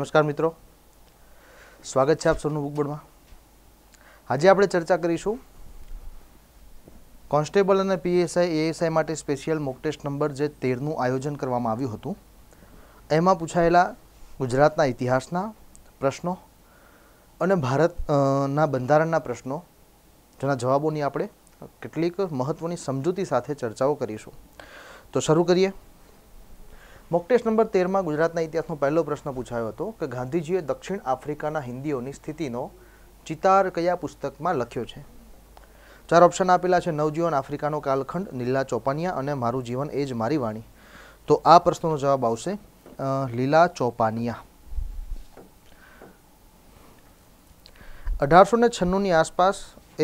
નમસ્કાર મિત્રો સ્વાગત છે આપ સૌનું બુકબોર્ડમાં આજે આપણે ચર્ચા કરીશું કોન્સ્ટેબલ અને પીએસઆઈ એએસઆઈ માટે સ્પેશિયલ મોક ટેસ્ટ નંબર જે તેરનું આયોજન કરવામાં આવ્યું હતું એમાં પૂછાયેલા ગુજરાતના ઇતિહાસના પ્રશ્નો અને ભારતના બંધારણના પ્રશ્નો જેના જવાબોની આપણે કેટલીક મહત્ત્વની સમજૂતી સાથે ચર્ચાઓ કરીશું તો શરૂ કરીએ મોક ટેસ્ટ નંબર તેરમાં ગુજરાતના ઇતિહાસનો પહેલો પ્રશ્ન પૂછાયો હતો કે ગાંધીજીએ દક્ષિણ આફ્રિકાના હિન્દીઓની સ્થિતિનો ચિતાર કયા પુસ્તકમાં લખ્યો છે ચાર ઓપ્શન આપેલા છે નવજીવન આફ્રિકાનો કાલખંડ લીલા ચોપાનિયા અને મારું જીવન એ જ મારી વાણી તો આ પ્રશ્નનો જવાબ આવશે લીલા ચોપાનિયા અઢારસો ને છન્નુંની આસપાસ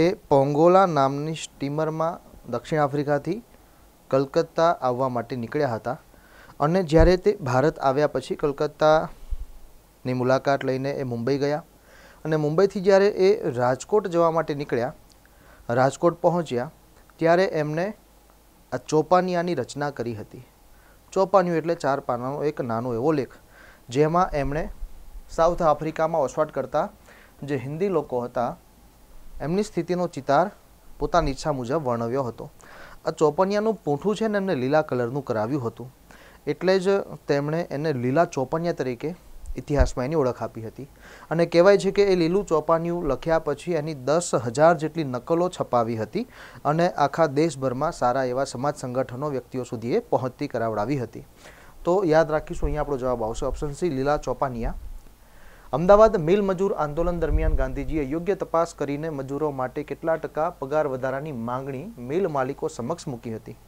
એ પોંગોલા નામની સ્ટીમરમાં દક્ષિણ આફ્રિકાથી કલકત્તા આવવા માટે નીકળ્યા હતા અને જ્યારે તે ભારત આવ્યા પછી કલકત્તાની મુલાકાત લઈને એ મુંબઈ ગયા અને મુંબઈથી જ્યારે એ રાજકોટ જવા માટે નીકળ્યા રાજકોટ પહોંચ્યા ત્યારે એમણે આ ચોપાનિયાની રચના કરી હતી ચોપાનિયું એટલે ચાર પાનાનો એક નાનો એવો લેખ જેમાં એમણે સાઉથ આફ્રિકામાં વસવાટ કરતા જે હિન્દી લોકો હતા એમની સ્થિતિનો ચિતાર પોતાની ઈચ્છા મુજબ વર્ણવ્યો હતો આ ચોપનિયાનું પૂંઠું છે ને એમને લીલા કલરનું કરાવ્યું હતું એટલે જ તેમણે એને લીલા ચોપાનિયા તરીકે ઇતિહાસમાં એની ઓળખ આપી હતી અને કહેવાય છે કે એ લીલું ચોપાનિયું લખ્યા પછી એની દસ હજાર જેટલી નકલો છપાવી હતી અને આખા દેશભરમાં સારા એવા સમાજ સંગઠનો વ્યક્તિઓ સુધી એ પહોંચતી કરાવડાવી હતી તો યાદ રાખીશું અહીંયા આપણો જવાબ આવશે ઓપ્શન સી લીલા ચોપાનિયા અમદાવાદ મિલ મજૂર આંદોલન દરમિયાન ગાંધીજીએ યોગ્ય તપાસ કરીને મજૂરો માટે કેટલા ટકા પગાર વધારાની માંગણી મિલ માલિકો સમક્ષ મૂકી હતી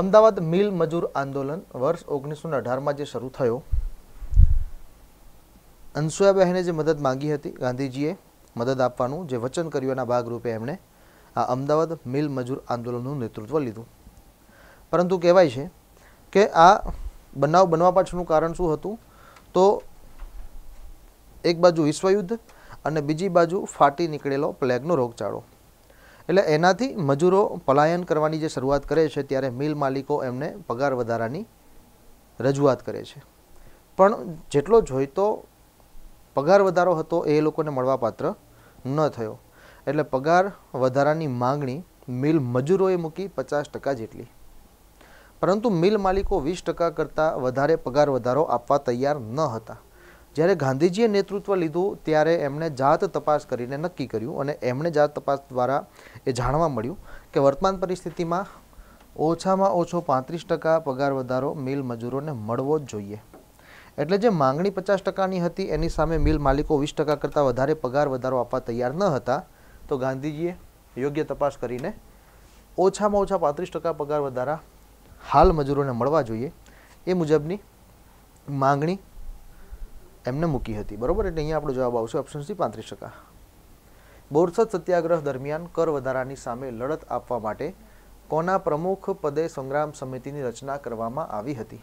અમદાવાદ મિલ મજૂર આંદોલન વર્ષ ઓગણીસો અઢારમાં જે શરૂ થયો અનસુયાબહેને જે મદદ માંગી હતી ગાંધીજીએ મદદ આપવાનું જે વચન કર્યું એના ભાગરૂપે એમણે આ અમદાવાદ મિલ મજૂર આંદોલનનું નેતૃત્વ લીધું પરંતુ કહેવાય છે કે આ બનાવ બનવા પાછળનું કારણ શું હતું તો એક બાજુ વિશ્વયુદ્ધ અને બીજી બાજુ ફાટી નીકળેલો પ્લેગનો રોગચાળો એટલે એનાથી મજૂરો પલાયન કરવાની જે શરૂઆત કરે છે ત્યારે મિલ માલિકો એમને પગાર વધારાની રજૂઆત કરે છે પણ જેટલો જોઈતો પગાર વધારો હતો એ લોકોને મળવાપાત્ર ન થયો એટલે પગાર વધારાની માંગણી મિલ મજૂરોએ મૂકી પચાસ ટકા જેટલી પરંતુ મિલ માલિકો વીસ ટકા કરતાં વધારે પગાર વધારો આપવા તૈયાર ન હતા જ્યારે ગાંધીજીએ નેતૃત્વ લીધું ત્યારે એમણે જાત તપાસ કરીને નક્કી કર્યું અને એમણે જાત તપાસ દ્વારા એ જાણવા મળ્યું કે વર્તમાન પરિસ્થિતિમાં ઓછામાં ઓછો પાંત્રીસ ટકા પગાર વધારો મિલ મજૂરોને મળવો જ જોઈએ એટલે જે માંગણી પચાસ ટકાની હતી એની સામે મિલ માલિકો વીસ ટકા કરતાં વધારે પગાર વધારો આપવા તૈયાર ન હતા તો ગાંધીજીએ યોગ્ય તપાસ કરીને ઓછામાં ઓછા પાંત્રીસ ટકા પગાર વધારા હાલ મજૂરોને મળવા જોઈએ એ મુજબની માંગણી એમને મૂકી હતી બરોબર એટલે અહીંયા આપણો જવાબ આવશે ઓપ્શન સી પાંત્રીસ ટકા બોરસદ સત્યાગ્રહ દરમિયાન કર વધારાની સામે લડત આપવા માટે કોના પ્રમુખ પદે સંગ્રામ સમિતિની રચના કરવામાં આવી હતી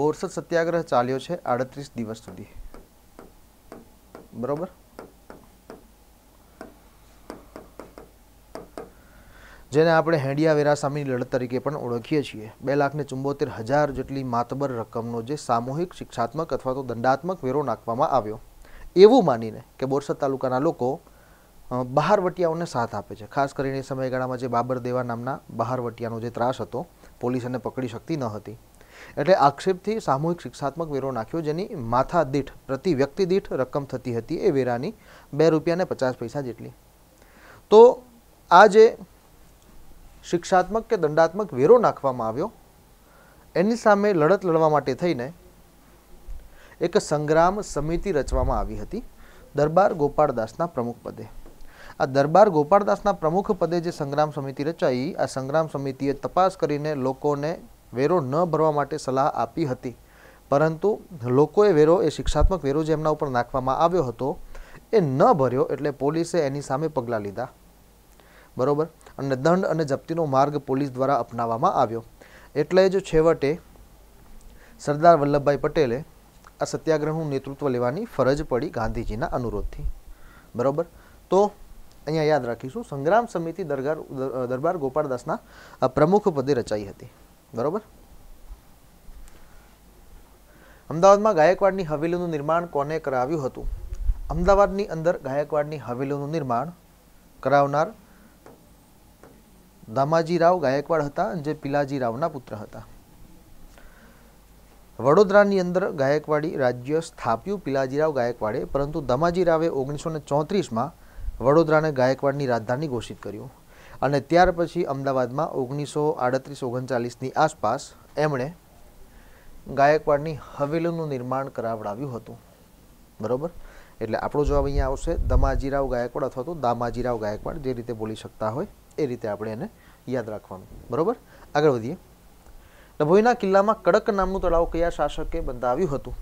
બોરસદ સત્યાગ્રહ ચાલ્યો છે આડત્રીસ દિવસ સુધી બરોબર જેને આપણે હેંડિયા વેરા સામેની લડત તરીકે પણ ઓળખીએ છીએ બે લાખને ચુંબોતેર હજાર જેટલી માતબર રકમનો જે સામૂહિક શિક્ષાત્મક અથવા તો દંડાત્મક વેરો નાખવામાં આવ્યો એવું માનીને કે બોરસદ તાલુકાના લોકો બહારવટિયાઓને સાથ આપે છે ખાસ કરીને સમયગાળામાં જે બાબરદેવા નામના બહારવટિયાનો જે ત્રાસ હતો પોલીસને પકડી શકતી ન હતી એટલે આક્ષેપથી સામૂહિક શિક્ષાત્મક વેરો નાખ્યો જેની માથા દીઠ પ્રતિ વ્યક્તિ દીઠ રકમ થતી હતી એ વેરાની બે રૂપિયાને પચાસ પૈસા જેટલી તો આ જે શિક્ષાત્મક કે દંડાત્મક વેરો નાખવામાં આવ્યો એની સામે લડત લડવા માટે થઈને એક સંગ્રામ સમિતિ રચવામાં આવી હતી દરબાર ગોપાળદાસના પ્રમુખ પદે આ દરબાર ગોપાળદાસના પ્રમુખ પદે જે સંગ્રામ સમિતિ રચાઈ આ સંગ્રામ સમિતિએ તપાસ કરીને લોકોને વેરો ન ભરવા માટે સલાહ આપી હતી પરંતુ લોકોએ વેરો એ શિક્ષાત્મક વેરો જે એમના ઉપર નાખવામાં આવ્યો હતો એ ન ભર્યો એટલે પોલીસે એની સામે પગલાં લીધા બરાબર અને દંડ અને જપ્તીનો માર્ગ પોલીસ દ્વારા અપનાવવામાં આવ્યો એટલે જ છેવટે સરદાર વલ્લભભાઈ પટેલે આ સત્યાગ્રહનું નેતૃત્વ લેવાની ફરજ પડી ગાંધીજીના અનુરોધથી બરાબર તો અહીંયા યાદ રાખીશું સંગ્રામ સમિતિ દરગાર દરબાર ગોપાળદાસના પ્રમુખ પદે રચાઈ હતી બરાબર અમદાવાદમાં ગાયકવાડની હવેલીનું નિર્માણ કોને કરાવ્યું હતું અમદાવાદની અંદર ગાયકવાડની હવેલીનું નિર્માણ કરાવનાર દામાજી રાવ ગાયકવાડ હતા જે પિલાજી રાવના પુત્ર હતા વડોદરાની અંદર ગાયકવાડી રાજ્ય સ્થાપ્યું પિલાજીરાવ ગાયકવાડે પરંતુ દામાજીરાવે ઓગણીસો ને ચોત્રીસમાં વડોદરાને ગાયકવાડની રાજધાની ઘોષિત કર્યું અને ત્યાર પછી અમદાવાદમાં ઓગણીસો આડત્રીસ ઓગણચાલીસની આસપાસ એમણે ગાયકવાડની હવેલીનું નિર્માણ કરાવડાવ્યું હતું બરાબર એટલે આપણો જવાબ અહીંયા આવશે દમાજીરાવ ગાયકવાડ અથવા તો દામાજીરાવ ગાયકવાડ જે રીતે બોલી શકતા હોય એ રીતે આપણે એને યાદ રાખવાનું બરાબર આગળ વધીએ ડભોઈના કિલ્લામાં કડક નામનું તળાવ કયા શાસકે બંધાવ્યું હતું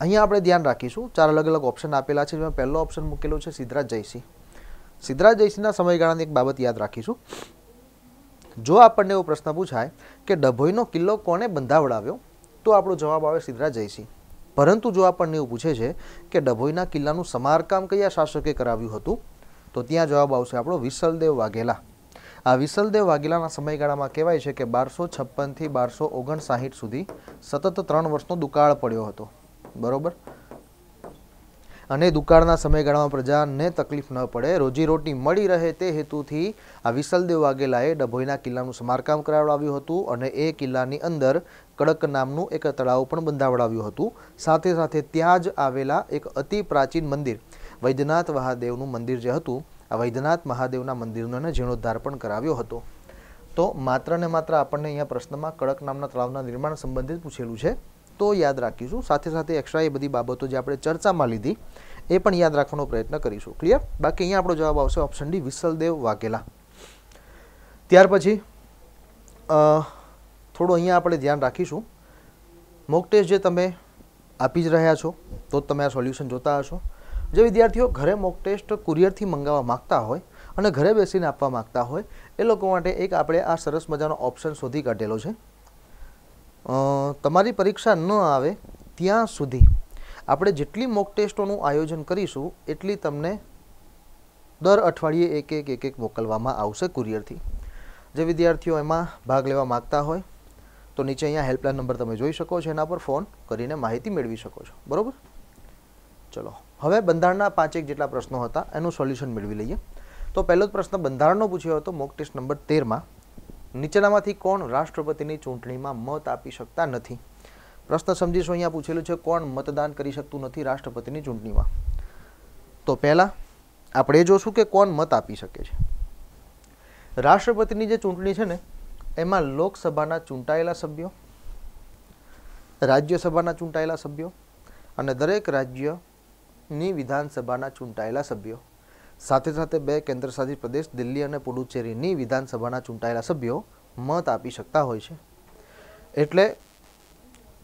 અહીંયા આપણે ધ્યાન રાખીશું ચાર અલગ અલગ ઓપ્શન આપેલા છે જેમાં પહેલો ઓપ્શન મૂકેલો છે સિદ્ધરાજ જયસિંહ સિદ્ધરાજ જયસિંહના સમયગાળાની એક બાબત યાદ રાખીશું જો આપણને એવો પ્રશ્ન પૂછાય કે ડભોઈનો કિલ્લો કોને બંધાવડાવ્યો તો આપણો જવાબ આવે સિદ્ધરાજ જયસિંહ પરંતુ જો આપણને એવું પૂછે છે કે ડભોઈના કિલ્લાનું સમારકામ કયા શાસકે કરાવ્યું હતું તો ત્યાં જવાબ આવશે આપણો વિસલદેવ વાઘેલા આ વિસલદેવ વાઘેલાના સમયગાળામાં કહેવાય છે કે બારસો છપ્પનથી બારસો ઓગણસાહીઠ સુધી સતત ત્રણ વર્ષનો દુકાળ પડ્યો હતો બરોબર અને દુકાળના સમયગાળામાં પ્રજાને તકલીફ ન પડે રોજીરોટી મળી રહે તે હેતુથી આ વિસલદેવ વાઘેલાએ ડભોઈના કિલ્લાનું સમારકામ કરાવડાવ્યું હતું અને એ કિલ્લાની અંદર કડક નામનું એક તળાવ પણ બંધાવડાવ્યું હતું સાથે સાથે ત્યાં જ આવેલા એક અતિ પ્રાચીન મંદિર વૈદ્યનાથ મહાદેવનું મંદિર જે હતું આ વૈદ્યનાથ મહાદેવના મંદિરનો જીર્ણોદ્ધાર પણ કરાવ્યો હતો તો માત્ર ને માત્ર આપણને અહીંયા પ્રશ્નમાં કડક નામના તળાવના નિર્માણ સંબંધિત પૂછેલું છે તો યાદ રાખીશું સાથે સાથે એક્સ્ટ્રા એ બધી બાબતો જે આપણે ચર્ચામાં લીધી એ પણ યાદ રાખવાનો પ્રયત્ન કરીશું ક્લિયર બાકી અહીંયા આપણો જવાબ આવશે ઓપ્શન ડી વિસલદેવ વાઘેલા ત્યાર પછી થોડું અહીંયા આપણે ધ્યાન રાખીશું મોક ટેસ્ટ જે તમે આપી જ રહ્યા છો તો તમે આ સોલ્યુશન જોતા હશો જે વિદ્યાર્થીઓ ઘરે મોક ટેસ્ટ કુરિયરથી મંગાવવા માગતા હોય અને ઘરે બેસીને આપવા માગતા હોય એ લોકો માટે એક આપણે આ સરસ મજાનો ઓપ્શન શોધી કાઢેલો છે તમારી પરીક્ષા ન આવે ત્યાં સુધી આપણે જેટલી મોક ટેસ્ટોનું આયોજન કરીશું એટલી તમને દર અઠવાડિયે એક એક એક એક મોકલવામાં આવશે કુરિયરથી જે વિદ્યાર્થીઓ એમાં ભાગ લેવા માગતા હોય તો નીચે અહીંયા હેલ્પલાઇન નંબર તમે જોઈ શકો છો એના પર ફોન કરીને માહિતી મેળવી શકો છો બરાબર ચલો હવે બંધારણના પાંચેક જેટલા પ્રશ્નો હતા એનું સોલ્યુશન મેળવી લઈએ તો પહેલો જ પ્રશ્ન બંધારણનો પૂછ્યો હતો મોક ટેસ્ટ નંબર તેરમાં નીચેનામાંથી કોણ રાષ્ટ્રપતિની ચૂંટણીમાં મત આપી શકતા નથી પ્રશ્ન સમજીશું અહીંયા પૂછેલું છે કોણ મતદાન કરી શકતું નથી રાષ્ટ્રપતિની ચૂંટણીમાં તો પહેલાં આપણે જોશું કે કોણ મત આપી શકે છે રાષ્ટ્રપતિની જે ચૂંટણી છે ને એમાં લોકસભાના ચૂંટાયેલા સભ્યો રાજ્યસભાના ચૂંટાયેલા સભ્યો અને દરેક રાજ્ય ની વિધાનસભાના ચૂંટાયેલા સભ્યો સાથે સાથે બે કેન્દ્રશાસિત પ્રદેશ દિલ્હી અને પુડુચેરીની વિધાનસભાના ચૂંટાયેલા સભ્યો મત આપી શકતા હોય છે એટલે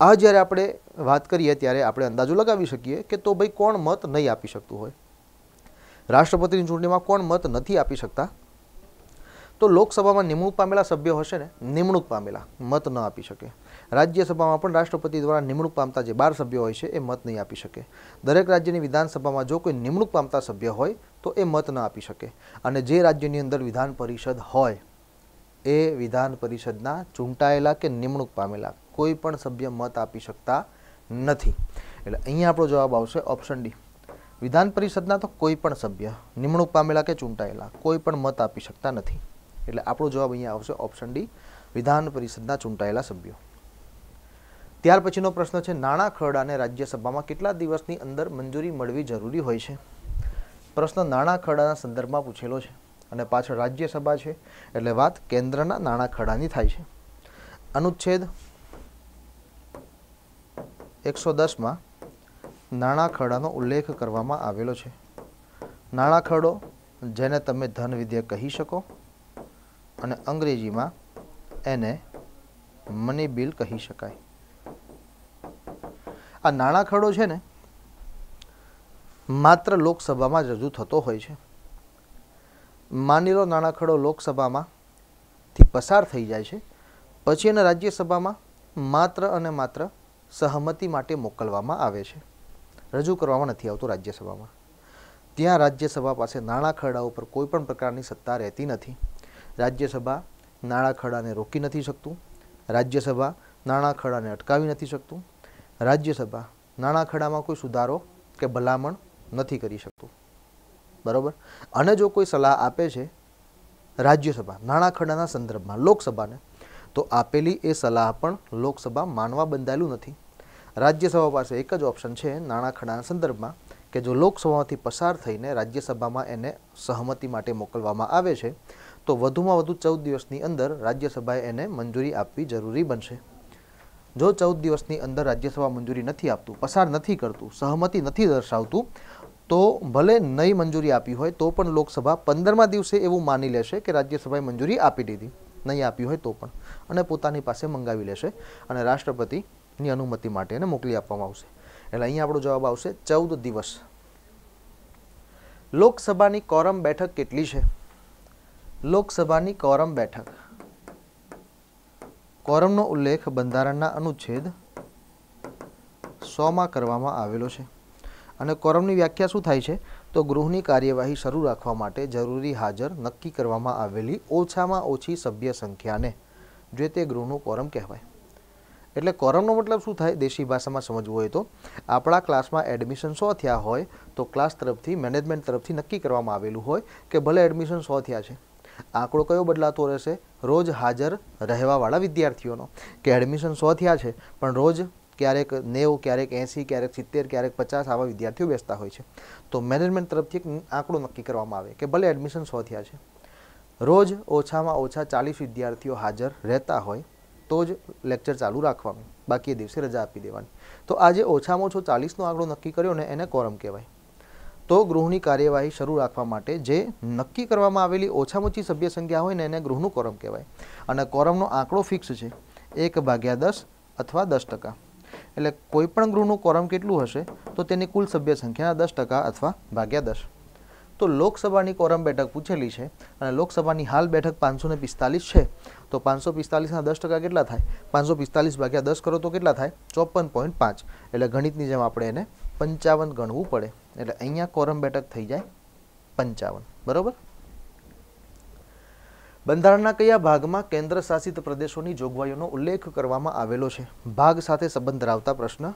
આ જ્યારે આપણે વાત કરીએ ત્યારે આપણે અંદાજો લગાવી શકીએ કે તો ભાઈ કોણ મત નહીં આપી શકતું હોય રાષ્ટ્રપતિની ચૂંટણીમાં કોણ મત નથી આપી શકતા તો લોકસભામાં નિમણૂક પામેલા સભ્યો હશે ને નિમણૂક પામેલા મત ન આપી શકે રાજ્યસભામાં પણ રાષ્ટ્રપતિ દ્વારા નિમણૂક પામતા જે બાર સભ્યો હોય છે એ મત નહીં આપી શકે દરેક રાજ્યની વિધાનસભામાં જો કોઈ નિમણૂક પામતા સભ્ય હોય તો એ મત ન આપી શકે અને જે રાજ્યની અંદર વિધાન પરિષદ હોય એ વિધાન પરિષદના ચૂંટાયેલા કે નિમણૂક પામેલા કોઈ પણ સભ્ય મત આપી શકતા નથી એટલે અહીંયા આપણો જવાબ આવશે ઓપ્શન ડી વિધાન પરિષદના તો કોઈ પણ સભ્ય નિમણૂક પામેલા કે ચૂંટાયેલા કોઈ પણ મત આપી શકતા નથી એટલે આપણો જવાબ અહીંયા આવશે ઓપ્શન ડી વિધાન પરિષદના ચૂંટાયેલા સભ્યો ત્યાર પછીનો પ્રશ્ન છે નાણાં ખરડાને રાજ્યસભામાં કેટલા દિવસની અંદર મંજૂરી મળવી જરૂરી હોય છે પ્રશ્ન નાણાં ખરડાના સંદર્ભમાં પૂછેલો છે અને પાછળ રાજ્યસભા છે એટલે વાત કેન્દ્રના નાણાં ખરડાની થાય છે અનુચ્છેદ એકસો દસમાં નાણાં ખરડાનો ઉલ્લેખ કરવામાં આવેલો છે નાણાં ખરડો જેને તમે ધન વિધેય કહી શકો અને અંગ્રેજીમાં એને મની બિલ કહી શકાય આ નાણાં છે ને માત્ર લોકસભામાં જ રજૂ થતો હોય છે માની લો નાણાં લોકસભામાંથી પસાર થઈ જાય છે પછી એને રાજ્યસભામાં માત્ર અને માત્ર સહમતિ માટે મોકલવામાં આવે છે રજૂ કરવામાં નથી આવતું રાજ્યસભામાં ત્યાં રાજ્યસભા પાસે નાણાં ખરડા ઉપર કોઈપણ પ્રકારની સત્તા રહેતી નથી રાજ્યસભા નાણાં રોકી નથી શકતું રાજ્યસભા નાણાં અટકાવી નથી શકતું રાજ્યસભા નાણાં કોઈ સુધારો કે ભલામણ નથી કરી શકતું બરાબર અને જો કોઈ સલાહ આપે છે રાજ્યસભા નાણાં સંદર્ભમાં લોકસભાને તો આપેલી એ સલાહ પણ લોકસભા માનવા બંધાયેલું નથી રાજ્યસભા પાસે એક જ ઓપ્શન છે નાણાં સંદર્ભમાં કે જો લોકસભામાંથી પસાર થઈને રાજ્યસભામાં એને સહમતિ માટે મોકલવામાં આવે છે તો વધુમાં વધુ ચૌદ દિવસની અંદર રાજ્યસભાએ એને મંજૂરી આપવી જરૂરી બનશે જો ચૌદ દિવસની અંદર રાજ્યસભા મંજૂરી નથી આપતું પસાર નથી કરતું સહમતિ નથી દર્શાવતું તો ભલે નહીં મંજૂરી આપી હોય તો પણ લોકસભા પંદરમા દિવસે એવું માની લેશે કે રાજ્યસભાએ મંજૂરી આપી દીધી નહીં આપી હોય તો પણ અને પોતાની પાસે મંગાવી લેશે અને રાષ્ટ્રપતિની અનુમતિ માટે એને મોકલી આપવામાં આવશે એટલે અહીંયા આપણો જવાબ આવશે ચૌદ દિવસ લોકસભાની કોરમ બેઠક કેટલી છે લોકસભાની કોરમ બેઠક ફોરમનો ઉલ્લેખ બંધારણના અનુચ્છેદ સોમાં કરવામાં આવેલો છે અને કોરમની વ્યાખ્યા શું થાય છે તો ગૃહની કાર્યવાહી શરૂ રાખવા માટે જરૂરી હાજર નક્કી કરવામાં આવેલી ઓછામાં ઓછી સભ્ય સંખ્યાને જે તે ગૃહનું કોરમ કહેવાય એટલે કોરમનો મતલબ શું થાય દેશી ભાષામાં સમજવું હોય તો આપણા ક્લાસમાં એડમિશન સો થયા હોય તો ક્લાસ તરફથી મેનેજમેન્ટ તરફથી નક્કી કરવામાં આવેલું હોય કે ભલે એડમિશન સો થયા છે આંકડો કયો બદલાતો રહેશે રોજ હાજર રહેવાવાળા વિદ્યાર્થીઓનો કે એડમિશન સો થયા છે પણ રોજ ક્યારેક નેવું ક્યારેક એંસી ક્યારેક સિત્તેર ક્યારેક પચાસ આવા વિદ્યાર્થીઓ બેસતા હોય છે તો મેનેજમેન્ટ તરફથી એક આંકડો નક્કી કરવામાં આવે કે ભલે એડમિશન સો થયા છે રોજ ઓછામાં ઓછા ચાલીસ વિદ્યાર્થીઓ હાજર રહેતા હોય તો જ લેક્ચર ચાલુ રાખવાનું બાકી એ દિવસે રજા આપી દેવાની તો આજે ઓછામાં ઓછો ચાલીસનો આંકડો નક્કી કર્યો ને એને કોરમ કહેવાય તો ગૃહની કાર્યવાહી શરૂ રાખવા માટે જે નક્કી કરવામાં આવેલી ઓછામાં ઓછી સભ્ય સંખ્યા હોય ને એને ગૃહનું કોરમ કહેવાય અને કોરમનો આંકડો ફિક્સ છે એક ભાગ્યા દસ અથવા દસ ટકા એટલે કોઈપણ ગૃહનું કોરમ કેટલું હશે તો તેની કુલ સભ્ય સંખ્યા દસ ટકા અથવા ભાગ્યા દસ તો લોકસભાની કોરમ બેઠક પૂછેલી છે અને લોકસભાની હાલ બેઠક પાંચસો પિસ્તાલીસ છે તો પાંચસો પિસ્તાલીસના દસ ટકા કેટલા થાય પાંચસો પિસ્તાલીસ ભાગ્યા દસ કરો તો કેટલા થાય ચોપન પોઈન્ટ પાંચ એટલે ગણિતની જેમ આપણે એને પંચાવન ગણવું પડે એટલે અહીંયા કોરમ બેઠક થઈ જાય પંચાવન બરોબર બંધારણના કયા ભાગમાં કેન્દ્ર શાસિત પ્રદેશોની જોગવાઈઓનો ઉલ્લેખ કરવામાં આવેલો છે ભાગ સાથે સંબંધ ધરાવતા પ્રશ્ન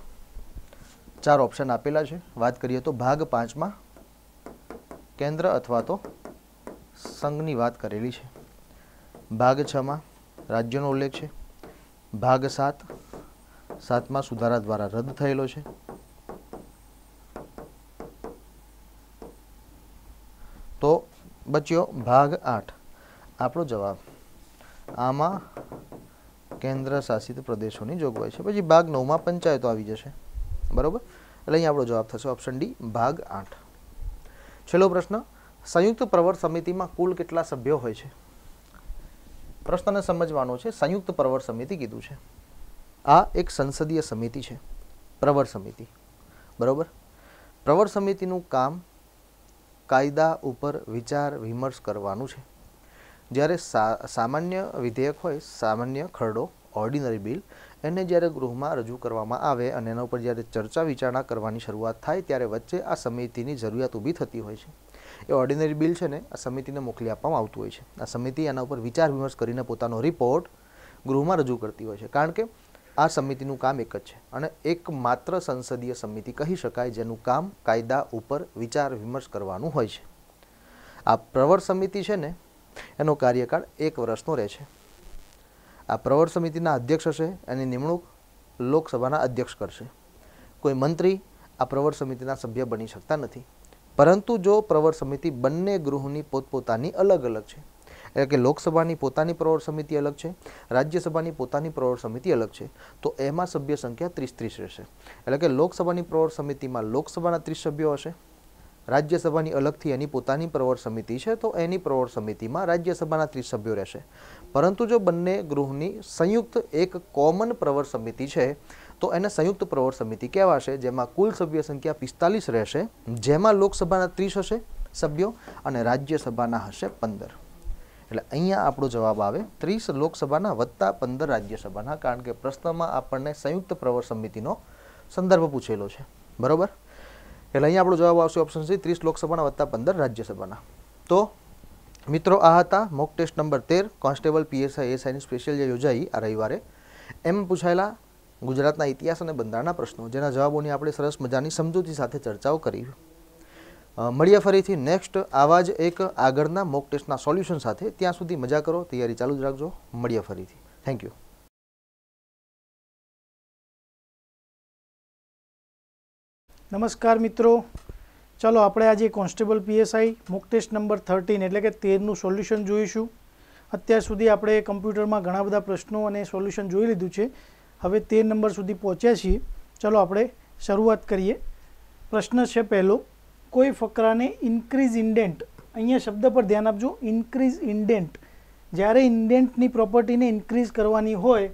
ચાર ઓપ્શન આપેલા છે વાત કરીએ તો ભાગ પાંચમાં કેન્દ્ર અથવા તો સંઘની વાત કરેલી છે ભાગ છમાં રાજ્યનો ઉલ્લેખ છે ભાગ સાત સાતમાં સુધારા દ્વારા રદ થયેલો છે બચ્યો ભાગ આઠ આપણો જવાબ આમાં કેન્દ્ર શાસિત પ્રદેશોની જોગવાઈ છે પછી ભાગ નવમાં પંચાયતો આવી જશે બરાબર એટલે અહીં આપણો જવાબ થશે ઓપ્શન ડી ભાગ આઠ છેલ્લો પ્રશ્ન સંયુક્ત પ્રવર સમિતિમાં કુલ કેટલા સભ્યો હોય છે પ્રશ્નને સમજવાનો છે સંયુક્ત પ્રવર સમિતિ કીધું છે આ એક સંસદીય સમિતિ છે પ્રવર સમિતિ બરાબર પ્રવર સમિતિનું કામ કાયદા ઉપર વિચાર વિમર્શ કરવાનું છે જ્યારે સામાન્ય વિધેયક હોય સામાન્ય ખરડો ઓર્ડિનરી બિલ એને જ્યારે ગૃહમાં રજૂ કરવામાં આવે અને એના ઉપર જ્યારે ચર્ચા વિચારણા કરવાની શરૂઆત થાય ત્યારે વચ્ચે આ સમિતિની જરૂરિયાત ઊભી થતી હોય છે એ ઓર્ડિનરી બિલ છે ને આ સમિતિને મોકલી આપવામાં આવતું હોય છે આ સમિતિ એના ઉપર વિચાર વિમર્શ કરીને પોતાનો રિપોર્ટ ગૃહમાં રજૂ કરતી હોય છે કારણ કે આ સમિતિનું કામ એક જ છે અને એકમાત્ર સંસદીય સમિતિ કહી શકાય જેનું કામ કાયદા ઉપર વિચાર વિમર્શ કરવાનું હોય છે આ પ્રવર સમિતિ છે ને એનો કાર્યકાળ એક વર્ષનો રહે છે આ પ્રવર સમિતિના અધ્યક્ષ હશે એની નિમણૂક લોકસભાના અધ્યક્ષ કરશે કોઈ મંત્રી આ પ્રવર સમિતિના સભ્ય બની શકતા નથી પરંતુ જો પ્રવર સમિતિ બંને ગૃહોની પોતપોતાની અલગ અલગ છે એટલે કે લોકસભાની પોતાની પ્રવર સમિતિ અલગ છે રાજ્યસભાની પોતાની પ્રવર સમિતિ અલગ છે તો એમાં સભ્ય સંખ્યા ત્રીસ ત્રીસ રહેશે એટલે કે લોકસભાની પ્રવર સમિતિમાં લોકસભાના ત્રીસ સભ્યો હશે રાજ્યસભાની અલગથી એની પોતાની પ્રવર સમિતિ છે તો એની પ્રવર સમિતિમાં રાજ્યસભાના ત્રીસ સભ્યો રહેશે પરંતુ જો બંને ગૃહની સંયુક્ત એક કોમન પ્રવર સમિતિ છે તો એને સંયુક્ત પ્રવર સમિતિ કહેવાશે જેમાં કુલ સભ્ય સંખ્યા પિસ્તાલીસ રહેશે જેમાં લોકસભાના ત્રીસ હશે સભ્યો અને રાજ્યસભાના હશે પંદર એટલે અહીંયા આપણો જવાબ આવે ત્રીસ લોકસભાના વત્તા પંદર રાજ્યસભાના કારણ કે પ્રશ્નમાં આપણને સંયુક્ત પ્રવર સમિતિનો સંદર્ભ પૂછેલો છે બરાબર એટલે અહીંયા આપણો જવાબ આવશે ઓપ્શન સી ત્રીસ લોકસભાના વત્તા પંદર રાજ્યસભાના તો મિત્રો આ હતા મોક ટેસ્ટ નંબર તેર કોન્સ્ટેબલ પીએસઆઈ એસઆઈની સ્પેશિયલ જે યોજાઈ આ રવિવારે એમ પૂછાયેલા ગુજરાતના ઇતિહાસ અને બંધારણના પ્રશ્નો જેના જવાબોની આપણે સરસ મજાની સમજૂતી સાથે ચર્ચાઓ કરી મળીએ ફરીથી નેક્સ્ટ આવા જ એક આગળના મોક ટેસ્ટના સોલ્યુશન સાથે ત્યાં સુધી મજા કરો તૈયારી ચાલુ જ રાખજો મળીએ ફરીથી થેન્ક યુ નમસ્કાર મિત્રો ચાલો આપણે આજે constable PSI mock test number thirteen એટલે કે તેરનું સોલ્યુશન જોઈશું અત્યાર સુધી આપણે કમ્પ્યુટરમાં ઘણા બધા પ્રશ્નો અને સોલ્યુશન જોઈ લીધું છે હવે તેર નંબર સુધી પહોંચ્યા છીએ ચાલો આપણે શરૂઆત કરીએ પ્રશ્ન છે પહેલો કોઈ ફકરાને ઇન્ક્રીઝ ઇન્ડેન્ટ અહીંયા શબ્દ પર ધ્યાન આપજો ઇન્ક્રીઝ ઇન્ડેન્ટ જ્યારે ઇન્ડેન્ટની પ્રોપર્ટીને ઇન્ક્રીઝ કરવાની હોય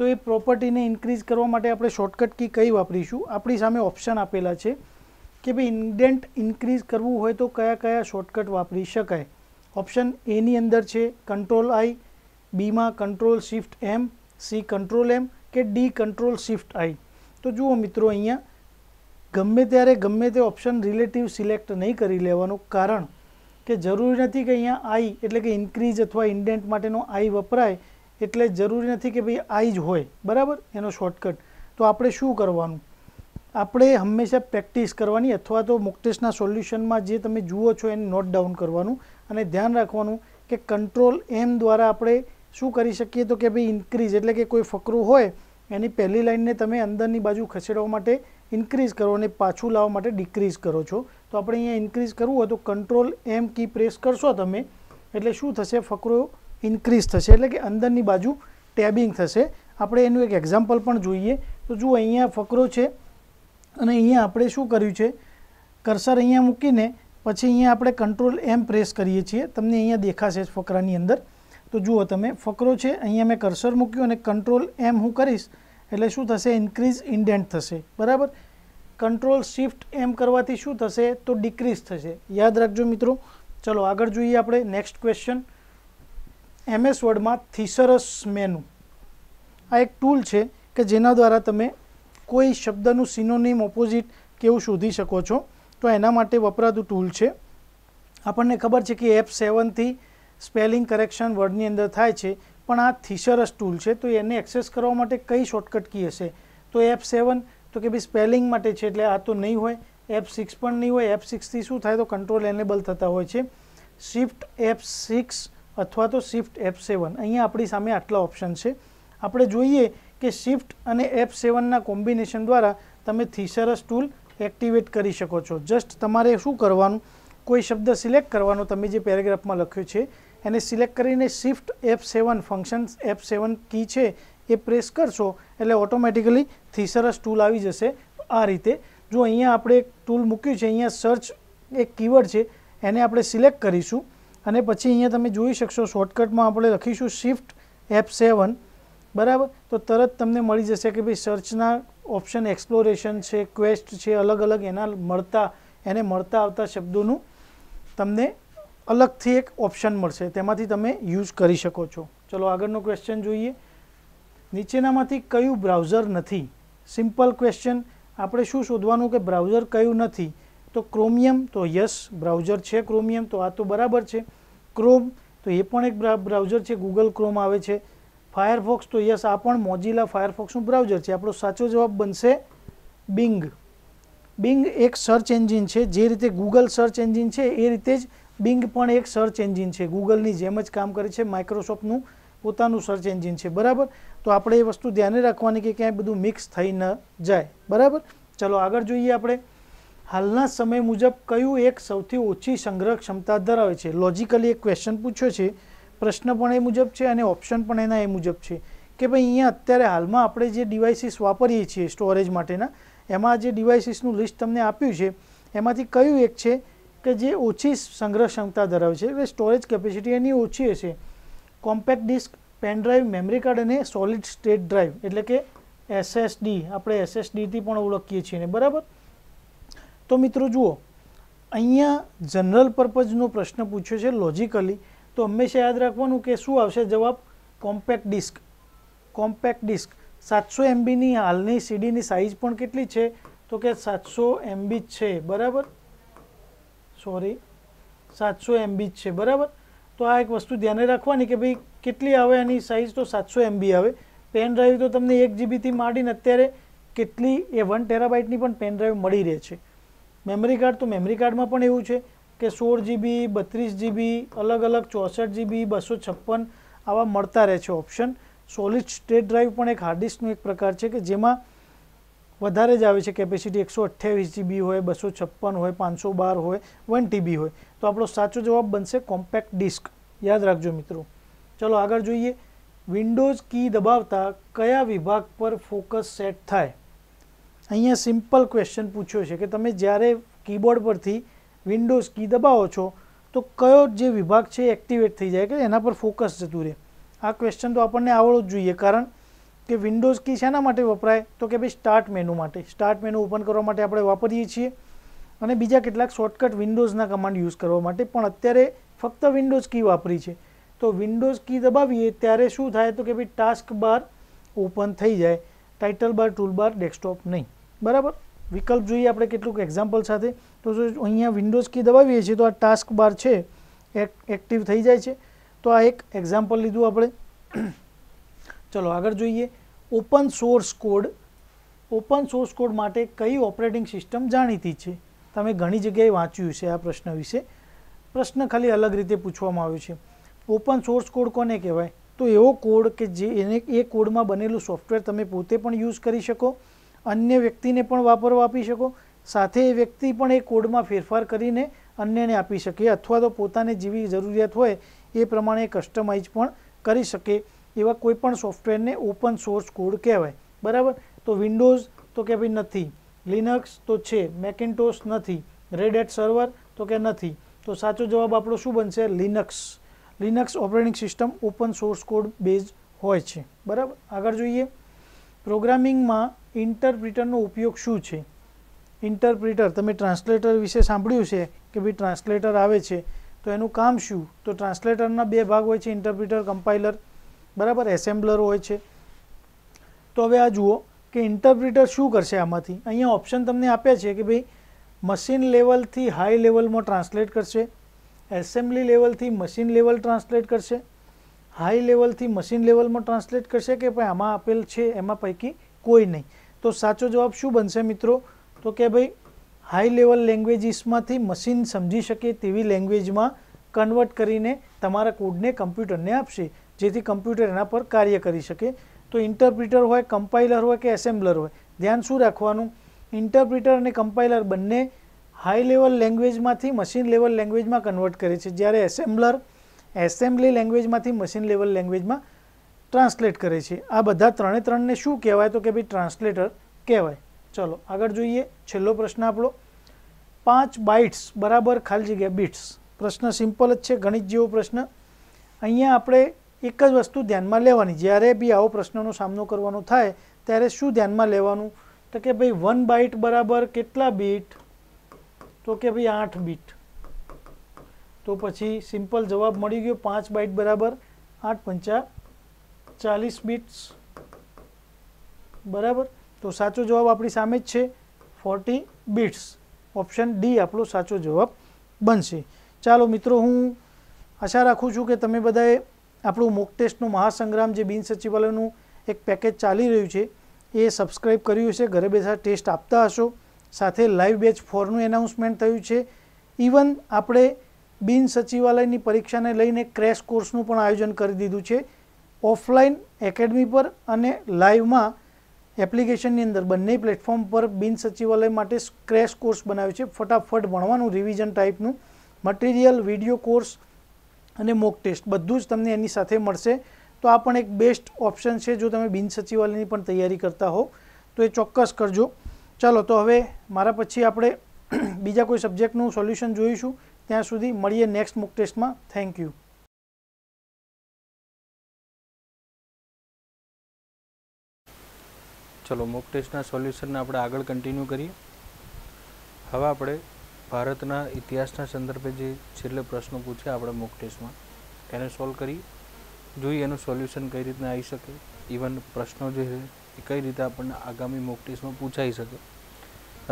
તો એ પ્રોપર્ટીને ઇન્ક્રીઝ કરવા માટે આપણે શોર્ટકટ કી કઈ વાપરીશું આપણી સામે ઓપ્શન આપેલા છે કે ભાઈ ઇન્ડેન્ટ ઇન્ક્રીઝ કરવું હોય તો કયા કયા શોર્ટકટ વાપરી શકાય ઓપ્શન એની અંદર છે કંટ્રોલ આઈ બીમાં control shift M C control M કે ડી કંટ્રોલ શિફ્ટ આઈ તો જુઓ મિત્રો અહીંયા ગમે ત્યારે ગમે તે ઓપ્શન રિલેટિવ સિલેક્ટ નહીં કરી લેવાનું કારણ કે જરૂરી નથી કે અહીંયા આઈ એટલે કે ઇન્ક્રીઝ અથવા ઇન્ડેન્ટ માટેનો આઈ વપરાય એટલે જરૂરી નથી કે ભાઈ આઈ જ હોય બરાબર એનો શોર્ટકટ તો આપણે શું કરવાનું આપણે હંમેશા પ્રેક્ટિસ કરવાની અથવા તો મુક્ટેશના સોલ્યુશનમાં જે તમે જુઓ છો એને નોટ ડાઉન કરવાનું અને ધ્યાન રાખવાનું કે કંટ્રોલ એમ દ્વારા આપણે શું કરી શકીએ તો કે ભાઈ ઇન્ક્રીઝ એટલે કે કોઈ ફકરું હોય એની પહેલી લાઇનને તમે અંદરની બાજુ ખસેડવા માટે ઇન્ક્રીઝ કરો અને પાછું લાવવા માટે ડિક્રીઝ કરો છો તો આપણે અહીંયા ઇન્ક્રીઝ કરવું હોય તો કંટ્રોલ એમ કી પ્રેસ કરશો તમે એટલે શું થશે ફકરો ઇન્ક્રીઝ થશે એટલે કે અંદરની બાજુ ટેબિંગ થશે આપણે એનું એક એક્ઝામ્પલ પણ જોઈએ તો જુઓ અહીંયા ફકરો છે અને અહીંયા આપણે શું કર્યું છે કરસર અહીંયા મૂકીને પછી અહીંયા આપણે કંટ્રોલ એમ પ્રેસ કરીએ છીએ તમને અહીંયા દેખાશે ફકરાની અંદર તો જુઓ તમે ફકરો છે અહીંયા મેં કરસર મૂક્યું અને કંટ્રોલ એમ હું કરીશ એટલે શું થશે ઇન્ક્રીઝ ઇન્ડેન્ટ થશે બરાબર કંટ્રોલ શિફ્ટ એમ કરવાથી શું થશે તો ડિક્રીઝ થશે યાદ રાખજો મિત્રો ચલો આગળ જોઈએ આપણે નેક્સ્ટ ક્વેશ્ચન એમએસ વર્ડમાં થીસરસ મેનુ આ એક ટૂલ છે કે જેના દ્વારા તમે કોઈ શબ્દનું સિનોનિમ ઓપોઝિટ કેવું શોધી શકો છો તો એના માટે વપરાતું ટૂલ છે આપણને ખબર છે કે એપ સેવનથી સ્પેલિંગ કરેક્શન વર્ડની અંદર થાય છે પણ આ થીસરસ ટૂલ છે તો એને એક્સેસ કરવા માટે કઈ શોર્ટકટ કી હશે તો એપ સેવન તો કે ભાઈ સ્પેલિંગ માટે છે એટલે આ તો નહીં હોય એફ સિક્સ પણ નહીં હોય એફ સિક્સથી શું થાય તો કંટ્રોલ એનેબલ થતા હોય છે શિફ્ટ એફ સિક્સ અથવા તો શિફ્ટ એફ સેવન અહીંયા આપણી સામે આટલા ઓપ્શન છે આપણે જોઈએ કે શિફ્ટ અને એફ સેવનના કોમ્બિનેશન દ્વારા તમે થીસરસ ટૂલ એક્ટિવેટ કરી શકો છો જસ્ટ તમારે શું કરવાનું કોઈ શબ્દ સિલેક્ટ કરવાનો તમે જે પેરેગ્રાફમાં લખ્યો છે એને સિલેક્ટ કરીને shift F seven function F seven key છે એ પ્રેસ કરશો એટલે ઓટોમેટિકલી થીસરસ ટૂલ આવી જશે આ રીતે જો અહીંયા આપણે એક ટૂલ મૂક્યું છે અહીંયા સર્ચ એક કીવર્ડ છે એને આપણે સિલેક્ટ કરીશું અને પછી અહીંયા તમે જોઈ શકશો શોર્ટકટમાં આપણે લખીશું શિફ્ટ એફ સેવન બરાબર તો તરત તમને મળી જશે કે ભાઈ સર્ચના ઓપ્શન એક્સપ્લોરેશન છે ક્વેસ્ટ છે અલગ અલગ એના મળતા એને મળતા આવતા શબ્દોનું તમને અલગથી એક ઓપ્શન મળશે તેમાંથી તમે યુઝ કરી શકો છો ચલો આગળનો ક્વેશ્ચન જોઈએ નીચેનામાંથી કયું બ્રાઉઝર નથી સિમ્પલ ક્વેશ્ચન આપણે શું શોધવાનું કે બ્રાઉઝર કયું નથી તો ક્રોમિયમ તો યસ બ્રાઉઝર છે ક્રોમિયમ તો આ તો બરાબર છે ક્રોમ તો એ પણ એક બ્રાઉઝર છે ગૂગલ ક્રોમ આવે છે ફાયરફોક્સ તો યસ આ પણ મોજીલા ફાયરફોક્સનું બ્રાઉઝર છે આપણો સાચો જવાબ બનશે બિંગ બિંગ એક સર્ચ એન્જિન છે જે રીતે ગૂગલ સર્ચ એન્જિન છે એ રીતે જ બિંગ પણ એક સર્ચ એન્જિન છે ગૂગલની જેમ જ કામ કરે છે માઇક્રોસોફ્ટનું પોતાનું સર્ચ એન્જિન છે બરાબર તો આપણે એ વસ્તુ ધ્યાને રાખવાની કે ક્યાંય બધું મિક્સ થઈ ન જાય બરાબર ચલો આગળ જોઈએ આપણે હાલના સમય મુજબ કયું એક સૌથી ઓછી સંગ્રહ ક્ષમતા ધરાવે છે લોજિકલી એક ક્વેશ્ચન પૂછ્યો છે પ્રશ્ન પણ એ મુજબ છે અને ઓપ્શન પણ એના એ મુજબ છે કે ભાઈ અહીંયા અત્યારે હાલમાં આપણે જે ડિવાઇસીસ વાપરીએ છીએ સ્ટોરેજ માટેના એમાં જે ડિવાઇસીસનું લિસ્ટ તમને આપ્યું છે એમાંથી કયું એક છે કે જે ઓછી સંગ્રહ ક્ષમતા ધરાવે છે એટલે સ્ટોરેજ કેપેસિટી એની ઓછી હશે compact disc pen drive memory card અને સોલિડ સ્ટેટ ડ્રાઈવ એટલે કે એસએસડી આપણે એસએસડીથી પણ ઓળખીએ છીએ ને બરાબર તો મિત્રો જુઓ અહીંયા જનરલ પર્પઝનો પ્રશ્ન પૂછ્યો છે લોજિકલી તો હંમેશા યાદ રાખવાનું કે શું આવશે જવાબ કોમ્પેક્ટ ડિસ્ક કોમ્પેક્ટ ડિસ્ક સાતસો એમબીની હાલની સીડીની સાઇઝ પણ કેટલી છે તો કે સાતસો એમબી છે બરાબર સોરી સાતસો એમબી છે બરાબર તો આ એક વસ્તુ ધ્યાને રાખવાની કે ભાઈ કેટલી આવે એની સાઇઝ તો સાતસો એમબી આવે પેન ડ્રાઈવ તો તમને એક જીબીથી માંડીને અત્યારે કેટલી એ વન ટેરાબાઇટની પણ પેન ડ્રાઈવ મળી રહે છે મેમરી કાર્ડ તો મેમરી કાર્ડમાં પણ એવું છે કે સોળ જીબી બત્રીસ જીબી અલગ અલગ ચોસઠ જીબી બસો છપ્પન આવા મળતા રહે છે ઓપ્શન સોલિડ સ્ટેટ ડ્રાઈવ પણ એક હાર્ડ એક પ્રકાર છે કે જેમાં વધારે જ આવે છે કેપેસિટી એકસો અઠ્યાવીસ જીબી હોય બસો છપ્પન હોય પાંચસો બાર હોય વન ટીબી હોય તો આપણો સાચો જવાબ બનશે કોમ્પેક્ટ ડિસ્ક યાદ રાખજો મિત્રો ચલો આગળ જોઈએ વિન્ડોઝ કી દબાવતા કયા વિભાગ પર ફોકસ સેટ થાય અહીંયા સિમ્પલ ક્વેશ્ચન પૂછ્યો છે કે તમે જ્યારે કીબોર્ડ પરથી વિન્ડોઝ કી દબાવો છો તો કયો જે વિભાગ છે એક્ટિવેટ થઈ જાય કે એના પર ફોકસ જતું રહે આ ક્વેશ્ચન તો આપણને આવડવું જ જોઈએ કારણ કે વિન્ડોઝ કી શેના માટે વપરાય તો કે ભાઈ સ્ટાર્ટ મેનુ માટે સ્ટાર્ટ મેનુ ઓપન કરવા માટે આપણે વાપરીએ છીએ અને બીજા કેટલાક શોર્ટકટ વિન્ડોઝના કમાન્ડ યુઝ કરવા માટે પણ અત્યારે ફક્ત વિન્ડોઝ કી વાપરી છે તો વિન્ડોઝ કી દબાવીએ ત્યારે શું થાય તો કે ભાઈ ટાસ્ક બાર ઓપન થઈ જાય title bar tool bar desktop નહીં બરાબર વિકલ્પ જોઈએ આપણે કેટલુંક એક્ઝામ્પલ સાથે તો જો અહીંયા વિન્ડોઝ કી દબાવીએ છીએ તો આ ટાસ્ક બાર છે એક્ટિવ થઈ જાય છે તો આ એક એક્ઝામ્પલ લીધું આપણે ચલો આગળ જોઈએ open source code open source code માટે કઈ ઓપરેટિંગ સિસ્ટમ જાણીતી છે તમે ઘણી જગ્યાએ વાંચ્યું છે આ પ્રશ્ન વિશે પ્રશ્ન ખાલી અલગ રીતે પૂછવામાં આવ્યો છે ઓપન સોર્સ કોડ કોને કહેવાય તો એવો કોડ કે જે એને એ કોડમાં બનેલું સોફ્ટવેર તમે પોતે પણ યુઝ કરી શકો અન્ય વ્યક્તિને પણ વાપરવા આપી શકો સાથે એ વ્યક્તિ પણ એ કોડમાં ફેરફાર કરીને અન્યને આપી શકે અથવા તો પોતાને જેવી જરૂરિયાત હોય એ પ્રમાણે કસ્ટમાઇઝ પણ કરી શકે એવા કોઈપણ સોફ્ટવેરને ઓપન સોર્સ કોડ કહેવાય બરાબર તો વિન્ડોઝ તો કે ભાઈ નથી લિનક્સ તો છે મેકિન્ટોશ નથી રેડ એટ સર્વર તો કે નથી તો સાચો જવાબ આપણો શું બનશે Linux Linux operating system open source code base હોય છે બરાબર આગળ જોઈએ પ્રોગ્રામિંગમાં ઇન્ટરપ્રિટરનો ઉપયોગ શું છે ઇન્ટરપ્રિટર તમે ટ્રાન્સલેટર વિશે સાંભળ્યું છે કે ભાઈ ટ્રાન્સલેટર આવે છે તો એનું કામ શું તો ટ્રાન્સલેટરના બે ભાગ હોય છે ઇન્ટરપ્રિટર કમ્પાઇલર બરાબર એસેમ્બલર હોય છે તો હવે આ જુઓ કે ઇન્ટરપ્રિટર શું કરશે આમાંથી અહીંયા ઓપ્શન તમને આપ્યા છે કે ભાઈ મશીન લેવલથી હાઈ લેવલમાં ટ્રાન્સલેટ કરશે એસેમ્બલી લેવલથી મશીન લેવલ ટ્રાન્સલેટ કરશે હાઈ લેવલથી મશીન લેવલમાં ટ્રાન્સલેટ કરશે કે ભાઈ આમાં આપેલ છે એમાં પૈકી કોઈ નહીં તો સાચો જવાબ શું બનશે મિત્રો તો કે ભાઈ હાઈ લેવલ લેંગ્વેજીસમાંથી મશીન સમજી શકે તેવી લેંગ્વેજમાં કન્વર્ટ કરીને તમારા કોડને કમ્પ્યુટરને આપશે જેથી કમ્પ્યુટર એના પર કાર્ય કરી શકે તો ઇન્ટરપ્રિટર હોય કમ્પાઇલર હોય કે એસેમ્બલર હોય ધ્યાન શું રાખવાનું ઇન્ટરપ્રિટર અને કમ્પાઇલર બંને હાઈ લેવલ લેંગ્વેજમાંથી મશીન લેવલ લેંગ્વેજમાં કન્વર્ટ કરે છે જ્યારે એસેમ્બલર એસેમ્બલી લેંગ્વેજમાંથી મશીન લેવલ લેંગ્વેજમાં ટ્રાન્સલેટ કરે છે આ બધા ત્રણે ત્રણને શું કહેવાય તો કે ભાઈ ટ્રાન્સલેટર કહેવાય ચલો આગળ જોઈએ છેલ્લો પ્રશ્ન આપણો પાંચ બાઇટ્સ બરાબર ખાલી જગ્યા બીટ્સ પ્રશ્ન સિમ્પલ જ છે ગણિત જેવો પ્રશ્ન અહીંયા આપણે એક જ વસ્તુ ધ્યાનમાં લેવાની જ્યારે બી આવો પ્રશ્નનો સામનો કરવાનો થાય ત્યારે શું ધ્યાનમાં લેવાનું તો કે ભાઈ વન બાઇટ બરાબર કેટલા બીટ તો કે ભાઈ આઠ બીટ તો પછી સિમ્પલ જવાબ મળી ગયો પાંચ બાઇટ બરાબર આઠ પંચા ચાલીસ બીટ્સ બરાબર તો સાચો જવાબ આપણી સામે જ છે ફોર્ટી બીટ્સ ઓપ્શન ડી આપણો સાચો જવાબ બનશે ચાલો મિત્રો હું આશા રાખું છું કે તમે બધાએ આપણું મોક ટેસ્ટનું મહાસંગ્રામ જે બિન સચિવાલયનું એક પેકેજ ચાલી રહ્યું છે એ સબસ્ક્રાઈબ કર્યું છે ઘરે બેઠા ટેસ્ટ આપતા હશો સાથે લાઈવ બેચ ફોરનું એનાઉન્સમેન્ટ થયું છે ઇવન આપણે બિન સચિવાલયની પરીક્ષાને લઈને ક્રેશ કોર્સનું પણ આયોજન કરી દીધું છે ઓફલાઈન એકેડમી પર અને લાઈવમાં એપ્લિકેશનની અંદર બંને પ્લેટફોર્મ પર બિન સચિવાલય માટે ક્રેશ કોર્સ બનાવ્યો છે ફટાફટ ભણવાનું રિવિઝન ટાઈપનું મટીરિયલ વિડીયો કોર્સ અને મોક ટેસ્ટ બધું જ તમને એની સાથે મળશે તો આ પણ એક બેસ્ટ ઓપ્શન છે જો તમે બિનસચિવાલયની પણ તૈયારી કરતા હો તો એ ચોક્કસ કરજો ચાલો તો હવે મારા પછી આપણે બીજા કોઈ સબ્જેક્ટનું સોલ્યુશન જોઈશું ત્યાં સુધી મળીએ નેક્સ્ટ મોક ટેસ્ટમાં થેન્ક યુ ચલો મોક ટેસ્ટના સોલ્યુશનને આપણે આગળ કન્ટિન્યુ કરીએ હવે આપણે ભારતના ઇતિહાસના સંદર્ભે જે છેલ્લે પ્રશ્નો પૂછ્યા આપણે મોક ટેસ્ટમાં એને સોલ્વ કરી જોઈએ એનું સોલ્યુશન કઈ રીતના આવી શકે ઇવન પ્રશ્નો જે છે એ કઈ રીતે આપણને આગામી મોક ટેસ્ટમાં પૂછાઈ શકે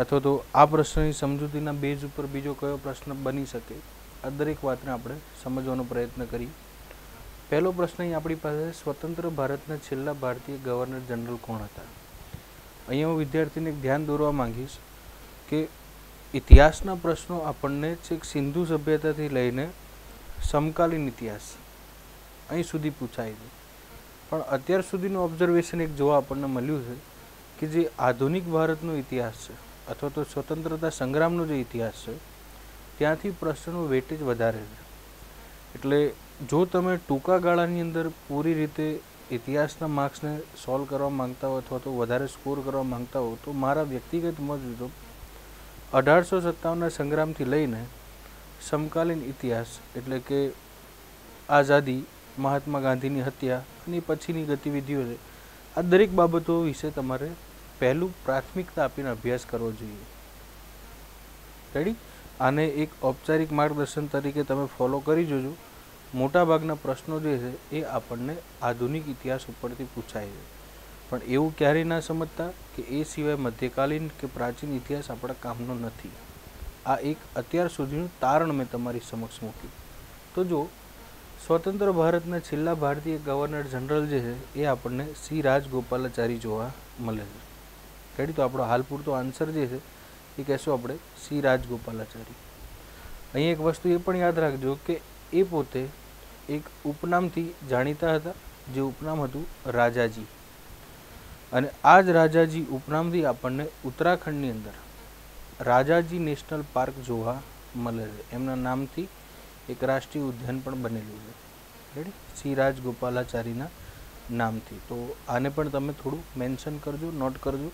અથવા તો આ પ્રશ્નની સમજૂતીના બેઝ ઉપર બીજો કયો પ્રશ્ન બની શકે આ દરેક વાતને આપણે સમજવાનો પ્રયત્ન કરી પહેલો પ્રશ્ન અહીં આપણી પાસે સ્વતંત્ર ભારતના છેલ્લા ભારતીય ગવર્નર જનરલ કોણ હતા અહીંયા હું વિદ્યાર્થીને ધ્યાન દોરવા માંગીશ કે ઇતિહાસના પ્રશ્નો આપણને છેક સિંધુ સભ્યતાથી લઈને સમકાલીન ઇતિહાસ અહીં સુધી પૂછાય છે પણ અત્યાર સુધીનું ઓબ્ઝર્વેશન એક જોવા આપણને મળ્યું છે કે જે આધુનિક ભારતનો ઇતિહાસ છે અથવા તો સ્વતંત્રતા સંગ્રામનો જે ઇતિહાસ છે ત્યાંથી પ્રશ્નનો વેટેજ વધારે છે એટલે જો તમે ટૂંકા ગાળાની અંદર પૂરી રીતે ઇતિહાસના માર્ક્સને સોલ્વ કરવા માંગતા હો અથવા તો વધારે સ્કોર કરવા માંગતા હો તો મારા વ્યક્તિગત મત મુજબ અઢારસો સત્તાવનના સંગ્રામથી લઈને સમકાલીન ઇતિહાસ એટલે કે આઝાદી મહાત્મા ગાંધીની હત્યા અને પછીની ગતિવિધિઓ છે આ દરેક બાબતો વિશે તમારે પહેલું પ્રાથમિકતા આપીને અભ્યાસ કરવો જોઈએ રેડી આને એક ઔપચારિક માર્ગદર્શન તરીકે તમે ફોલો કરી જોજો મોટાભાગના પ્રશ્નો જે છે એ આપણને આધુનિક ઇતિહાસ ઉપરથી પૂછાય છે પણ એવું ક્યારેય ના સમજતા કે એ સિવાય મધ્યકાલીન કે પ્રાચીન ઇતિહાસ આપણા કામનો નથી આ એક અત્યાર સુધીનું તારણ મેં તમારી સમક્ષ મૂક્યું તો જો સ્વતંત્ર ભારતના છેલ્લા ભારતીય ગવર્નર જનરલ જે છે એ આપણને સી રાજગોપાલાચારી જોવા મળે છે રેડી તો આપણો હાલ પૂરતો આન્સર જે છે એ કહેશું આપણે સી રાજગોપાલાચારી અહીં એક વસ્તુ એ પણ યાદ રાખજો કે એ પોતે એક ઉપનામથી જાણીતા હતા જે ઉપનામ હતું રાજાજી અને આ જ રાજાજી ઉપનામથી આપણને ઉત્તરાખંડની અંદર રાજાજી નેશનલ પાર્ક જોવા મળે છે એમના નામથી એક રાષ્ટ્રીય ઉદ્યાન પણ બનેલું છે રેડી શ્રી રાજ નામથી તો આને પણ તમે થોડું મેન્શન કરજો નોટ કરજો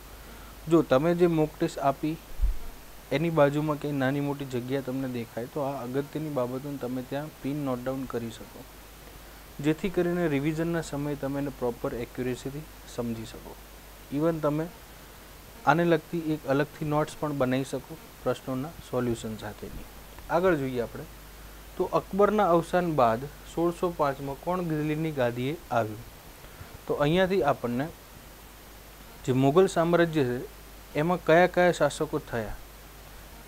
જો તમે જે મોક ટેસ્ટ આપી એની બાજુમાં કંઈ નાની મોટી જગ્યા તમને દેખાય તો આ અગત્યની બાબતોને તમે ત્યાં પિન નોટ ડાઉન કરી શકો જેથી કરીને રિવિઝનના સમયે તમે એને પ્રોપર એક્યુરેસીથી સમજી શકો ઇવન તમે આને લગતી એક અલગથી નોટ્સ પણ બનાવી શકો પ્રશ્નોના સોલ્યુશન સાથેની આગળ જોઈએ આપણે તો અકબરના અવસાન બાદ સોળસો પાંચમાં કોણ દિલ્હીની ગાદીએ આવ્યું તો અહીંયાથી આપણને જે મુગલ સામ્રાજ્ય છે એમાં કયા કયા શાસકો થયા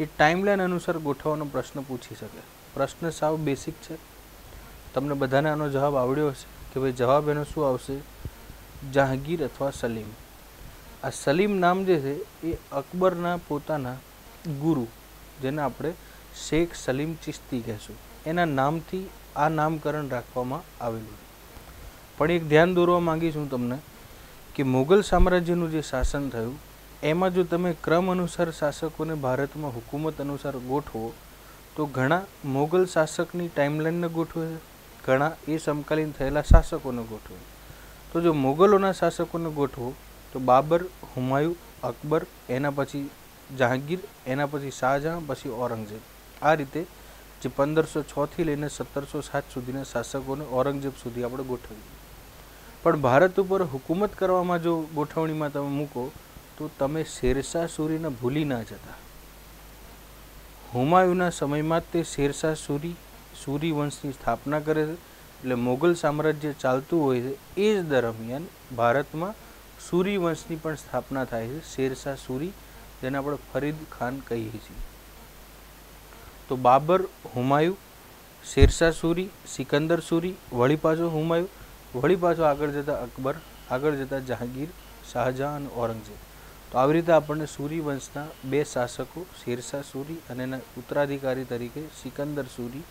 એ ટાઈમલાઈન અનુસાર ગોઠવવાનો પ્રશ્ન પૂછી શકે પ્રશ્ન સાવ બેસિક છે તમને બધાને આનો જવાબ આવડ્યો હશે કે ભાઈ જવાબ એનો શું આવશે જહાંગીર અથવા સલીમ આ સલીમ નામ જે છે એ અકબરના પોતાના ગુરુ જેને આપણે શેખ સલીમ ચિશ્તી કહેશું એના નામથી આ નામકરણ રાખવામાં આવેલું પણ એક ધ્યાન દોરવા માગીશ હું તમને કે મુગલ સામ્રાજ્યનું જે શાસન થયું એમાં જો તમે ક્રમ અનુસાર શાસકોને ભારતમાં હુકુમત અનુસાર ગોઠવો તો ઘણા મોગલ શાસકની ટાઈમલાઈનને ગોઠવે છે ઘણા એ સમકાલીન થયેલા શાસકોને ગોઠવે તો જો મુગલોના શાસકોને ગોઠવો તો બાબર હુમાયુ અકબર એના પછી જહાંગીર એના પછી શાહજહાં પછી ઔરંગઝેબ આ રીતે જે પંદરસો છથી લઈને સત્તરસો સાત સુધીના શાસકોને ઔરંગઝેબ સુધી આપણે ગોઠવીએ પણ ભારત ઉપર હુકુમત કરવામાં જો ગોઠવણીમાં તમે મૂકો તો તમે શેરશાહ સૂરીને ભૂલી ના જતા હુમાયુના સમયમાં તે શેરશાહ સૂરી સૂર્યવંશની સ્થાપના કરે છે એટલે મોગલ સામ્રાજ્ય ચાલતું હોય છે એ જ દરમિયાન ભારતમાં સૂર્યવંશની પણ સ્થાપના થાય છે શેરશાહ સૂરી જેને આપણે ફરીદ ખાન કહીએ છીએ તો બાબર હુમાયુ શેરશાહ સૂરી સિકંદર સૂરી વળી પાછો હુમાયુ વળી પાછો આગળ જતા અકબર આગળ જતા જહાંગીર શાહજહાં અને ઔરંગઝેબ તો આવી રીતે આપણને સૂર્યવંશના બે શાસકો શેરશાહ સૂરી અને એના ઉત્તરાધિકારી તરીકે સિકંદર સૂરી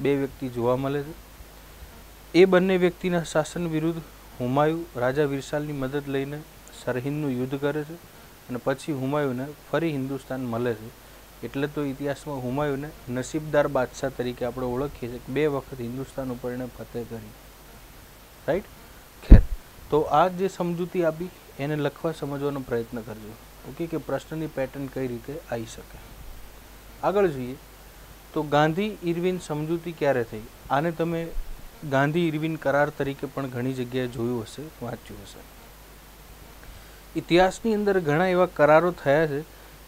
બે વ્યક્તિ જોવા મળે છે એ બંને વ્યક્તિના શાસન વિરુદ્ધ હુમાયુ રાજા વિરસાલની મદદ લઈને સરહિંદનું યુદ્ધ કરે છે અને પછી હુમાયુને ફરી હિન્દુસ્તાન મળે છે એટલે તો ઇતિહાસમાં હુમાયુને નસીબદાર બાદશાહ તરીકે આપણે ઓળખીએ છીએ બે વખત હિન્દુસ્તાન ઉપર એણે ફતેહ કરી રાઈટ ખેર તો આ જે સમજૂતી આપી એને લખવા સમજવાનો પ્રયત્ન કરજો ઓકે કે પ્રશ્નની પેટર્ન કઈ રીતે આવી શકે આગળ જોઈએ તો ગાંધી ઇરવિન સમજૂતી ક્યારે થઈ આને તમે ગાંધી ઇરવિન કરાર તરીકે પણ ઘણી જગ્યાએ જોયું હશે વાંચ્યું હશે ઇતિહાસની અંદર ઘણા એવા કરારો થયા છે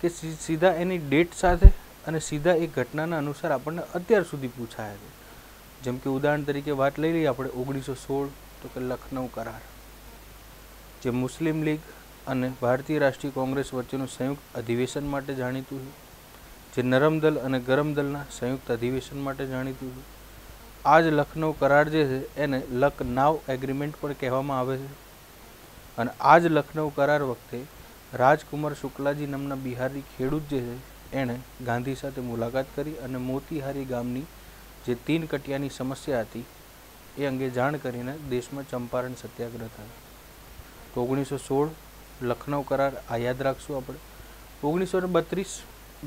કે સીધા એની ડેટ સાથે અને સીધા એ ઘટનાના અનુસાર આપણને અત્યાર સુધી પૂછાયા છે જેમ કે ઉદાહરણ તરીકે વાત લઈ લઈએ આપણે ઓગણીસો સોળ તો કે લખનૌ કરાર જે મુસ્લિમ લીગ અને ભારતીય રાષ્ટ્રીય કોંગ્રેસ વચ્ચેનું સંયુક્ત અધિવેશન માટે જાણીતું હતું જે નરમ દલ અને ગરમ દળના સંયુક્ત અધિવેશન માટે જાણીતું હતું આ જ લખનૌ કરાર જે છે એને લખનાવ એગ્રીમેન્ટ પણ કહેવામાં આવે છે અને આ જ લખનૌ કરાર વખતે રાજકુમાર શુક્લાજી નામના બિહારી ખેડૂત જે છે એણે ગાંધી સાથે મુલાકાત કરી અને મોતીહારી ગામની જે તીન કટિયાની સમસ્યા હતી એ અંગે જાણ કરીને દેશમાં ચંપારણ સત્યાગ્રહ થયો તો ઓગણીસો સોળ લખનૌ કરાર આ યાદ રાખશું આપણે ઓગણીસો બત્રીસ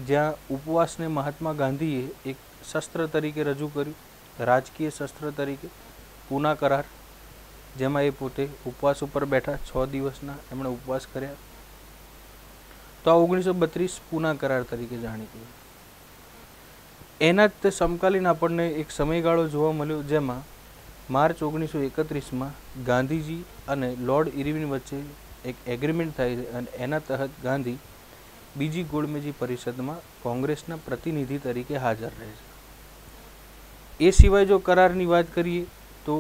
જ્યાં ઉપવાસને મહાત્મા ગાંધીએ એક શસ્ત્ર તરીકે રજૂ કર્યું રાજકીય શસ્ત્ર તરીકે પૂના કરાર જેમાં એ પોતે ઉપવાસ ઉપર બેઠા છ દિવસના એમણે ઉપવાસ કર્યા તો આ ઓગણીસો બત્રીસ પૂના કરાર તરીકે જાણીતું એના જ તે સમકાલીન આપણને એક સમયગાળો જોવા મળ્યો જેમાં માર્ચ ઓગણીસો એકત્રીસમાં ગાંધીજી અને લોર્ડ ઇરવિન વચ્ચે એક એગ્રીમેન્ટ થાય છે અને એના તહત ગાંધી બીજી ગોળમેજી પરિષદમાં કોંગ્રેસના પ્રતિનિધિ તરીકે હાજર રહે છે એ સિવાય જો કરારની વાત કરીએ તો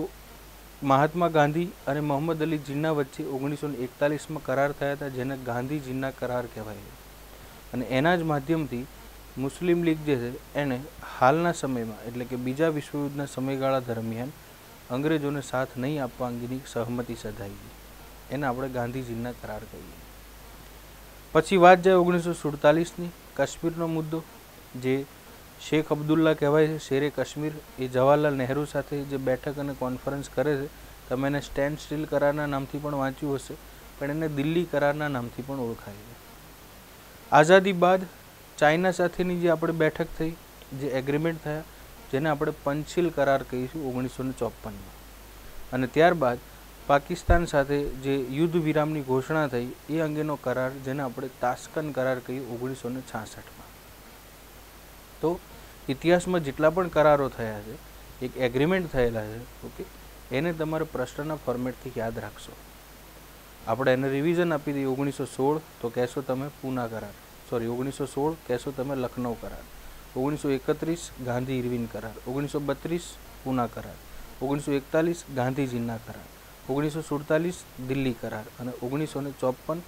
મહાત્મા ગાંધી અને મોહમ્મદ અલી જીન્ના વચ્ચે ઓગણીસો એકતાલીસમાં કરાર થયા હતા જેને ગાંધી જીન્ના કરાર કહેવાય છે અને એના જ માધ્યમથી મુસ્લિમ લીગ જે છે એણે હાલના સમયમાં એટલે કે બીજા વિશ્વયુદ્ધના સમયગાળા દરમિયાન અંગ્રેજોને સાથ નહીં આપવા અંગેની સહમતિ સધાઈ એને આપણે ગાંધીજીના કરાર કહીએ પછી વાત જાય ઓગણીસો સુડતાલીસની કાશ્મીરનો મુદ્દો જે શેખ અબ્દુલ્લા કહેવાય છે શેરે કાશ્મીર એ જવાહરલાલ નહેરુ સાથે જે બેઠક અને કોન્ફરન્સ કરે છે તમે એને સ્ટેન્ડ સ્ટીલ કરારના નામથી પણ વાંચ્યું હશે પણ એને દિલ્હી કરારના નામથી પણ ઓળખાય છે આઝાદી બાદ ચાઇના સાથેની જે આપણે બેઠક થઈ જે એગ્રીમેન્ટ થયા જેને આપણે પંચીલ કરાર કહીશું ઓગણીસો ચોપનમાં અને ત્યારબાદ પાકિસ્તાન સાથે જે યુદ્ધ વિરામની ઘોષણા થઈ એ અંગેનો કરાર જેને આપણે તાસ્કન કરાર કહીએ ઓગણીસો ને છાસઠમાં તો ઇતિહાસમાં જેટલા પણ કરારો થયા છે એક એગ્રીમેન્ટ થયેલા છે ઓકે એને તમારે પ્રશ્નના ફોર્મેટથી યાદ રાખશો આપણે એને રિવિઝન આપી દઈએ ઓગણીસો સોળ તો કહેશો તમે પૂના કરાર સોરી ઓગણીસો સોળ કહેશો તમે લખનૌ કરાર ઓગણીસો એકત્રીસ ગાંધી ઇરવિન કરાર ઓગણીસો બત્રીસ પૂના કરાર ઓગણીસો એકતાલીસ ગાંધીજીના કરાર ઓગણીસો સુડતાલીસ દિલ્હી કરાર અને ઓગણીસો ને ચોપન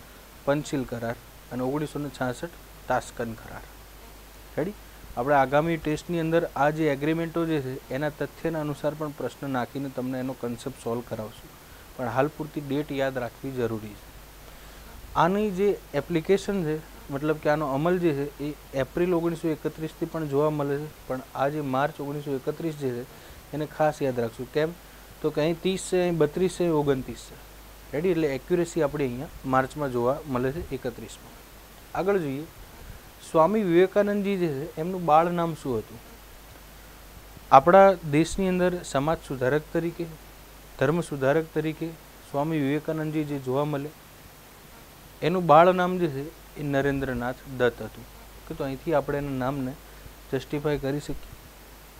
પંચિલ કરાર અને ઓગણીસો ને છાસઠ તાસ્કન કરાર રેડી આપણે આગામી ટેસ્ટની અંદર આ જે એગ્રીમેન્ટો જે છે એના તથ્યના અનુસાર પણ પ્રશ્ન નાખીને તમને એનો કન્સેપ્ટ સોલ્વ કરાવશું પણ હાલ પૂરતી ડેટ યાદ રાખવી જરૂરી છે આની જે એપ્લિકેશન છે મતલબ કે આનો અમલ જે છે એ એપ્રિલ ઓગણીસો એકત્રીસથી પણ જોવા મળે છે પણ આ જે માર્ચ ઓગણીસો એકત્રીસ જે છે એને ખાસ યાદ રાખશું કેમ તો કે અહીં ત્રીસ છે અહીં બત્રીસ છે ઓગણત્રીસ છે રેડી એટલે એક્યુરેસી આપણે અહીંયા માર્ચમાં જોવા મળે છે એકત્રીસમાં આગળ જોઈએ સ્વામી વિવેકાનંદજી જે છે એમનું બાળ નામ શું હતું આપણા દેશની અંદર સમાજ સુધારક તરીકે ધર્મ સુધારક તરીકે સ્વામી વિવેકાનંદજી જે જોવા મળે એનું બાળ નામ જે છે એ નરેન્દ્રનાથ દત્ત હતું કે તો અહીંથી આપણે એના નામને જસ્ટિફાય કરી શકીએ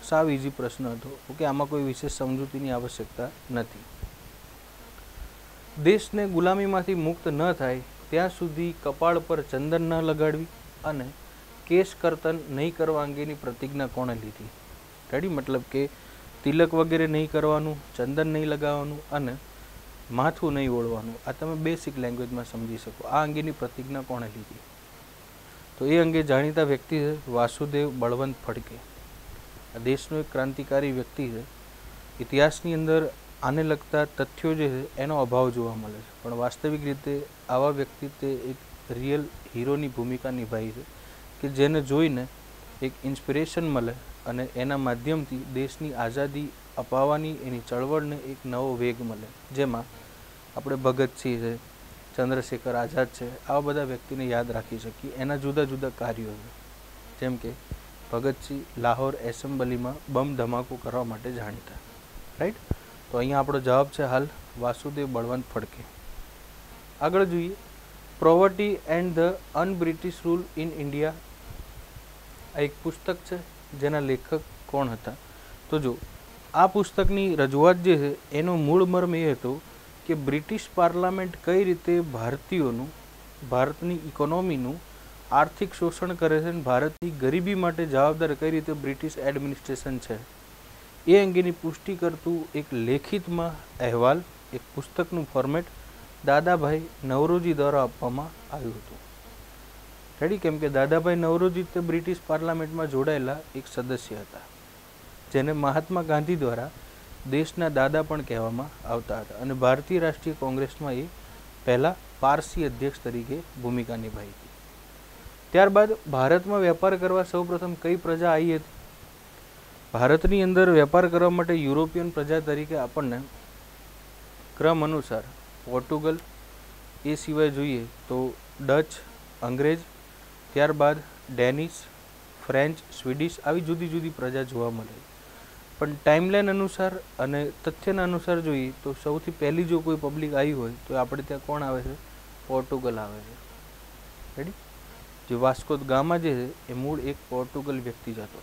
સાવ ઇઝી પ્રશ્ન હતો ઓકે આમાં કોઈ વિશેષ સમજૂતીની આવશ્યકતા નથી દેશને ગુલામીમાંથી મુક્ત ન થાય ત્યાં સુધી કપાળ પર ચંદન ન લગાડવી અને કેસ કરતન નહીં કરવા અંગેની પ્રતિજ્ઞા કોણે લીધી રેડી મતલબ કે તિલક વગેરે નહીં કરવાનું ચંદન નહીં લગાવવાનું અને માથું નહીં ઓળવાનું આ તમે બેસિક લેંગ્વેજમાં સમજી શકો આ અંગેની પ્રતિજ્ઞા કોણે લીધી તો એ અંગે જાણીતા વ્યક્તિ વાસુદેવ બળવંત ફડકે દેશનો એક ક્રાંતિકારી વ્યક્તિ છે ઇતિહાસની અંદર આને લગતા તથ્યો જે છે એનો અભાવ જોવા મળે છે પણ વાસ્તવિક રીતે આવા વ્યક્તિ તે એક રિયલ હીરોની ભૂમિકા નિભાવી છે કે જેને જોઈને એક ઇન્સ્પિરેશન મળે અને એના માધ્યમથી દેશની આઝાદી અપાવવાની એની ચળવળને એક નવો વેગ મળે જેમાં આપણે ભગતસિંહ છે ચંદ્રશેખર આઝાદ છે આવા બધા વ્યક્તિને યાદ રાખી શકીએ એના જુદા જુદા કાર્યો છે જેમ કે ભગતસિંહ લાહોર એસેમ્બલીમાં બમ ધમાકો કરવા માટે જાણીતા રાઈટ તો અહીંયા આપણો જવાબ છે હાલ વાસુદેવ બળવંત ફડકે આગળ જોઈએ poverty and the unBritish rule in India આ એક પુસ્તક છે જેના લેખક કોણ હતા તો જો આ પુસ્તકની રજૂઆત જે છે એનો મૂળ મર્મ એ હતો કે બ્રિટિશ પાર્લામેન્ટ કઈ રીતે ભારતીયોનું ભારતની ઇકોનોમીનું આર્થિક શોષણ કરે છે અને ભારતની ગરીબી માટે જવાબદાર કઈ રીતે બ્રિટિશ એડમિનિસ્ટ્રેશન છે એ અંગેની પુષ્ટિ કરતું એક લેખિતમાં અહેવાલ એક પુસ્તકનું ફોર્મેટ દાદાભાઈ નવરોજી દ્વારા આપવામાં આવ્યું હતું રેડી કેમ કે દાદાભાઈ નવરોજી તે બ્રિટિશ પાર્લામેન્ટમાં જોડાયેલા એક સદસ્ય હતા જેને મહાત્મા ગાંધી દ્વારા દેશના દાદા પણ કહેવામાં આવતા હતા અને ભારતીય રાષ્ટ્રીય કોંગ્રેસમાં એ પહેલાં પારસી અધ્યક્ષ તરીકે ભૂમિકા નિભાવી ત્યારબાદ ભારતમાં વેપાર કરવા સૌપ્રથમ કઈ પ્રજા આવી હતી ભારતની અંદર વેપાર કરવા માટે યુરોપિયન પ્રજા તરીકે આપણને ક્રમ અનુસાર પોર્ટુગલ એ સિવાય જોઈએ તો ડચ અંગ્રેજ ત્યારબાદ ડેનિશ ફ્રેન્ચ સ્વીડિશ આવી જુદી જુદી પ્રજા જોવા મળે પણ ટાઈમલાઈન અનુસાર અને તથ્યના અનુસાર જોઈએ તો સૌથી પહેલી જો કોઈ પબ્લિક આવી હોય તો આપણે ત્યાં કોણ આવે છે પોર્ટુગલ આવે છે રેડી જે વાસ્કો ગામાં જે છે એ મૂળ એક પોર્ટુગલ વ્યક્તિ જ હતો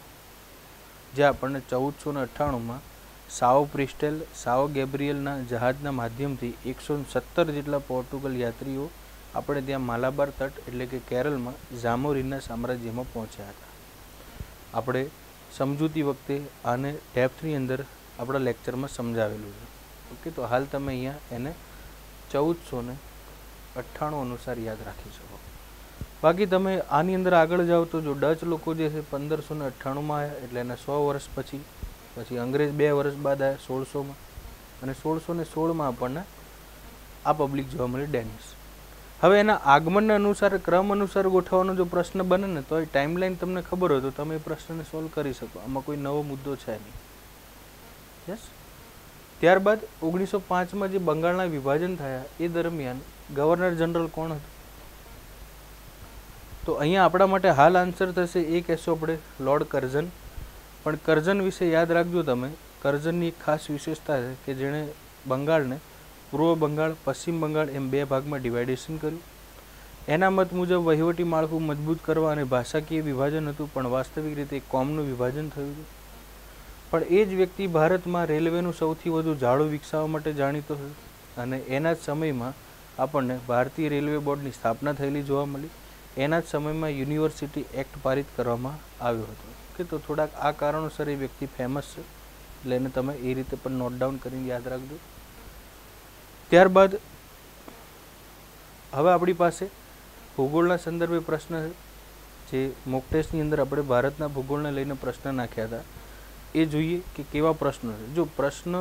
જે આપણને ચૌદસો ને અઠ્ઠાણુંમાં સાઓ પ્રિસ્ટેલ સાઓ ગેબ્રિયલના જહાજના માધ્યમથી એકસો સત્તર જેટલા પોર્ટુગલ યાત્રીઓ આપણે ત્યાં માલાબાર તટ એટલે કે કેરળમાં ઝામોરીના સામ્રાજ્યમાં પહોંચ્યા હતા આપણે સમજૂતી વખતે આને ડેપ્થની અંદર આપણા લેક્ચરમાં સમજાવેલું છે ઓકે તો હાલ તમે અહીંયા એને ચૌદસો ને અઠ્ઠાણું અનુસાર યાદ રાખી શકો બાકી તમે આની અંદર આગળ જાઓ તો જો ડચ લોકો જે છે પંદરસો ને અઠ્ઠાણુંમાં આવ્યા એટલે એના સો વર્ષ પછી પછી અંગ્રેજ બે વર્ષ બાદ આવ્યા સોળસોમાં અને સોળસો ને સોળમાં આપણને આ પબ્લિક જોવા મળી ડેનિશ હવે એના આગમનને અનુસાર ક્રમ અનુસાર ગોઠવવાનો જો પ્રશ્ન બને ને તો એ ટાઈમલાઈન તમને ખબર હોય તો તમે એ પ્રશ્નને સોલ્વ કરી શકો આમાં કોઈ નવો મુદ્દો છે નહીં યસ ત્યારબાદ ઓગણીસો પાંચમાં જે બંગાળના વિભાજન થયા એ દરમિયાન ગવર્નર જનરલ કોણ હતું તો અહીંયા આપણા માટે હાલ આન્સર થશે એ કહેશો આપણે લોર્ડ કરઝન પણ કરઝન વિશે યાદ રાખજો તમે કરઝનની એક ખાસ વિશેષતા છે કે જેણે બંગાળને પૂર્વ બંગાળ પશ્ચિમ બંગાળ એમ બે ભાગમાં ડિવાઇડેશન કર્યું એના મત મુજબ વહીવટી માળખું મજબૂત કરવા અને ભાષાકીય વિભાજન હતું પણ વાસ્તવિક રીતે કોમનું વિભાજન થયું હતું પણ એ જ વ્યક્તિ ભારતમાં રેલવેનું સૌથી વધુ જાળું વિકસાવવા માટે જાણીતો હતો અને એના જ સમયમાં આપણને ભારતીય રેલવે બોર્ડની સ્થાપના થયેલી જોવા મળી એના જ સમયમાં યુનિવર્સિટી એક્ટ પારિત કરવામાં આવ્યો હતો કે તો થોડાક આ કારણોસર એ વ્યક્તિ ફેમસ છે એટલે એને તમે એ રીતે પણ નોટ ડાઉન કરીને યાદ રાખજો ત્યારબાદ હવે આપણી પાસે ભૂગોળના સંદર્ભે પ્રશ્ન જે મોક ટેસ્ટની અંદર આપણે ભારતના ભૂગોળને લઈને પ્રશ્ન નાખ્યા હતા એ જોઈએ કે કેવા પ્રશ્નો છે જો પ્રશ્ન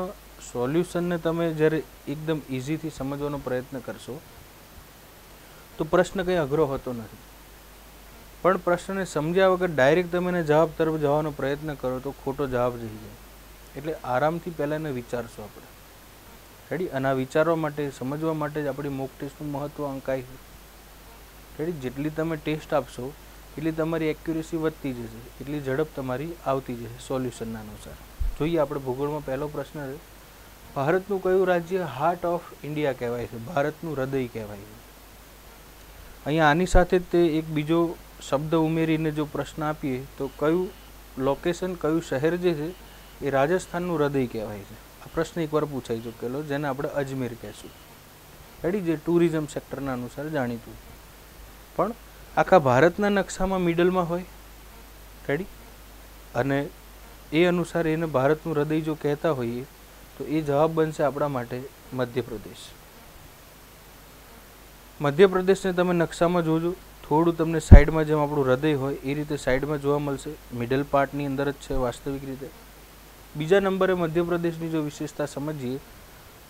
સોલ્યુશનને તમે જ્યારે એકદમ ઇઝીથી સમજવાનો પ્રયત્ન કરશો તો પ્રશ્ન કંઈ અઘરો હોતો નથી પણ પ્રશ્નને સમજ્યા વગર ડાયરેક્ટ તમે એને જવાબ તરફ જવાનો પ્રયત્ન કરો તો ખોટો જવાબ જઈ જાય એટલે આરામથી પહેલાં એને વિચારશું આપણે રેડી અને આ વિચારવા માટે સમજવા માટે જ આપણી મોક ટેસ્ટનું મહત્ત્વ અંકાય છે રેડી જેટલી તમે ટેસ્ટ આપશો એટલી તમારી એક્યુરેસી વધતી જશે એટલી ઝડપ તમારી આવતી જશે સોલ્યુશનના અનુસાર જોઈએ આપણે ભૂગોળમાં પહેલો પ્રશ્ન છે ભારતનું કયું રાજ્ય હાર્ટ ઓફ ઇન્ડિયા કહેવાય છે ભારતનું હૃદય કહેવાય છે અહીંયા આની સાથે તે એક બીજો શબ્દ ઉમેરીને જો પ્રશ્ન આપીએ તો કયું લોકેશન કયું શહેર જે છે એ રાજસ્થાનનું હૃદય કહેવાય છે આ પ્રશ્ન એકવાર પૂછાઈ ચૂકેલો જેને આપણે અજમેર કહેશું રેડી જે ટુરિઝમ સેક્ટરના અનુસાર જાણીતું પણ આખા ભારતના નકશામાં મિડલમાં હોય રેડી અને એ અનુસાર એને ભારતનું હૃદય જો કહેતા હોઈએ તો એ જવાબ બનશે આપણા માટે મધ્યપ્રદેશ મધ્યપ્રદેશને તમે નકશામાં જોજો થોડું તમને સાઈડમાં જેમ આપણું હૃદય હોય એ રીતે સાઈડમાં જોવા મળશે મિડલ પાર્ટની અંદર જ છે વાસ્તવિક રીતે બીજા નંબરે મધ્યપ્રદેશની જો વિશેષતા સમજીએ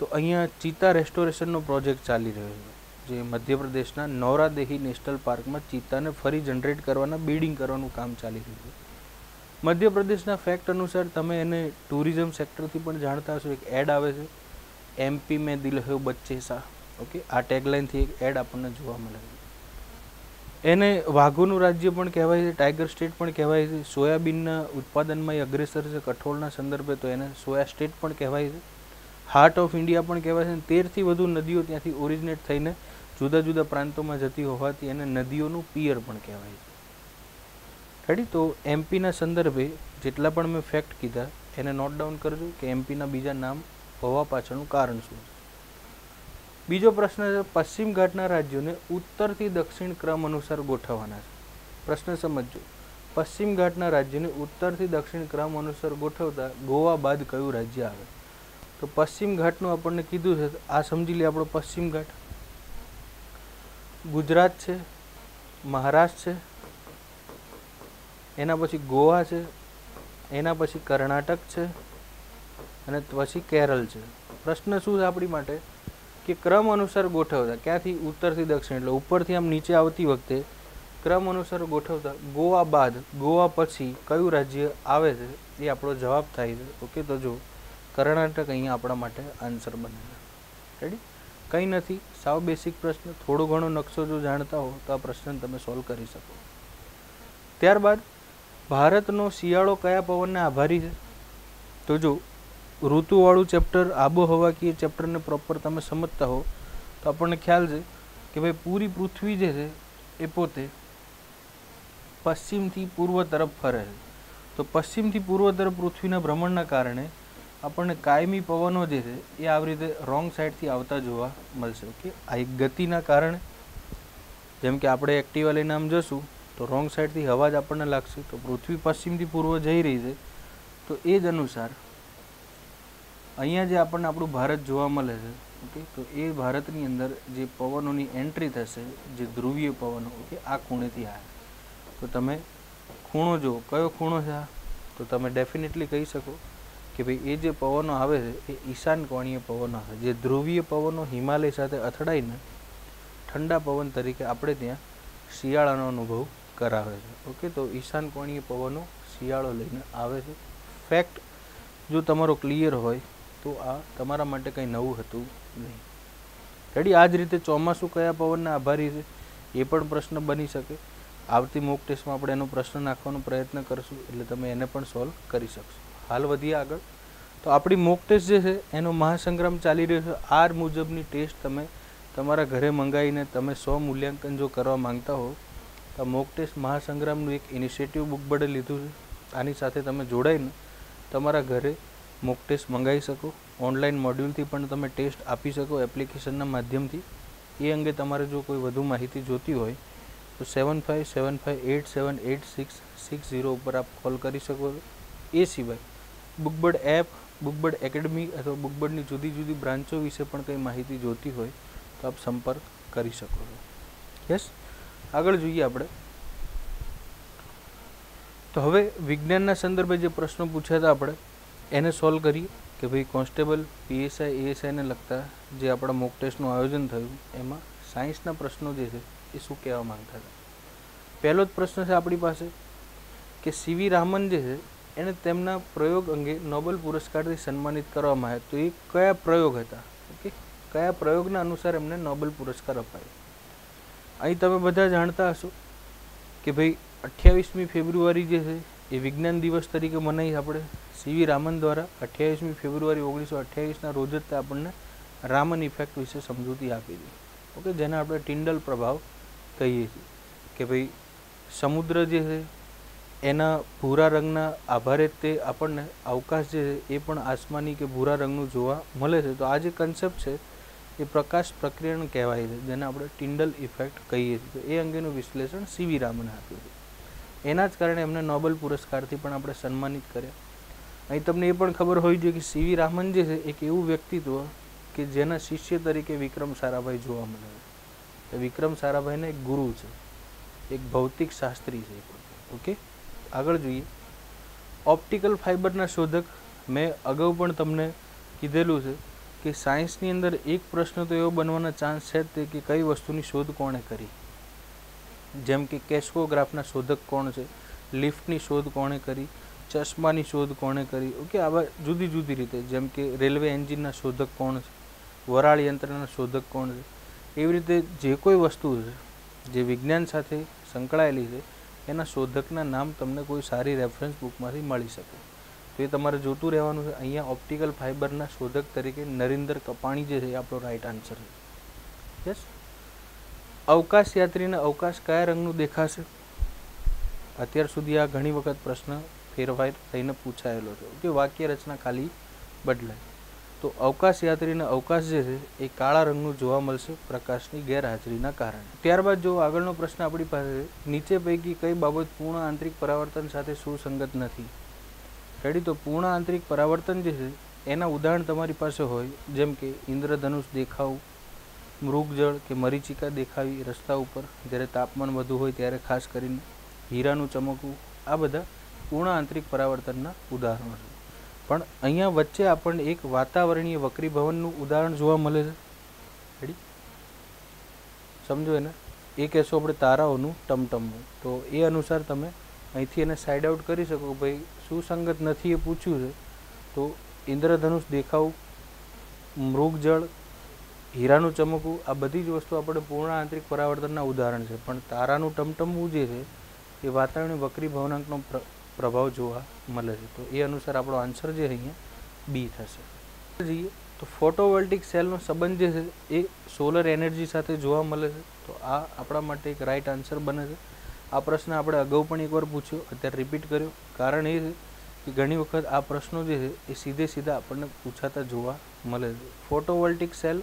તો અહીંયા ચિત્તા રેસ્ટોરેશનનો પ્રોજેક્ટ ચાલી રહ્યો છે જે મધ્યપ્રદેશના નૌરાદેહી નેશનલ પાર્કમાં ચિતાને ફરી જનરેટ કરવાના બિલ્ડિંગ કરવાનું કામ ચાલી રહ્યું છે મધ્યપ્રદેશના ફેક્ટ અનુસાર તમે એને ટુરિઝમ સેક્ટરથી પણ જાણતા હશો એક એડ આવે છે એમપી મેં દિલ હે બચ્ચે સા ઓકે આ ટેગલાઇનથી એક એડ આપણને જોવા મળે છે એને વાઘોનું રાજ્ય પણ કહેવાય છે ટાઈગર સ્ટેટ પણ કહેવાય છે સોયાબીનના ઉત્પાદનમાં એ અગ્રેસર છે કઠોળના સંદર્ભે તો એને સોયા સ્ટેટ પણ કહેવાય છે હાર્ટ ઓફ ઇન્ડિયા પણ કહેવાય છે અને તેરથી વધુ નદીઓ ત્યાંથી ઓરિજિનેટ થઈને જુદા જુદા પ્રાંતોમાં જતી હોવાથી એને નદીઓનું પિયર પણ કહેવાય છે રેડી તો એમપીના સંદર્ભે જેટલા પણ મેં ફેક્ટ કીધા એને નોટ ડાઉન કરજો કે એમપીના બીજા નામ હોવા પાછળનું કારણ શું છે બીજો પ્રશ્ન છે પશ્ચિમ ઘાટના રાજ્યોને ઉત્તરથી દક્ષિણ ક્રમ અનુસાર ગોઠવવાના છે પ્રશ્ન સમજો પશ્ચિમ ઘાટના રાજ્યોને ઉત્તરથી દક્ષિણ ક્રમ અનુસાર ગોઠવતા ગોવા બાદ કયું રાજ્ય આવે તો પશ્ચિમ ઘાટનું આપણને કીધું છે આ સમજી લઈએ આપણો પશ્ચિમ ઘાટ ગુજરાત છે મહારાષ્ટ્ર છે એના પછી ગોવા છે એના પછી કર્ણાટક છે અને પછી કેરળ છે પ્રશ્ન શું છે આપણી માટે કે ક્રમ અનુસાર ગોઠવતા ક્યાંથી ઉત્તરથી દક્ષિણ એટલે ઉપરથી આમ નીચે આવતી વખતે ક્રમ અનુસાર ગોઠવતા ગોવા બાદ ગોવા પછી કયું રાજ્ય આવે છે એ આપણો જવાબ થાય છે ઓકે તો જો કર્ણાટક અહીંયા આપણા માટે આન્સર બને રેડી કંઈ નથી સાવ બેસિક પ્રશ્ન થોડો ઘણો નકશો જો જાણતા હો તો આ પ્રશ્ન તમે સોલ્વ કરી શકો ત્યારબાદ ભારતનો શિયાળો કયા પવનને આભારી છે તો જો ઋતુવાળું ચેપ્ટર આબોહવાકીય ચેપ્ટરને પ્રોપર તમે સમજતા હો તો આપણને ખ્યાલ છે કે ભાઈ પૂરી પૃથ્વી જે છે એ પોતે પશ્ચિમથી પૂર્વ તરફ ફરે છે તો પશ્ચિમથી પૂર્વ તરફ પૃથ્વીના ભ્રમણના કારણે આપણને કાયમી પવનો જે છે એ આવી રીતે રોંગ સાઈડથી આવતા જોવા મળશે ઓકે આ એક ગતિના કારણે જેમ કે આપણે એક્ટિવા લઈને આમ જશું તો રોંગ સાઈડથી હવા જ આપણને લાગશે તો પૃથ્વી પશ્ચિમથી પૂર્વ જઈ રહી છે તો એ જ અનુસાર અહીંયા જે આપણને આપણું ભારત જોવા મળે છે ઓકે તો એ ભારતની અંદર જે પવનોની એન્ટ્રી થશે જે ધ્રુવીય પવનો ઓકે આ ખૂણેથી આ તો તમે ખૂણો જો કયો ખૂણો છે આ તો તમે ડેફિનેટલી કહી શકો કે ભાઈ એ જે પવનો આવે છે એ ઈશાન કોણીય પવનો છે જે ધ્રુવીય પવનો હિમાલય સાથે અથડાઈને ઠંડા પવન તરીકે આપણે ત્યાં શિયાળાનો અનુભવ કરાવે છે ઓકે તો ઈશાન કોણીય પવનો શિયાળો લઈને આવે છે ફેક્ટ જો તમારો ક્લિયર હોય તો આ તમારા માટે કંઈ નવું હતું નહીં રેડી આ જ રીતે ચોમાસું કયા પવનના આભારી છે એ પણ પ્રશ્ન બની શકે આવતી મોક ટેસ્ટમાં આપણે એનો પ્રશ્ન નાખવાનો પ્રયત્ન કરશું એટલે તમે એને પણ સોલ્વ કરી શકશો હાલ વધીએ આગળ તો આપણી મોક ટેસ્ટ જે છે એનો મહાસંગ્રામ ચાલી રહ્યો છે આર મુજબની ટેસ્ટ તમે તમારા ઘરે મંગાવીને તમે સો મૂલ્યાંકન જો કરવા માંગતા હો તો મોક ટેસ્ટ મહાસંગ્રામનું એક ઇનિશિયેટિવ બુક બડે લીધું છે આની સાથે તમે જોડાઈને તમારા ઘરે મોક ટેસ્ટ મંગાવી શકો ઓનલાઈન મોડ્યુલથી પણ તમે ટેસ્ટ આપી શકો એપ્લિકેશનના માધ્યમથી એ અંગે તમારે જો કોઈ વધુ માહિતી જોતી હોય તો seven five seven five eight seven eight six six zero ઉપર આપ કોલ કરી શકો એ સિવાય બુકબર્ડ એપ બુકબર્ડ એકેડમી અથવા બુકબર્ડની જુદી જુદી બ્રાન્ચો વિશે પણ કંઈ માહિતી જોઈતી હોય તો આપ સંપર્ક કરી શકો છો યસ આગળ જોઈએ આપણે તો હવે વિજ્ઞાનના સંદર્ભે જે પ્રશ્નો પૂછ્યા હતા આપણે એને સોલ્વ કરીએ કે ભાઈ કોન્સ્ટેબલ પીએસઆઈ એએસઆઈને લગતા જે આપણા મોક ટેસ્ટનું આયોજન થયું એમાં સાયન્સના પ્રશ્નો જે છે એ શું કહેવા માંગતા હતા પહેલો જ પ્રશ્ન છે આપણી પાસે કે સીવી રામન જે છે એને તેમના પ્રયોગ અંગે નોબલ પુરસ્કારથી સન્માનિત કરવામાં આવ્યા તો એ કયા પ્રયોગ હતા ઓકે કયા પ્રયોગના અનુસાર એમને નોબલ પુરસ્કાર અપાયો અહીં તમે બધા જાણતા હશો કે ભાઈ અઠ્યાવીસમી ફેબ્રુઆરી જે છે એ વિજ્ઞાન દિવસ તરીકે મનાવી આપણે સીવી રામન દ્વારા અઠ્યાવીસમી ફેબ્રુઆરી ઓગણીસો અઠ્યાવીસના રોજ જ આપણને રામન ઇફેક્ટ વિશે સમજૂતી આપી હતી ઓકે જેને આપણે ટિન્ડલ પ્રભાવ કહીએ છીએ કે ભાઈ સમુદ્ર જે છે એના ભૂરા રંગના આભારે તે આપણને અવકાશ જે છે એ પણ આસમાની કે ભૂરા રંગનું જોવા મળે છે તો આ જે કન્સેપ્ટ છે એ પ્રકાશ પ્રક્રિયાને કહેવાય છે જેને આપણે ટિન્ડલ ઇફેક્ટ કહીએ છીએ તો એ અંગેનું વિશ્લેષણ સીવી રામને આપ્યું હતું એના જ કારણે એમને નોબલ પુરસ્કારથી પણ આપણે સન્માનિત કર્યા અહીં તમને એ પણ ખબર હોવી જોઈએ કે સીવી રામન જે છે એક એવું વ્યક્તિત્વ કે જેના શિષ્ય તરીકે વિક્રમ સારાભાઈ જોવા મળે છે વિક્રમ સારાભાઈના એક ગુરુ છે એક ભૌતિક શાસ્ત્રી છે ઓકે આગળ જોઈએ ઓપ્ટિકલ ફાઇબરના શોધક મેં અગાઉ પણ તમને કીધેલું છે કે સાયન્સની અંદર એક પ્રશ્ન તો એવો બનવાના ચાન્સ છે તે કે કઈ વસ્તુની શોધ કોણે કરી જેમ કે કેસ્કોગ્રાફના શોધક કોણ છે લિફ્ટની શોધ કોણે કરી ચશ્માની શોધ કોણે કરી ઓકે આવા જુદી જુદી રીતે જેમ કે રેલવે એન્જિનના શોધક કોણ છે વરાળ યંત્રના શોધક કોણ છે એવી રીતે જે કોઈ વસ્તુ છે જે વિજ્ઞાન સાથે સંકળાયેલી છે એના શોધકના નામ તમને કોઈ સારી રેફરન્સ બુકમાંથી મળી શકે તો એ તમારે જોતું રહેવાનું છે અહીંયા ઓપ્ટિકલ ફાઇબરના શોધક તરીકે નરેન્દ્ર કપાણી જે છે આપણો રાઈટ આન્સર છે યસ અવકાશ યાત્રીને અવકાશ કયા રંગનું દેખાશે અત્યાર સુધી આ ઘણી વખત પ્રશ્ન ફેરફાર થઈને પૂછાયેલો છે કે વાક્ય રચના ખાલી બદલાય તો અવકાશયાત્રીને અવકાશ જે છે એ કાળા રંગનું જોવા મળશે પ્રકાશની ગેરહાજરીના કારણે ત્યારબાદ જો આગળનો પ્રશ્ન આપણી પાસે નીચે પૈકી કઈ બાબત પૂર્ણ આંતરિક પરાવર્તન સાથે સુસંગત નથી રેડી તો પૂર્ણ આંતરિક પરાવર્તન જે છે એના ઉદાહરણ તમારી પાસે હોય જેમ કે ઇન્દ્રધનુષ દેખાવું મૃગજળ કે મરીચિકા દેખાવી રસ્તા ઉપર જ્યારે તાપમાન વધુ હોય ત્યારે ખાસ કરીને હીરાનું ચમકવું આ બધા પૂર્ણ આંતરિક પરાવર્તનના ઉદાહરણો છે પણ અહીંયા વચ્ચે આપણને એક વાતાવરણીય વક્રીભવનનું ઉદાહરણ જોવા મળે છે સમજો એને એ કહેશો આપણે તારાઓનું ટમટમવું તો એ અનુસાર તમે અહીંથી એને સાઇડ આઉટ કરી શકો ભાઈ સુસંગત નથી એ પૂછ્યું છે તો ઇન્દ્રધનુષ દેખાવ મૃગજળ હીરાનું ચમકવું આ બધી જ વસ્તુ આપણે પૂર્ણ આંતરિક પરાવર્તનના ઉદાહરણ છે પણ તારાનું ટમટમવું જે છે એ વાતાવરણીય વક્રી ભવનાંકનો પ્રભાવ જોવા મળે છે તો એ અનુસાર આપણો આન્સર જે અહીંયા બી થશે જઈએ તો ફોટોવોલ્ટિક સેલનો સંબંધ જે છે એ સોલર એનર્જી સાથે જોવા મળે છે તો આ આપણા માટે એક રાઈટ આન્સર બને છે આ પ્રશ્ન આપણે અગાઉ પણ એકવાર પૂછ્યો અત્યારે રિપીટ કર્યો કારણ એ છે કે ઘણી વખત આ પ્રશ્નો જે છે એ સીધે સીધા આપણને પૂછાતા જોવા મળે છે ફોટોવોલ્ટિક સેલ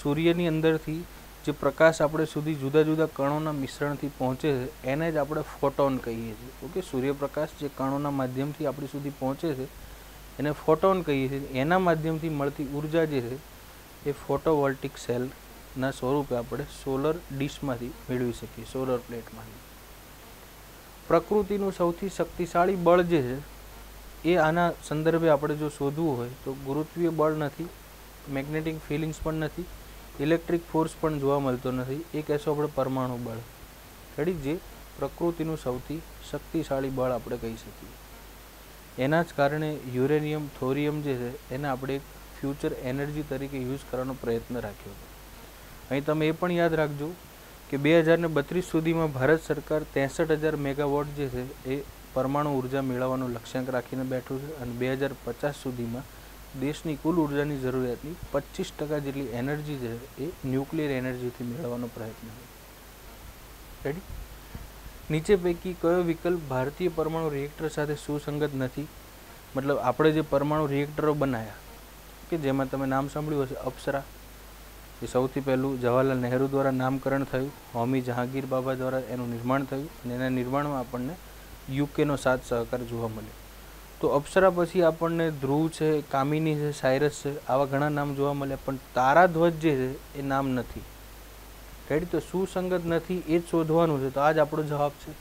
સૂર્યની અંદરથી જે પ્રકાશ આપણે સુધી જુદા જુદા કણોના મિશ્રણથી પહોંચે છે એને જ આપણે ફોટોન કહીએ છીએ ઓકે સૂર્યપ્રકાશ જે કણોના માધ્યમથી આપણી સુધી પહોંચે છે એને ફોટોન કહીએ છીએ એના માધ્યમથી મળતી ઉર્જા જે છે એ ફોટોવોલ્ટિક સેલના સ્વરૂપે આપણે સોલર ડિશમાંથી મેળવી શકીએ સોલર પ્લેટમાંથી પ્રકૃતિનું સૌથી શક્તિશાળી બળ જે છે એ આના સંદર્ભે આપણે જો શોધવું હોય તો ગુરુત્વીય બળ નથી મેગ્નેટિક ફિલિંગ્સ પણ નથી ઇલેક્ટ્રિક ફોર્સ પણ જોવા મળતો નથી એ કહેશો આપણે પરમાણુ બળ રેડી જે પ્રકૃતિનું સૌથી શક્તિશાળી બળ આપણે કહી શકીએ એના જ કારણે યુરેનિયમ થોરિયમ જે છે એને આપણે એક ફ્યુચર એનર્જી તરીકે યુઝ કરવાનો પ્રયત્ન રાખ્યો હતો અહીં તમે એ પણ યાદ રાખજો કે બે હજારને બત્રીસ સુધીમાં ભારત સરકાર ત્રેસઠ હજાર મેગાવોટ જે છે એ પરમાણુ ઉર્જા મેળવવાનો લક્ષ્યાંક રાખીને બેઠું છે અને બે હજાર પચાસ સુધીમાં દેશની કુલ ઉર્જાની જરૂરિયાતની પચીસ ટકા જેટલી એનર્જી છે એ ન્યુક્લિયર એનર્જીથી મેળવવાનો પ્રયત્ન છે રેડી નીચે પૈકી કયો વિકલ્પ ભારતીય પરમાણુ રિએક્ટર સાથે સુસંગત નથી મતલબ આપણે જે પરમાણુ રિએક્ટરો બનાવ્યા કે જેમાં તમે નામ સાંભળ્યું હશે અપ્સરા એ સૌથી પહેલું જવાહરલાલ નહેરુ દ્વારા નામકરણ થયું હોમી જહાંગીર બાબા દ્વારા એનું નિર્માણ થયું અને એના નિર્માણમાં આપણને યુકેનો સાથ સહકાર જોવા મળ્યો તો અપ્સરા પછી આપણને ધ્રુવ છે કામિની છે સાયરસ છે આવા ઘણા નામ જોવા મળ્યા પણ તારાધ્વજ જે છે એ નામ નથી રાઈટ તો સુસંગત નથી એ જ શોધવાનું છે તો આ જ આપણો જવાબ છે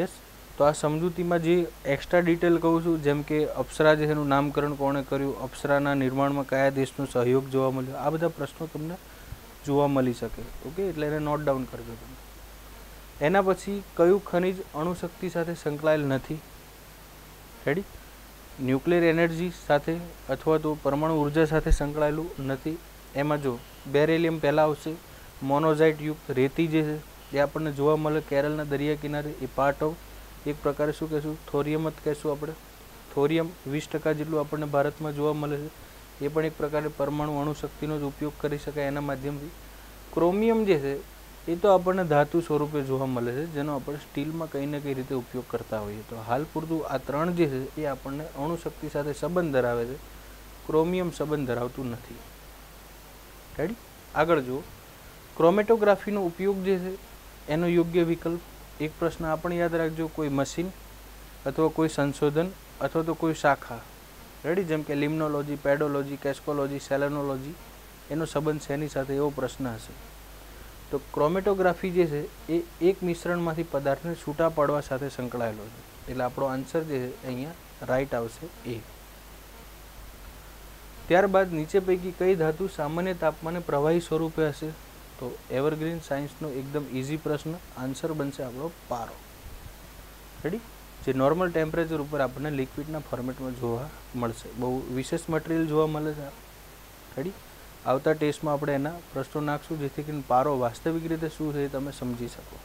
યસ તો આ સમજૂતીમાં જે એક્સ્ટ્રા ડિટેલ કહું છું જેમ કે અપ્સરા જે એનું નામકરણ કોણે કર્યું અપ્સરાના નિર્માણમાં કયા દેશનો સહયોગ જોવા મળ્યો આ બધા પ્રશ્નો તમને જોવા મળી શકે ઓકે એટલે એને નોટ ડાઉન કરજો તમે એના પછી કયું ખનિજ અણુશક્તિ સાથે સંકળાયેલ નથી રેડી ન્યુક્લિયર એનર્જી સાથે અથવા તો પરમાણુ ઉર્જા સાથે સંકળાયેલું નથી એમાં જો બેરેલિયમ પહેલાં આવશે મોનોઝાઇટ યુગ રેતી જે છે એ આપણને જોવા મળે કેરળના દરિયા કિનારે એ પાર્ટ ઓફ એક પ્રકારે શું કહેશું થોરિયમ જ કહેશું આપણે થોરિયમ વીસ ટકા જેટલું આપણને ભારતમાં જોવા મળે છે એ પણ એક પ્રકારે પરમાણુ અણુશક્તિનો જ ઉપયોગ કરી શકાય એના માધ્યમથી ક્રોમિયમ જે છે એ તો આપણને ધાતુ સ્વરૂપે જોવા મળે છે જેનો આપણે સ્ટીલમાં કંઈ ને કંઈ રીતે ઉપયોગ કરતા હોઈએ તો હાલ પૂરતું આ ત્રણ જે છે એ આપણને અણુશક્તિ સાથે સંબંધ ધરાવે છે ક્રોમિયમ સંબંધ ધરાવતું નથી રેડી આગળ જુઓ ક્રોમેટોગ્રાફીનો ઉપયોગ જે છે એનો યોગ્ય વિકલ્પ એક પ્રશ્ન આપણે યાદ રાખજો કોઈ મશીન અથવા કોઈ સંશોધન અથવા તો કોઈ શાખા રેડી જેમ કે લિમ્નોલોજી પેડોલોજી કેસ્કોલોજી સેલેનોલોજી એનો સંબંધ શેની સાથે એવો પ્રશ્ન હશે તો ક્રોમેટોગ્રાફી જે છે એ એક મિશ્રણમાંથી પદાર્થને છૂટા પાડવા સાથે સંકળાયેલો છે એટલે આપણો આન્સર જે છે અહીંયા રાઈટ આવશે એ ત્યારબાદ નીચે પૈકી કઈ ધાતુ સામાન્ય તાપમાને પ્રવાહી સ્વરૂપે હશે તો એવરગ્રીન સાયન્સનો એકદમ ઇઝી પ્રશ્ન આન્સર બનશે આપણો પારો રેડી જે નોર્મલ ટેમ્પરેચર ઉપર આપણને લિક્વિડના ફોર્મેટમાં જોવા મળશે બહુ વિશેષ મટીરિયલ જોવા મળે છે રેડી આવતા ટેસ્ટમાં આપણે એના પ્રશ્નો નાખશું જેથી કરીને પારો વાસ્તવિક રીતે શું છે તમે સમજી શકો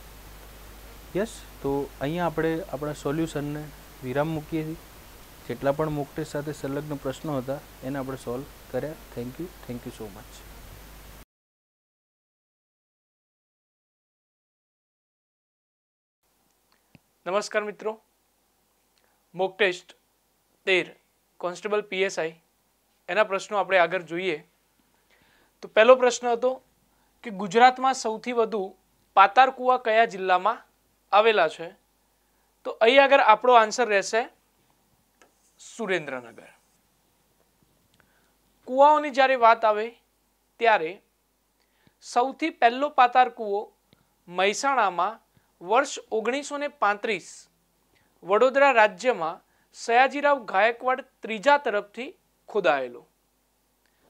યસ તો અહીંયા આપણે આપણા સોલ્યુશનને વિરામ મૂકીએ છીએ જેટલા પણ મોક ટેસ્ટ સાથે સંલગ્ન પ્રશ્નો હતા એને આપણે સોલ્વ કર્યા thank you thank you so much નમસ્કાર મિત્રો મોક ટેસ્ટ તેર કોન્સ્ટેબલ પીએસઆઈ એના પ્રશ્નો આપણે આગળ જોઈએ તો પહેલો પ્રશ્ન હતો કે ગુજરાતમાં સૌથી વધુ પાતારકુવા કયા જિલ્લામાં આવેલા છે તો અહીં આગળ આપણો આન્સર રહેશે સુરેન્દ્રનગર કૂવાઓની જ્યારે વાત આવે ત્યારે સૌથી પહેલો પાતાર કૂવો મહેસાણામાં વર્ષ ઓગણીસો ને પાંત્રીસ વડોદરા રાજ્યમાં સયાજીરાવ ગાયકવાડ ત્રીજા તરફથી ખોદાયેલો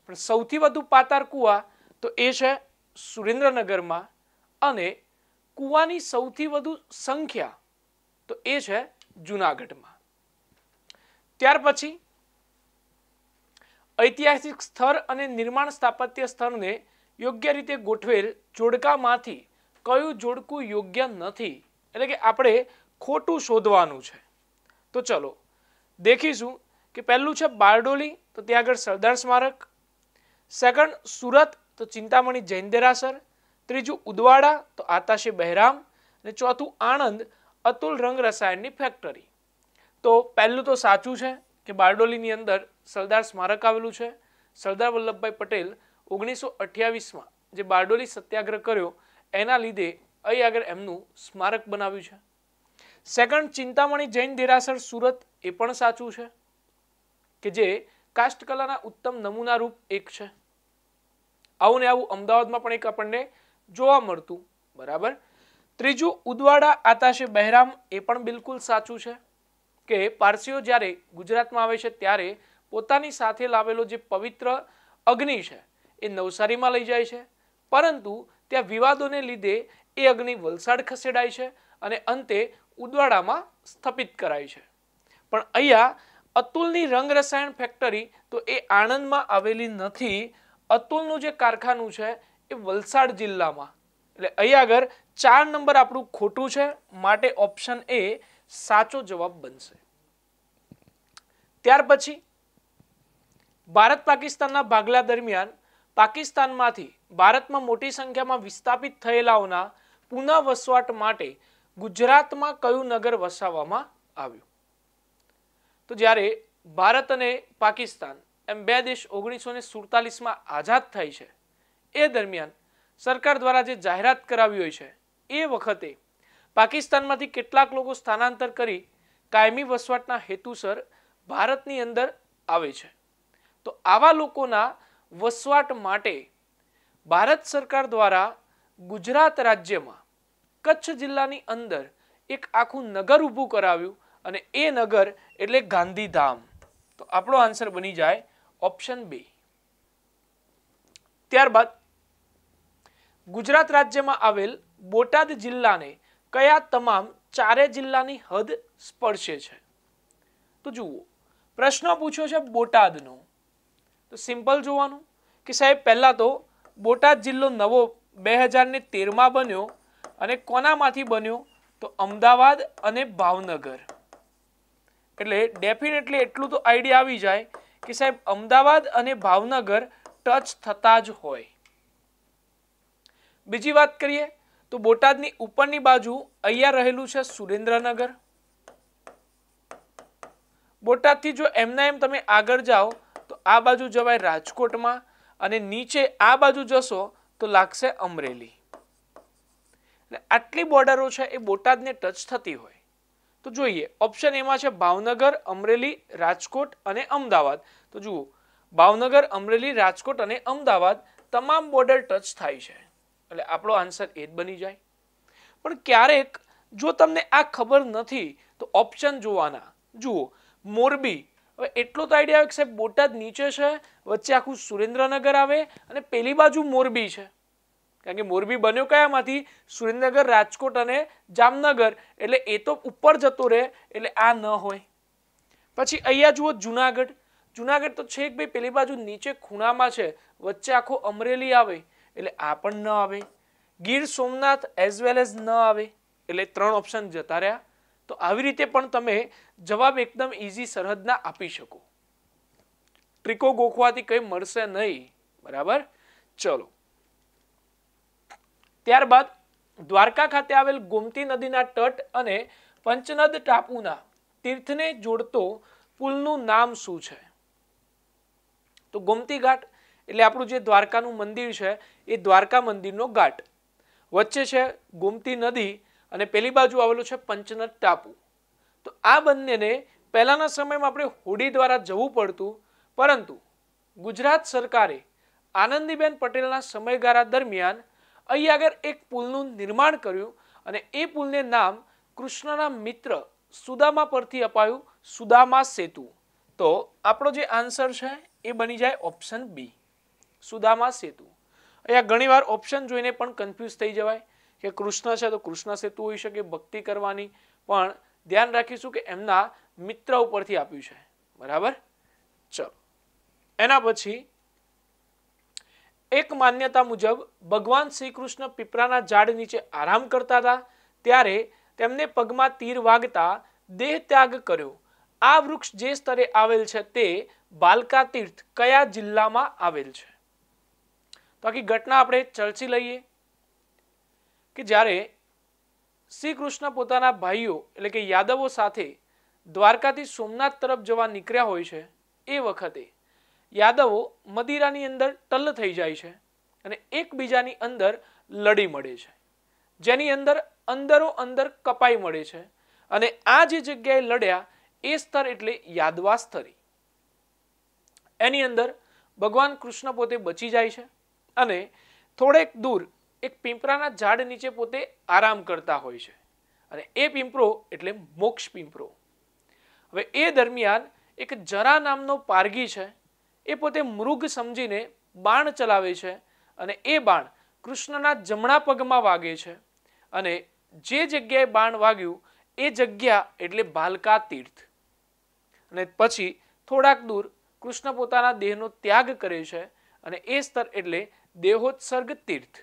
પણ સૌથી વધુ પાતાર કૂવા તો એ છે સુરેન્દ્રનગરમાં અને કૂવાની સૌથી વધુ સંખ્યા તો એ છે જુનાગઢમાં ત્યાર પછી ઐતિહાસિક સ્થળ અને નિર્માણ સ્થાપત્ય સ્થળને યોગ્ય રીતે ગોઠવેલ જોડકામાંથી કયું જોડકું યોગ્ય નથી એટલે કે આપણે ખોટું શોધવાનું છે તો ચલો દેખીશું કે પહેલું છે બારડોલી તો ત્યાં આગળ સરદાર સ્મારક સેકન્ડ સુરત તો ચિંતામણી જૈન દેરાસર ત્રીજું ઉદવાડા તો આતાશી બહેરામ અને ચોથું આણંદ અતુલ રંગ રસાયણની ફેક્ટરી તો પહેલું તો સાચું છે કે બારડોલીની અંદર સરદાર સ્મારક આવેલું છે સરદાર વલ્લભભાઈ પટેલ ઓગણીસો અઠ્યાવીસમાં જે બારડોલી સત્યાગ્રહ કર્યો એના લીધે અહીં આગળ એમનું સ્મારક બનાવ્યું છે સેકન્ડ ચિંતામણી જૈન દેરાસર સુરત એ પણ સાચું છે કે જે કાષ્ટકલાના ઉત્તમ નમૂના રૂપ એક છે આવું ને આવું અમદાવાદમાં પણ એક આપણને જોવા મળતું બરાબર ત્રીજું ઉદવાડા આતાશે બહેરામ એ પણ બિલકુલ સાચું છે કે પારસીઓ જ્યારે ગુજરાતમાં આવે છે ત્યારે પોતાની સાથે લાવેલો જે પવિત્ર અગ્નિ છે એ નવસારીમાં લઈ જાય છે પરંતુ ત્યાં વિવાદોને લીધે એ અગ્નિ વલસાડ ખસેડાય છે અને અંતે ઉદવાડામાં સ્થપિત કરાય છે પણ અહીંયા અતુલની રંગ રસાયણ ફેક્ટરી તો એ આણંદમાં આવેલી નથી અતુલનું જે કારખાનું છે એ વલસાડ જિલ્લામાં એટલે અહીં આગળ ચાર નંબર આપણું ખોટું છે માટે ઓપ્શન એ સાચો જવાબ બનશે ત્યાર પછી ભારત પાકિસ્તાનના ભાગલા દરમિયાન પાકિસ્તાનમાંથી ભારતમાં મોટી સંખ્યામાં વિસ્થાપિત થયેલાઓના પુનઃ વસવાટ માટે ગુજરાતમાં કયું નગર વસાવવામાં આવ્યું તો જ્યારે ભારત અને પાકિસ્તાન એમ બે દેશ ઓગણીસો ને સુડતાલીસમાં આઝાદ થાય છે એ દરમિયાન સરકાર દ્વારા જે જાહેરાત કરાવી હોય છે એ વખતે પાકિસ્તાનમાંથી કેટલાક લોકો સ્થાનાંતર કરી કાયમી વસવાટના હેતુસર ભારતની અંદર આવે છે તો આવા લોકોના વસવાટ માટે ભારત સરકાર દ્વારા ગુજરાત રાજ્યમાં કચ્છ જિલ્લાની અંદર એક આખું નગર ઊભું કરાવ્યું અને એ નગર એટલે ગાંધીધામ તો આપણો આન્સર બની જાય ઓપ્શન બી ત્યારબાદ ગુજરાત રાજ્યમાં આવેલ બોટાદ જિલ્લાને કયા તમામ ચારે જિલ્લાની હદ સ્પર્શે છે તો જુઓ પ્રશ્ન પૂછ્યો છે બોટાદનો તો સિમ્પલ જોવાનું કે સાહેબ પહેલાં તો બોટાદ જિલ્લો નવો બે હજારને તેરમાં બન્યો અને કોનામાંથી બન્યો તો અમદાવાદ અને ભાવનગર એટલે ડેફિનેટલી એટલું તો આઈડિયા આવી જાય કે સાહેબ અમદાવાદ અને ભાવનગર ટચ થતા જ હોય બીજી વાત કરીએ તો બોટાદની ઉપરની બાજુ અહીંયા રહેલું છે સુરેન્દ્રનગર બોટાદથી જો એમના એમ તમે આગળ જાઓ તો આ બાજુ જવાય રાજકોટમાં અને નીચે આ બાજુ જશો તો લાગશે અમરેલી એટલે આટલી બોર્ડરો છે એ બોટાદને ટચ થતી હોય તો જોઈએ ઓપ્શન એમાં છે ભાવનગર અમરેલી રાજકોટ અને અમદાવાદ તો જુઓ ભાવનગર અમરેલી રાજકોટ અને અમદાવાદ તમામ બોર્ડર ટચ થાય છે એટલે આપણો આન્સર એ જ બની જાય પણ ક્યારેક જો તમને આ ખબર નથી તો ઓપ્શન જોવાના જુઓ મોરબી હવે એટલો તો આઈડિયા આવે કે સાહેબ બોટાદ નીચે છે વચ્ચે આખું સુરેન્દ્રનગર આવે અને પેલી બાજુ મોરબી છે કારણ કે મોરબી બન્યો કયામાંથી સુરેન્દ્રનગર રાજકોટ અને જામનગર એટલે એ તો ઉપર જતો રહે એટલે આ ન હોય પછી અહીંયા જુઓ જુનાગઢ જુનાગઢ તો છેક ભાઈ પેલી બાજુ નીચે ખૂણામાં છે વચ્ચે આખો અમરેલી આવે એટલે આ પણ ન આવે Gir Somnath as well as ન આવે એટલે ત્રણ ઓપ્શન જતા રહ્યા તો આવી રીતે પણ તમે જવાબ એકદમ ઇઝી સરહદના આપી શકો ટ્રીકો ગોખવાથી કંઈ મળશે નહીં બરાબર ચલો ત્યારબાદ દ્વારકા ખાતે આવેલ ગોમતી નદીના તટ અને પંચનદ ટાપુના તીર્થને જોડતો પુલનું નામ શું છે તો ગોમતી ઘાટ એટલે આપણું જે દ્વારકાનું મંદિર છે એ દ્વારકા મંદિરનો ઘાટ વચ્ચે છે ગોમતી નદી અને પેલી બાજુ આવેલું છે પંચનદ ટાપુ તો આ બંનેને પહેલાંના સમયમાં આપણે હોડી દ્વારા જવું પડતું પરંતુ ગુજરાત સરકારે આનંદીબેન પટેલના સમયગાળા દરમિયાન અહીં આગળ એક પુલનું નિર્માણ કર્યું અને એ પુલને નામ કૃષ્ણના મિત્ર સુદામા પરથી અપાયું સુદામા સેતુ તો આપણો જે આન્સર છે એ બની જાય ઓપ્શન બી સુદામા સેતુ અહીંયા ઘણીવાર ઓપ્શન જોઈને પણ કન્ફ્યુઝ થઈ જવાય કે કૃષ્ણ છે તો કૃષ્ણ સેતુ હોઈ શકે ભક્તિ કરવાની પણ ધ્યાન રાખીશું કે એમના મિત્ર ઉપરથી આપ્યું છે બરાબર ચલો એના પછી એક માન્યતા મુજબ ભગવાન શ્રી કૃષ્ણ પીપળાના ઝાડ નીચે આરામ કરતા હતા ત્યારે તેમને પગમાં તીર વાગતા દેહ ત્યાગ કર્યો આ વૃક્ષ જે સ્તરે આવેલ છે તે બાલકા તીર્થ કયા જિલ્લામાં આવેલ છે તો આખી ઘટના આપણે ચર્ચી લઈએ કે જ્યારે શ્રી કૃષ્ણ પોતાના ભાઈઓ એટલે કે યાદવો સાથે દ્વારકાથી સોમનાથ તરફ જવા નીકળ્યા હોય છે એ વખતે યાદવો મદિરાની અંદર ટલ્લ થઈ જાય છે અને એકબીજાની અંદર લડી મળે છે જેની અંદર અંદરો અંદર કપાઈ મળે છે અને આ જે જગ્યાએ લડ્યા એ સ્તર એટલે યાદવા સ્તરી એની અંદર ભગવાન કૃષ્ણ પોતે બચી જાય છે અને થોડેક દૂર એક પીંપરાના ઝાડ નીચે પોતે આરામ કરતા હોય છે અને એ પીંપરો એટલે મોક્ષ પીંપરો હવે એ દરમિયાન એક જરા નામનો પારગી છે એ પોતે મૃગ સમજીને બાણ ચલાવે છે અને એ બાણ કૃષ્ણના જમણા પગમાં વાગે છે અને જે જગ્યાએ બાણ વાગ્યું એ જગ્યા એટલે ભાલકા તીર્થ અને પછી થોડાક દૂર કૃષ્ણ પોતાના દેહનો ત્યાગ કરે છે અને એ સ્તર એટલે દેહોત્સર્ગ તીર્થ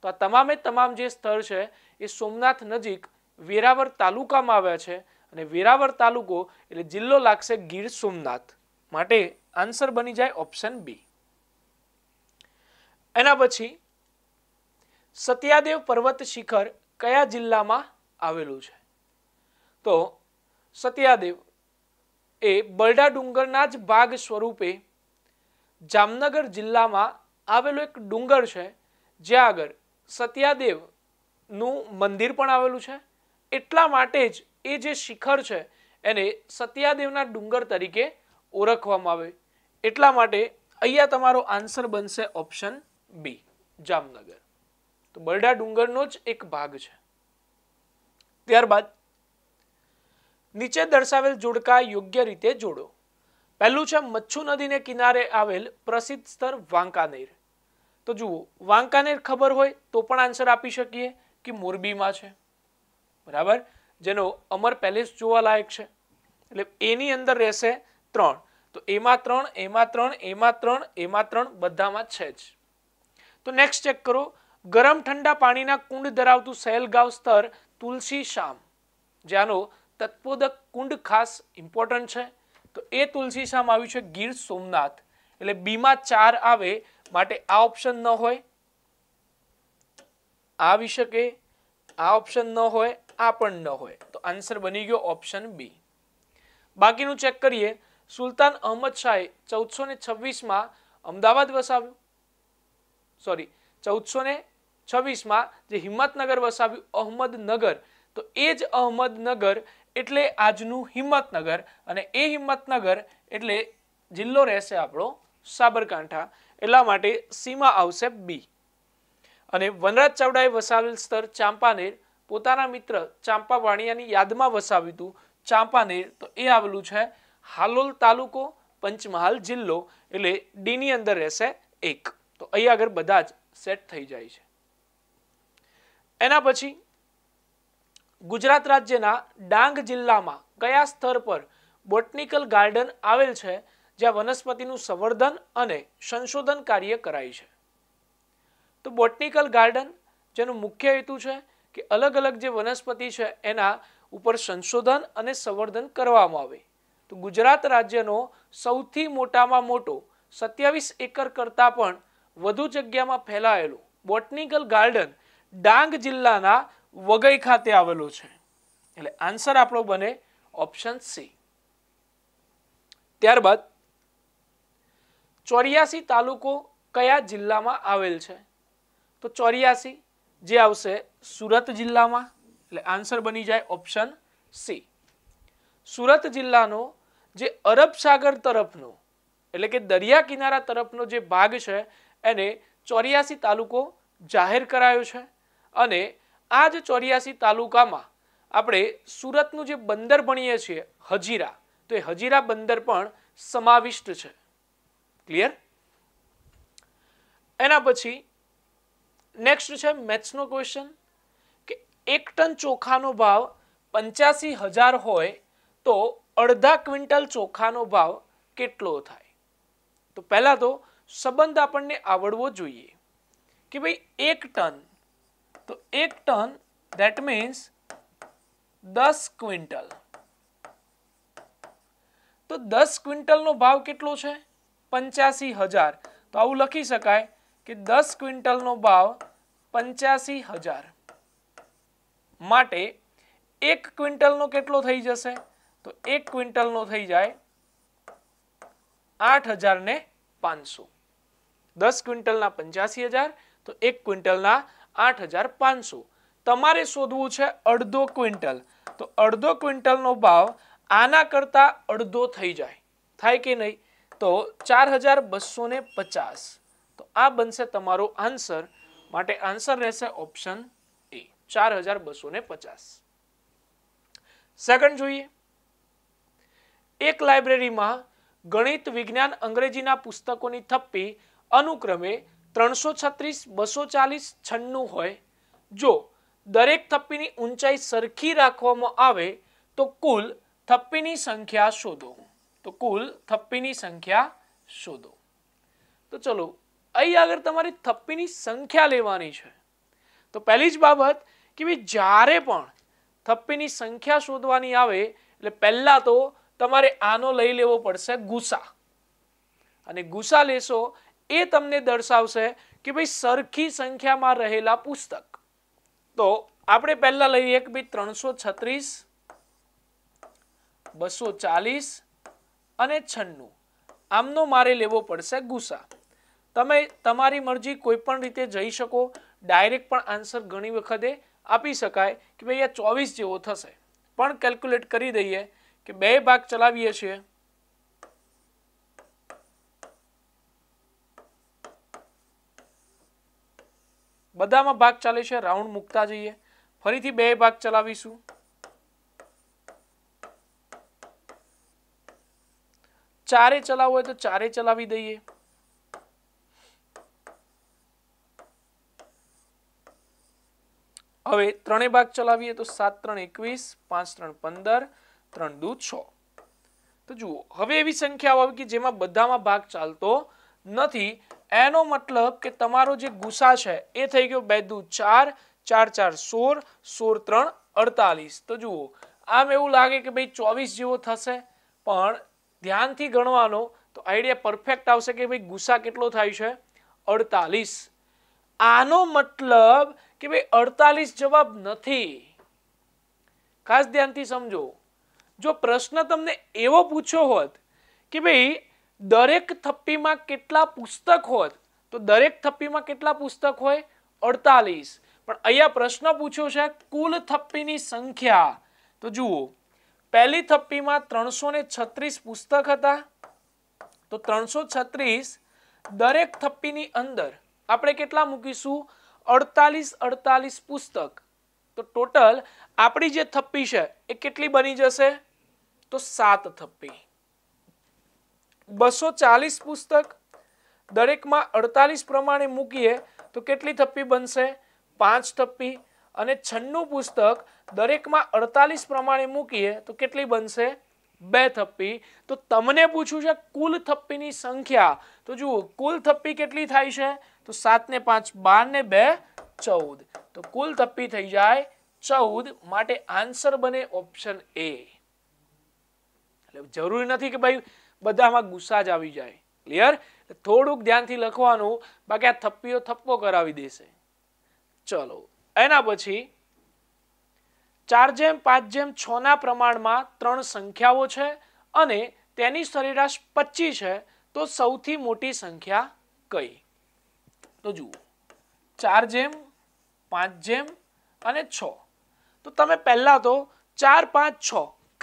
તો આ તમામે તમામ જે સ્થળ છે એ સોમનાથ નજીક વેરાવર તાલુકામાં આવ્યા છે અને વેરાવર તાલુકો એટલે જિલ્લો લાગશે ગીર સોમનાથ માટે આન્સર બની જાય ઓપ્શન બી એના પછી સત્યાદેવ પર્વત શિખર કયા જિલ્લામાં આવેલું છે તો સત્યાદેવ એ બરડા ડુંગરના જ ભાગ સ્વરૂપે જામનગર જિલ્લામાં આવેલો એક ડુંગર છે જ્યાં આગળ સત્યાદેવનું મંદિર પણ આવેલું છે એટલા માટે જ એ જે શિખર છે એને સત્યાદેવના ડુંગર તરીકે ઓળખવામાં આવે એટલા માટે અહીંયા તમારો આન્સર બનશે ઓપ્શન બી જામનગર તો બરડા ડુંગરનો જ એક ભાગ છે ત્યારબાદ નીચે દર્શાવેલ જોડકા યોગ્ય રીતે જોડો પહેલું છે મચ્છુ નદીને કિનારે આવેલ પ્રસિદ્ધ સ્થળ વાંકાનેર તો જુઓ વાંકાનેર ખબર હોય તો પણ આન્સર આપી શકીએ કે મોરબીમાં છે બરાબર જેનો અમર પેલેસ જોવા લાયક છે એટલે એની અંદર રહેશે ત્રણ તો એમાં ત્રણ એમાં ત્રણ એમાં ત્રણ એમાં ત્રણ બધામાં છે જ તો નેક્સ્ટ ચેક કરો ગરમ ઠંડા પાણીના કુંડ ધરાવતું સહેલગાવ સ્તર તુલસી શામ જ્યાંનો તત્પોદક કુંડ ખાસ ઇમ્પોર્ટન્ટ છે તો એ તુલસી શામ આવ્યું છે ગીર સોમનાથ એટલે બીમાં ચાર આવે માટે આ ઓપ્શન ન હોય આવી શકે આ ઓપ્શન ન હોય આ પણ ન હોય તો આન્સર બની ગયો ઓપ્શન બી બાકીનું ચેક કરીએ સુલતાન અહમદ શાહે ચૌદસો ને છવ્વીસમાં અમદાવાદ વસાવ્યું સોરી ચૌદસો ને છવ્વીસમાં જે હિંમતનગર વસાવ્યું અહમદનગર તો એ જ અહમદનગર એટલે આજનું હિંમતનગર અને એ હિંમતનગર એટલે જિલ્લો રહેશે આપણો સાબરકાંઠા એટલા માટે સીમા આવશે બી અને વનરાજ ચાવડાએ વસાવેલ સ્તર ચાંપાનેર પોતાના મિત્ર ચાંપા વાણિયાની યાદમાં વસાવ્યું હતું ચાંપાનેર તો એ આવેલું છે હાલોલ તાલુકો પંચમહાલ જિલ્લો એટલે ડીની અંદર રહેશે એક તો અહીં આગળ બધા જ સેટ થઈ જાય છે એના પછી ગુજરાત રાજ્યના ડાંગ જિલ્લામાં કયા સ્તર પર બોટનિકલ ગાર્ડન આવેલ છે જ્યાં વનસ્પતિનું સંવર્ધન અને સંશોધન કાર્ય કરાય છે તો બોટનિકલ ગાર્ડન જેનું મુખ્ય હેતુ છે કે અલગ અલગ જે વનસ્પતિ છે એના ઉપર સંશોધન અને સંવર્ધન કરવામાં આવે તો ગુજરાત રાજ્યનો સૌથી મોટામાં મોટો સત્યાવીસ એકર કરતાં પણ વધુ જગ્યામાં ફેલાયેલું બોટનિકલ ગાર્ડન ડાંગ જિલ્લાના વઘઈ ખાતે આવેલો છે એટલે આન્સર આપણો બને ઓપ્શન સી ત્યારબાદ ચોર્યાસી તાલુકો કયા જિલ્લામાં આવેલ છે તો ચોર્યાસી જે આવશે સુરત જિલ્લામાં એટલે આન્સર બની જાય ઓપ્શન સી સુરત જિલ્લાનો જે અરબ સાગર તરફનો એટલે કે દરિયા કિનારા તરફનો જે ભાગ છે એને ચોર્યાસી તાલુકો જાહેર કરાયો છે અને આ જ ચોર્યાસી તાલુકામાં આપણે સુરતનું જે બંદર ભણીએ છીએ હજીરા તો એ હજીરા બંદર પણ સમાવિષ્ટ છે ક્લિયર એના પછી નેક્સ્ટ છે મેથ્સનો ક્વેશ્ચન કે એક ટન ચોખાનો ભાવ પંચ્યાસી હજાર હોય તો અડધા ક્વિન્ટલ ચોખાનો ભાવ કેટલો થાય તો પહેલા તો સંબંધ આપણે આવડવો જોઈએ કે ભાઈ 1 ટન તો 1 ટન ધેટ મીન્સ 10 ક્વિન્ટલ તો 10 ક્વિન્ટલનો ભાવ કેટલો છે 85000 તો આઉ લખી શકાય કે 10 ક્વિન્ટલનો ભાવ 85000 માટે 1 ક્વિન્ટલનો કેટલો થઈ જશે તો એક ક્વિન્ટલનો થઈ જાય આઠ હજાર ને પાંચસો દસ ક્વિન્ટલના પંચ્યાસી હજાર તો એક ક્વિન્ટલના આઠ હજાર પાંચસો તમારે શોધવું છે અડધો ક્વિન્ટલ તો અડધો ક્વિન્ટલનો ભાવ આના કરતાં અડધો થઈ જાય થાય કે નહીં તો ચાર હજાર બસો પચાસ તો આ બનશે તમારો આન્સર માટે આન્સર રહેશે ઓપ્શન એ ચાર હજાર બસો પચાસ સેકન્ડ જોઈએ એક લાઇબ્રેરીમાં ગણિત વિજ્ઞાન અંગ્રેજીના પુસ્તકોની થપ્પી અનુક્રમે ત્રણસો છત્રીસ બસો ચાલીસ છન્નું હોય જો દરેક થપ્પીની ઊંચાઈ સરખી રાખવામાં આવે તો કુલ થપ્પીની સંખ્યા શોધો તો કુલ થપ્પીની સંખ્યા શોધો તો ચલો અહીં આગળ તમારે થપ્પીની સંખ્યા લેવાની છે તો પહેલી જ બાબત કે ભાઈ જ્યારે પણ થપ્પીની સંખ્યા શોધવાની આવે એટલે પહેલાં તો તમારે આનો લઈ લેવો પડશે ગુસા અને ગુસા લેશો એ તમને દર્શાવશે કે ભાઈ સરખી સંખ્યામાં રહેલા પુસ્તક તો આપણે પહેલા લઈએ કે ભાઈ ત્રણસો છત્રીસ બસો ચાલીસ અને છન્નું આમનો મારે લેવો પડશે ગુસા તમે તમારી મરજી કોઈ પણ રીતે જઈ શકો ડાયરેક્ટ પણ આન્સર ઘણી વખતે આપી શકાય કે ભાઈ આ ચોવીસ જેવો થશે પણ કેલ્ક્યુલેટ કરી દઈએ કે બે ભાગ ચલાવીએ છીએ બધામાં ભાગ ચાલે છે રાઉન્ડ મૂકતા જઈએ ફરીથી બે ભાગ ચલાવીશું ચારે ચલાવવું હોય તો ચારે ચલાવી દઈએ હવે ત્રણે ભાગ ચલાવીએ તો સાત ત્રણ એકવીસ પાંચ ત્રણ પંદર ત્રણ દૂ છ તો જુઓ હવે એવી સંખ્યાઓ આવી કે જેમાં બધામાં ભાગ ચાલતો નથી એનો મતલબ કે તમારો જે ગુસા છે એ થઈ ગયો બે દૂ ચાર ચાર ચાર સોળ સોળ ત્રણ અડતાલીસ તો જુઓ આમ એવું લાગે કે ભાઈ ચોવીસ જેવો થશે પણ ધ્યાનથી ગણવાનો તો આઈડિયા પરફેક્ટ આવશે કે ભાઈ ગુસ્સા કેટલો થાય છે અડતાલીસ આનો મતલબ કે ભાઈ અડતાલીસ જવાબ નથી ખાસ ધ્યાનથી સમજો જો પ્રશ્ન તમને એવો પૂછ્યો હોત કે ભાઈ દરેક થપ્પીમાં કેટલા પુસ્તક હોત તો દરેક થપ્પીમાં કેટલા પુસ્તક હોય અડતાલીસ પણ અહીંયા પ્રશ્ન પૂછ્યો છે કુલ થપ્પીની સંખ્યા તો જુઓ પહેલી થપ્પીમાં ત્રણસો ને છત્રીસ પુસ્તક હતા તો ત્રણસો છત્રીસ દરેક થપ્પીની અંદર આપણે કેટલા મૂકીશું અડતાલીસ અડતાલીસ પુસ્તક તો ટોટલ આપણી જે થપ્પી છે એ કેટલી બની જશે તો સાત થપ્પી બસો ચાલીસ પુસ્તક દરેકમાં અડતાલીસ પ્રમાણે મૂકીએ તો કેટલી થપ્પી બનશે પાંચ થપ્પી અને છન્નું પુસ્તક દરેકમાં અડતાલીસ પ્રમાણે મૂકીએ તો કેટલી બનશે બે થપ્પી તો તમને પૂછ્યું છે કુલ થપ્પીની સંખ્યા તો જુઓ કુલ થપ્પી કેટલી થાય છે તો સાત ને પાંચ બાર ને બે ચૌદ તો કુલ થપ્પી થઈ જાય ચૌદ માટે આન્સર બને ઓપ્શન એ જરૂરી નથી કે ભાઈ બધામાં ગુસ્સા જ આવી જાય ક્લિયર થોડુંક ધ્યાનથી લખવાનું બાકી આ થપ્પીઓ થપ્પો કરાવી દેશે ચલો એના પછી ચાર જેમ પાંચ જેમ છના પ્રમાણમાં ત્રણ સંખ્યાઓ છે અને તેની સરેરાશ પચીસ છે તો સૌથી મોટી સંખ્યા કઈ તો જુઓ ચાર જેમ પાંચ જેમ અને છ તો તમે પહેલા તો ચાર પાંચ છ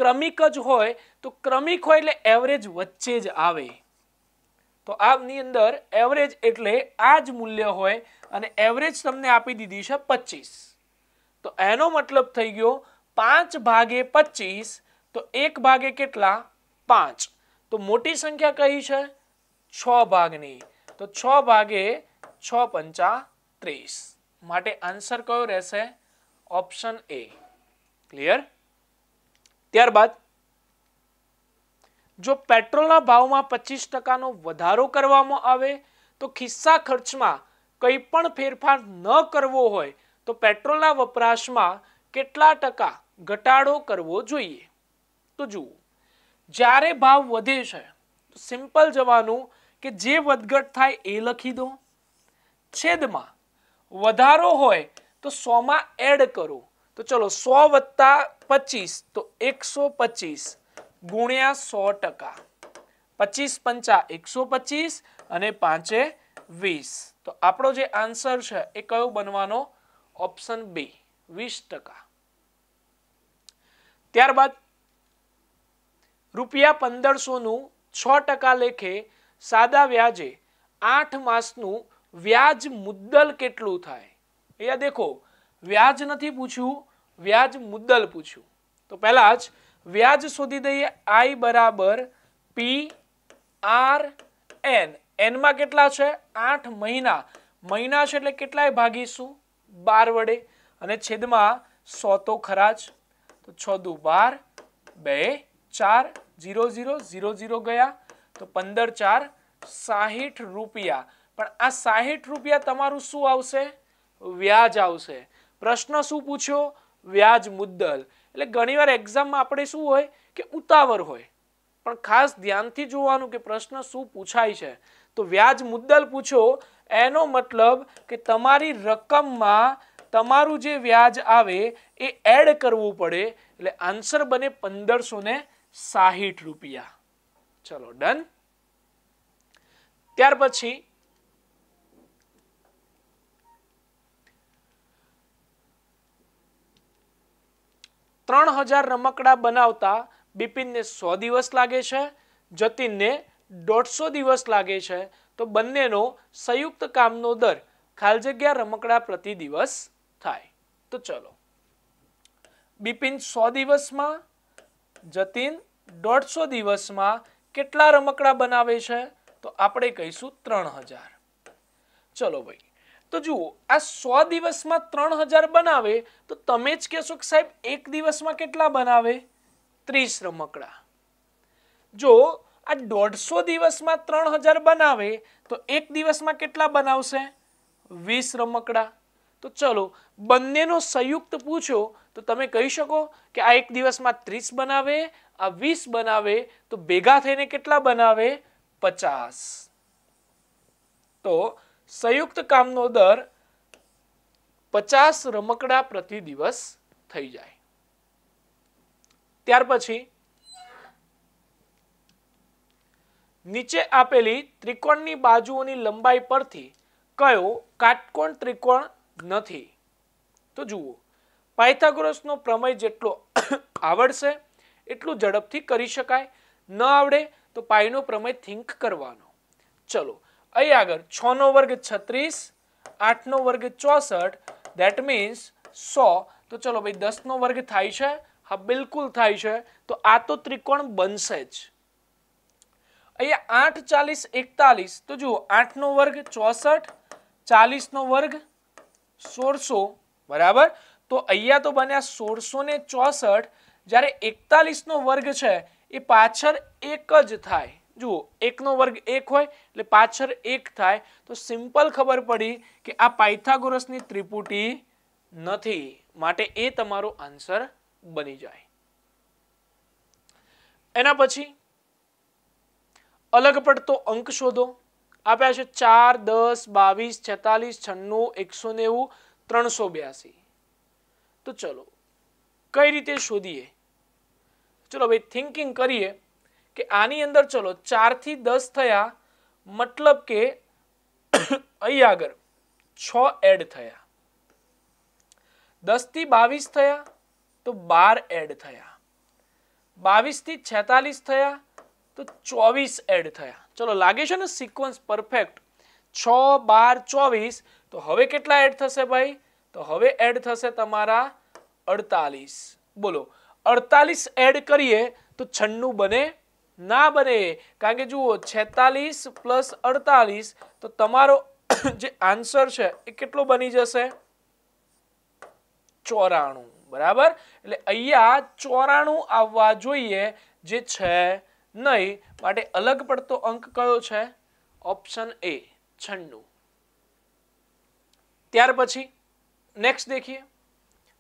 ક્રમિક જ હોય તો ક્રમિક હોય એટલે એવરેજ વચ્ચે જ આવે તો આની અંદર એવરેજ એટલે આ જ મૂલ્ય હોય અને એવરેજ તમને આપી દીધી છે પચીસ તો એનો મતલબ થઈ ગયો પાંચ ભાગે પચીસ તો એક ભાગે કેટલા પાંચ તો મોટી સંખ્યા કઈ છે છ ભાગની તો છ ભાગે છ પંચા ત્રીસ માટે આન્સર કયો રહેશે ઓપ્શન એ ક્લિયર ત્યારબાદ જો પેટ્રોલના ભાવમાં પચીસ ટકાનો વધારો કરવામાં આવે તો ખિસ્સા ખર્ચમાં કંઈ પણ ફેરફાર ન કરવો હોય તો પેટ્રોલના વપરાશમાં કેટલા ટકા ઘટાડો કરવો જોઈએ તો જુઓ જ્યારે ભાવ વધે છે સિમ્પલ જવાનું કે જે વધઘટ થાય એ લખી દો છેદમાં વધારો હોય તો સોમાં એડ કરો તો ચલો સો વત્તા પચીસ તો એકસો પચીસ ગુણ્યા સો ટકા પચીસ પંચા એકસો પચીસ અને પાંચે વીસ તો આપણો જે આન્સર છે એ કયો બનવાનો ઓપ્શન બી વીસ ટકા ત્યારબાદ રૂપિયા પંદરસોનું છ ટકા લેખે સાદા વ્યાજે આઠ માસનું વ્યાજ મુદ્દલ કેટલું થાય અહીંયા દેખો વ્યાજ નથી પૂછ્યું વ્યાજ મુદ્દલ પૂછ્યું તો પહેલાં જ વ્યાજ શોધી દઈએ આઈ બરાબર પી આર એન એનમાં કેટલા છે આઠ મહિના મહિના છે એટલે કેટલાય ભાગીશું બાર વડે અને છેદમાં સો તો ખરા તો છ દુ બાર બે ચાર ઝીરો ઝીરો ઝીરો ઝીરો ગયા તો પંદર ચાર સાહીઠ રૂપિયા પણ આ સાહીઠ રૂપિયા તમારું શું આવશે વ્યાજ આવશે પ્રશ્ન શું પૂછ્યો વ્યાજ મુદ્દલ એટલે ઘણીવાર એક્ઝામમાં આપણે શું હોય કે ઉતાવળ હોય પણ ખાસ ધ્યાનથી જોવાનું કે પ્રશ્ન શું પૂછાય છે તો વ્યાજ મુદ્દલ પૂછો એનો મતલબ કે તમારી રકમમાં તમારું જે વ્યાજ આવે એ એડ કરવું પડે એટલે આન્સર બને પંદરસો ને રૂપિયા ચલો ડન ત્યાર પછી ત્રણ હજાર રમકડા બનાવતા બિપિનને સો દિવસ લાગે છે જતીનને દોઢસો દિવસ લાગે છે તો બંનેનો સંયુક્ત કામનો દર ખાલી જગ્યા રમકડા પ્રતિ દિવસ થાય તો ચલો બિપિન સો દિવસમાં જતીન દોઢસો દિવસમાં કેટલા રમકડા બનાવે છે તો આપણે કહીશું ત્રણ હજાર ચલો ભાઈ તો જુઓ આ સો દિવસમાં ત્રણ હજાર બનાવે તો તમે જ કહેશો કે સાહેબ એક દિવસમાં કેટલા બનાવે ત્રીસ રમકડા જો આ દોઢસો દિવસમાં ત્રણ હજાર બનાવે તો એક દિવસમાં કેટલા બનાવશે વીસ રમકડા તો ચલો બંનેનો સંયુક્ત પૂછો તો તમે કહી શકો કે આ એક દિવસમાં ત્રીસ બનાવે આ વીસ બનાવે તો ભેગા થઈને કેટલા બનાવે પચાસ તો સંયુક્ત કામનો દર પચાસ રમકડા પ્રતિ દિવસ થઈ જાય ત્યાર પછી નીચે આપેલી ત્રિકોણની બાજુઓની લંબાઈ પરથી કયો કાટકોણ ત્રિકોણ નથી તો જુઓ પાયથાગોરસનો પ્રમેય જેટલો આવડશે એટલું ઝડપથી કરી શકાય ન આવડે તો પાયનો પ્રમેય થિંક કરવાનો ચલો અહીં આગળ છનો વર્ગ છત્રીસ આઠનો વર્ગ ચોસઠ દેટ મીન્સ સો તો ચલો ભાઈ દસનો વર્ગ થાય છે હા બિલકુલ થાય છે તો આ તો ત્રિકોણ બનશે જ અહીંયા આઠ ચાલીસ એકતાલીસ તો જુઓ આઠનો વર્ગ ચોસઠ ચાલીસનો વર્ગ સોળસો બરાબર તો અહીંયા તો બન્યા સોળસો ને ચોસઠ જ્યારે એકતાલીસનો વર્ગ છે એ પાછળ એક જ થાય જુઓ એકનો વર્ગ એક હોય એટલે પાછળ એક થાય તો સિમ્પલ ખબર પડી કે આ પાયથાગોરસની ત્રિપુટી નથી માટે એ તમારો આન્સર બની જાય એના પછી અલગ પડતો અંક શોધો આપ્યા છે ચાર દસ બાવીસ છેતાલીસ છન્નું એકસો નેવું ત્રણસો બ્યાસી તો ચલો કઈ રીતે શોધીએ ચલો ભાઈ થિંકિંગ કરીએ कि आंदर चलो चार दस थ मतलब के अग छड थ दस थी बीस थे तो बार एड थीस छतालीस थे चौबीस एड थ चलो लगे सिक्वन्स परफेक्ट छ बार चौबीस तो हम के एड थे भाई तो हम एड थे अड़तालीस बोलो अड़तालीस एड करिए तो छन्नू बने ના બને કારણ કે જુઓ છેતાલીસ પ્લસ અડતાલીસ તો તમારો જે આન્સર છે એ કેટલો બની જશે ચોરાણું બરાબર એટલે અહીંયા ચોરાણું આવવા જોઈએ જે છે નહીં માટે અલગ પડતો અંક કયો છે ઓપ્શન એ છન્નું ત્યાર પછી નેક્સ્ટ દેખીએ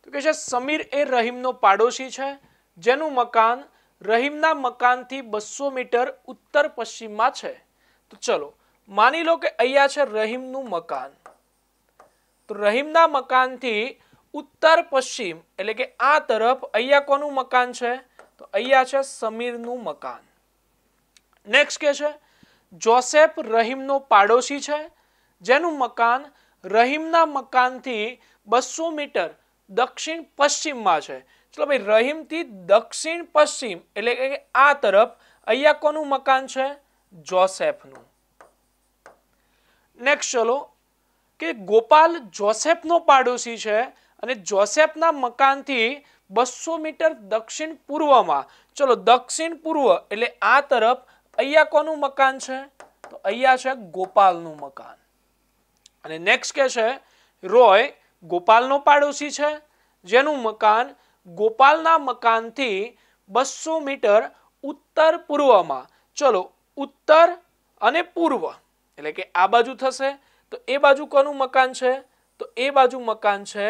તો કે છે સમીર એ રહીમનો પાડોશી છે જેનું મકાન રહીમના મકાનથી બસો મીટર ઉત્તર પશ્ચિમમાં છે તો ચલો માની લો કે અહીંયા છે રહીમનું મકાન તો રહીમના મકાનથી ઉત્તર પશ્ચિમ એટલે કે આ તરફ અહીંયા કોનું મકાન છે તો અહીંયા છે સમીરનું મકાન નેક્સ્ટ કે છે જોસેફ રહીમનો પાડોશી છે જેનું મકાન રહીમના મકાનથી બસો મીટર દક્ષિણ પશ્ચિમમાં છે ચલો ભાઈ રહીમથી દક્ષિણ પશ્ચિમ એટલે કે આ તરફ અહીંયા કોનું મકાન છે જોસેફનું નેક્સ્ટ ચલો કે ગોપાલ જોસેફનો પાડોશી છે અને જોસેફના મકાનથી બસો મીટર દક્ષિણ પૂર્વમાં ચલો દક્ષિણ પૂર્વ એટલે આ તરફ અહીંયા કોનું મકાન છે તો અહીંયા છે ગોપાલનું મકાન અને નેક્સ્ટ કે છે રોય ગોપાલનો પાડોશી છે જેનું મકાન ગોપાલના મકાનથી બસો મીટર ઉત્તર પૂર્વમાં ચલો ઉત્તર અને પૂર્વ એટલે કે આ બાજુ થશે તો એ બાજુ કોનું મકાન છે તો એ બાજુ મકાન છે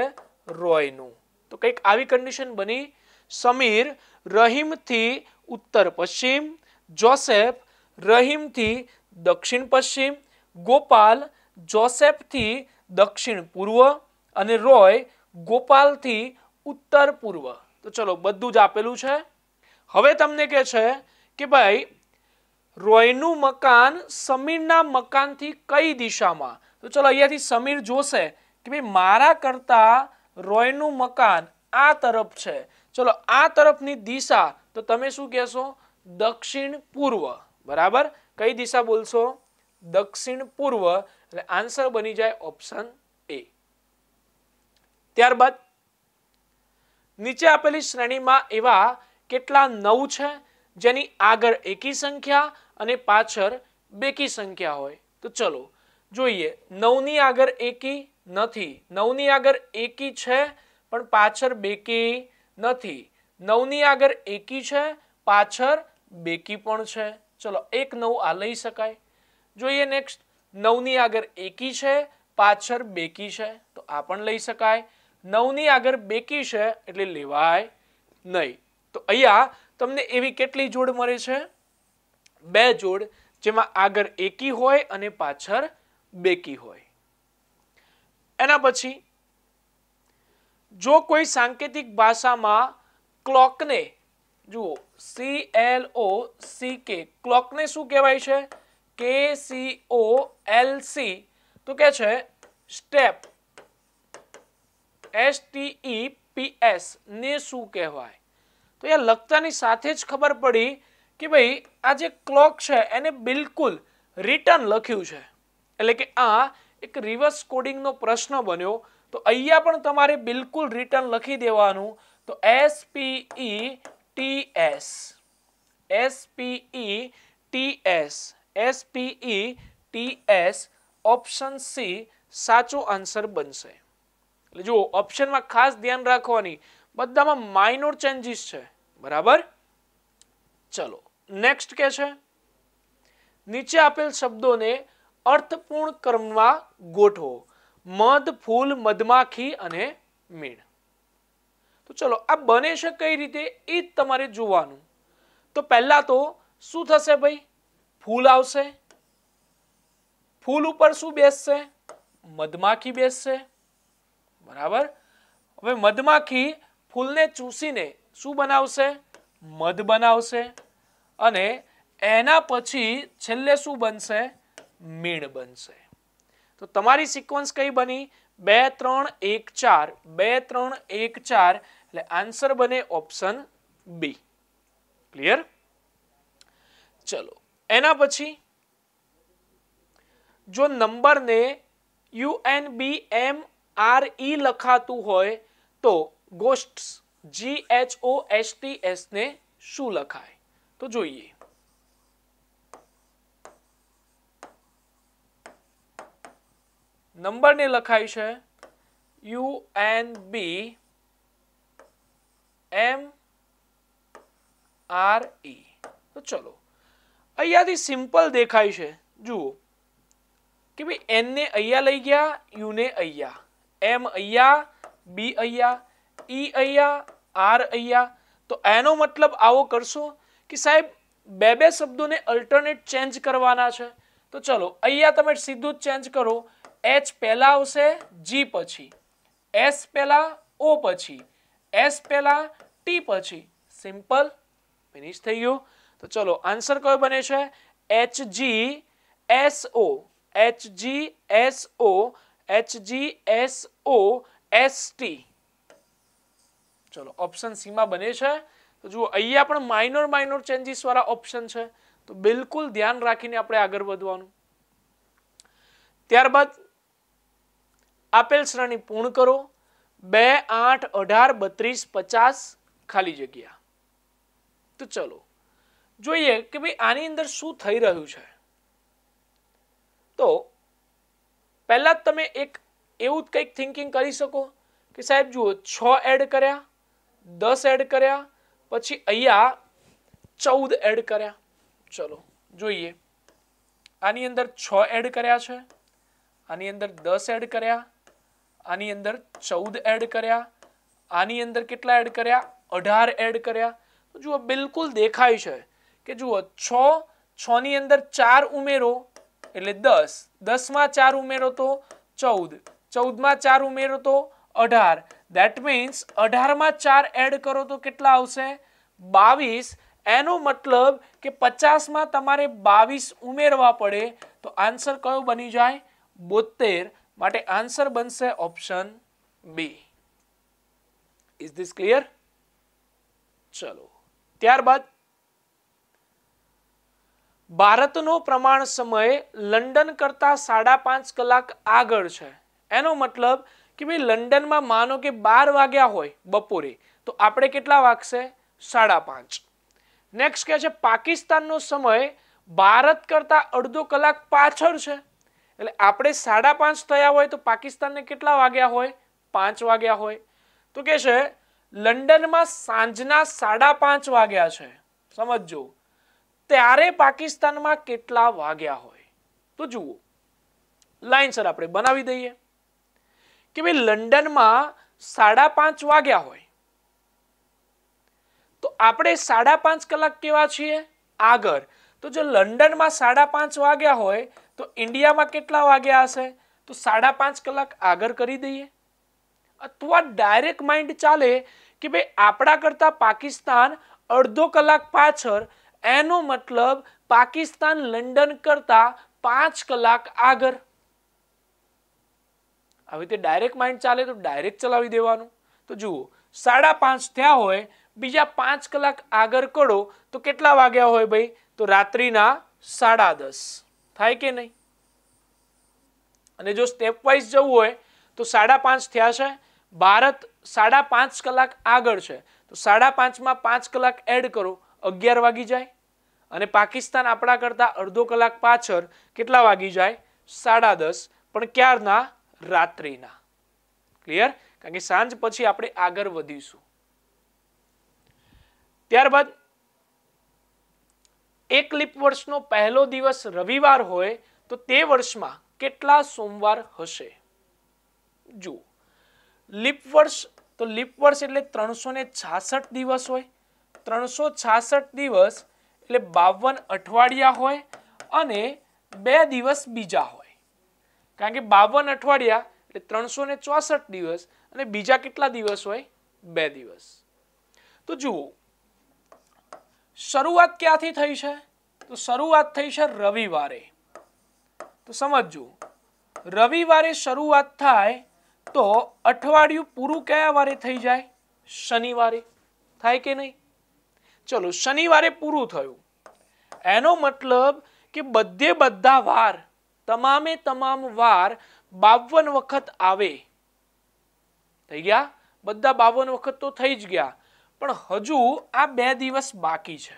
રોયનું તો કંઈક આવી કન્ડિશન બની સમીર રહીમથી ઉત્તર પશ્ચિમ જોસેફ રહીમથી દક્ષિણ પશ્ચિમ ગોપાલ જોસેફથી દક્ષિણ પૂર્વ અને રોય ગોપાલથી ઉત્તર પૂર્વ તો ચલો બધું જ આપેલું છે હવે તમને કે છે કે ભાઈ રોયનું મકાન સમીરના મકાનથી કઈ દિશામાં તો ચલો અહીંયાથી સમીર જોશે કે ભાઈ મારા કરતા રોયનું મકાન આ તરફ છે ચલો આ તરફની દિશા તો તમે શું કહેશો દક્ષિણ પૂર્વ બરાબર કઈ દિશા બોલશો દક્ષિણ પૂર્વ એટલે આન્સર બની જાય ઓપ્શન એ ત્યારબાદ નીચે આપેલી શ્રેણીમાં એવા કેટલા નવ છે જેની આગળ એકી સંખ્યા અને પાછળ બેકી સંખ્યા હોય તો ચલો જોઈએ નવની આગળ એકી નથી નવની આગળ એકી છે પણ પાછળ બેકી નથી નવની આગળ એકી છે પાછળ બેકી પણ છે ચલો એક નવ આ લઈ શકાય જોઈએ નેક્સ્ટ નવની આગળ એકી છે પાછળ બેકી છે તો આ પણ લઈ શકાય નવની આગળ બેકી છે એટલે લેવાય નહીં તો અહીંયા તમને એવી કેટલી જોડ મળે છે બે જોડ જેમાં આગળ એકી હોય અને પાછળ બેકી હોય એના પછી જો કોઈ સાંકેતિક ભાષામાં ક્લોકને જુઓ સી એલ ઓ સી કે ક્લોકને શું કહેવાય છે કે સી ઓ એલ સી તો કે છે step S T E P S ને શું કહેવાય તો એ લખતાની સાથે જ ખબર પડી કે ભાઈ આ જે ક્લોક છે એને બિલકુલ રિટર્ન લખ્યું છે એટલે કે આ એક રિવર્સ કોડિંગનો પ્રશ્ન બન્યો તો અહીંયા પણ તમારે બિલકુલ રિટર્ન લખી દેવાનું તો S P T S S P E T S S P T S option C સાચો આન્સર બનશે એટલે જુઓ ઓપ્શનમાં ખાસ ધ્યાન રાખવાની બધામાં માઇનોર ચેન્જીસ છે બરાબર ચલો નેક્સ્ટ કે છે નીચે આપેલ શબ્દોને અર્થપૂર્ણ ક્રમમાં ગોઠવો મધ ફૂલ મધમાખી અને મીણ તો ચલો આ બને છે કઈ રીતે એ જ તમારે જોવાનું તો પહેલા તો શું થશે ભાઈ ફૂલ આવશે ફૂલ ઉપર શું બેસશે મધમાખી બેસશે બરાબર હવે મધમાખી ફૂલને ચૂસીને શું બનાવશે મધ બનાવશે અને એના પછી છેલ્લે શું બનશે મીણ બનશે તો તમારી સિક્વન્સ કઈ બની બે ત્રણ એક ચાર બે ત્રણ એક ચાર એટલે આન્સર બને ઓપ્શન બી ક્લિયર ચલો એના પછી જો નંબરને U N B M r e लिखातू होए तो ghosts g h o s t s ने शू लिखाए तो જોઈએ નંબર ને લખાઈ છે u n b m r e તો ચલો અയ്യા થી સિમ્પલ દેખાઈ છે જુઓ કે ભઈ n ને અയ്യા લઈ ગયા u ને અയ്യા m અયા b અયા e અયા r અયા તો એનો મતલબ આવો કરશો કે સાહેબ બે બે શબ્દોને અલ્ટરનેટ ચેન્જ કરવાના છે તો ચલો અયા તમે સીધું ચેન્જ કરો h પહેલા આવશે g પછી s પહેલા o પછી s પહેલા t પછી સિમ્પલ ફિનિશ થઈ ગયો તો ચલો આન્સર કયો બને છે h g s o h g s o S O S T ચલો ઓપ્શન સીમાં બને છે તો જુઓ અહીંયા પણ માઇનોર માઇનોર ચેન્જીસવાળા ઓપ્શન છે તો બિલકુલ ધ્યાન રાખીને આપણે આગળ વધવાનું ત્યારબાદ આપેલ શ્રેણી પૂર્ણ કરો બે આઠ અઢાર બત્રીસ પચાસ ખાલી જગ્યા તો ચલો જોઈએ કે ભાઈ આની અંદર શું થઈ રહ્યું છે તો પહેલાં જ તમે એક એવું જ કંઈક થિંકિંગ કરી શકો કે સાહેબ જુઓ છ એડ કર્યા દસ એડ કર્યા પછી અહીંયા ચૌદ એડ કર્યા ચલો જોઈએ આની અંદર છ એડ કર્યા છે આની અંદર દસ એડ કર્યા આની અંદર ચૌદ એડ કર્યા આની અંદર કેટલા એડ કર્યા અઢાર એડ કર્યા તો જુઓ બિલકુલ દેખાય છે કે જુઓ છ છની અંદર ચાર ઉમેરો એટલે દસ દસમાં ચાર ઉમેરો તો ચૌદ ચૌદમાં ચાર ઉમેરો તો અઢાર દેટ મીન્સ અઢારમાં ચાર એડ કરો તો કેટલા આવશે બાવીસ એનો મતલબ કે પચાસમાં તમારે બાવીસ ઉમેરવા પડે તો આન્સર કયો બની જાય બોતેર માટે આન્સર બનશે option B is this clear ચલો ત્યારબાદ ભારતનો પ્રમાણ સમય લંડન કરતાં સાડા પાંચ કલાક આગળ છે એનો મતલબ કે ભાઈ લંડનમાં માનો કે બાર વાગ્યા હોય બપોરે તો આપણે કેટલા વાગશે સાડા પાંચ નેક્સ્ટ કહે છે પાકિસ્તાનનો સમય ભારત કરતાં અડધો કલાક પાછળ છે એટલે આપણે સાડા પાંચ થયા હોય તો પાકિસ્તાનને કેટલા વાગ્યા હોય પાંચ વાગ્યા હોય તો કહે છે લંડનમાં સાંજના સાડા પાંચ વાગ્યા છે સમજો ત્યારે પાકિસ્તાનમાં કેટલા વાગ્યા હોય તો જુઓ લાઈન આપણે બનાવી દઈએ કે ભાઈ લંડનમાં સાડા પાંચ વાગ્યા હોય તો આપણે સાડા પાંચ કલાક કેવા છીએ આગળ તો જો લંડનમાં સાડા પાંચ વાગ્યા હોય તો ઇન્ડિયામાં કેટલા વાગ્યા હશે તો સાડા પાંચ કલાક આગળ કરી દઈએ અથવા ડાયરેક્ટ માઇન્ડ ચાલે કે ભાઈ આપણા કરતાં પાકિસ્તાન અડધો કલાક પાછળ એનો મતલબ પાકિસ્તાન લંડન કરતા પાંચ કલાક આગળ હવે તે ડાયરેક્ટ માઇન્ડ ચાલે તો ડાયરેક્ટ ચલાવી દેવાનું તો જુઓ સાડા પાંચ થયા હોય બીજા પાંચ કલાક આગળ કરો તો કેટલા વાગ્યા હોય ભાઈ તો રાત્રિના સાડા દસ થાય કે નહીં અને જો સ્ટેપ વાઇઝ જવું હોય તો સાડા પાંચ થયા છે ભારત સાડા પાંચ કલાક આગળ છે તો સાડા પાંચમાં પાંચ કલાક એડ કરો અગિયાર વાગી જાય અને પાકિસ્તાન આપણા કરતા અડધો કલાક પાછળ કેટલા વાગી જાય સાડા દસ પણ ક્યારના રાત્રિના ક્લિયર કારણ કે સાંજ પછી આપણે આગળ વધીશું ત્યારબાદ એક લિપ વર્ષનો પહેલો દિવસ રવિવાર હોય તો તે વર્ષમાં કેટલા સોમવાર હશે જુઓ લિપ વર્ષ તો લીપ વર્ષ એટલે ત્રણસો છાસઠ દિવસ હોય ત્રણસો છાસઠ દિવસ એટલે બાવન અઠવાડિયા હોય અને બે દિવસ બીજા હોય કારણ કે બાવન અઠવાડિયા એટલે ત્રણસો ને ચોસઠ દિવસ અને બીજા કેટલા દિવસ હોય બે દિવસ તો જુઓ શરૂઆત ક્યાંથી થઈ છે તો શરૂઆત થઈ છે રવિવારે તો સમજો રવિવારે શરૂઆત થાય તો અઠવાડિયું પૂરું કયા વારે થઈ જાય શનિવારે થાય કે નહીં ચલો શનિવારે પૂરું થયું એનો મતલબ કે બધે બધા વાર તમામે તમામ વાર બાવન વખત આવે થઈ ગયા બધા બાવન વખત તો થઈ જ ગયા પણ હજુ આ બે દિવસ બાકી છે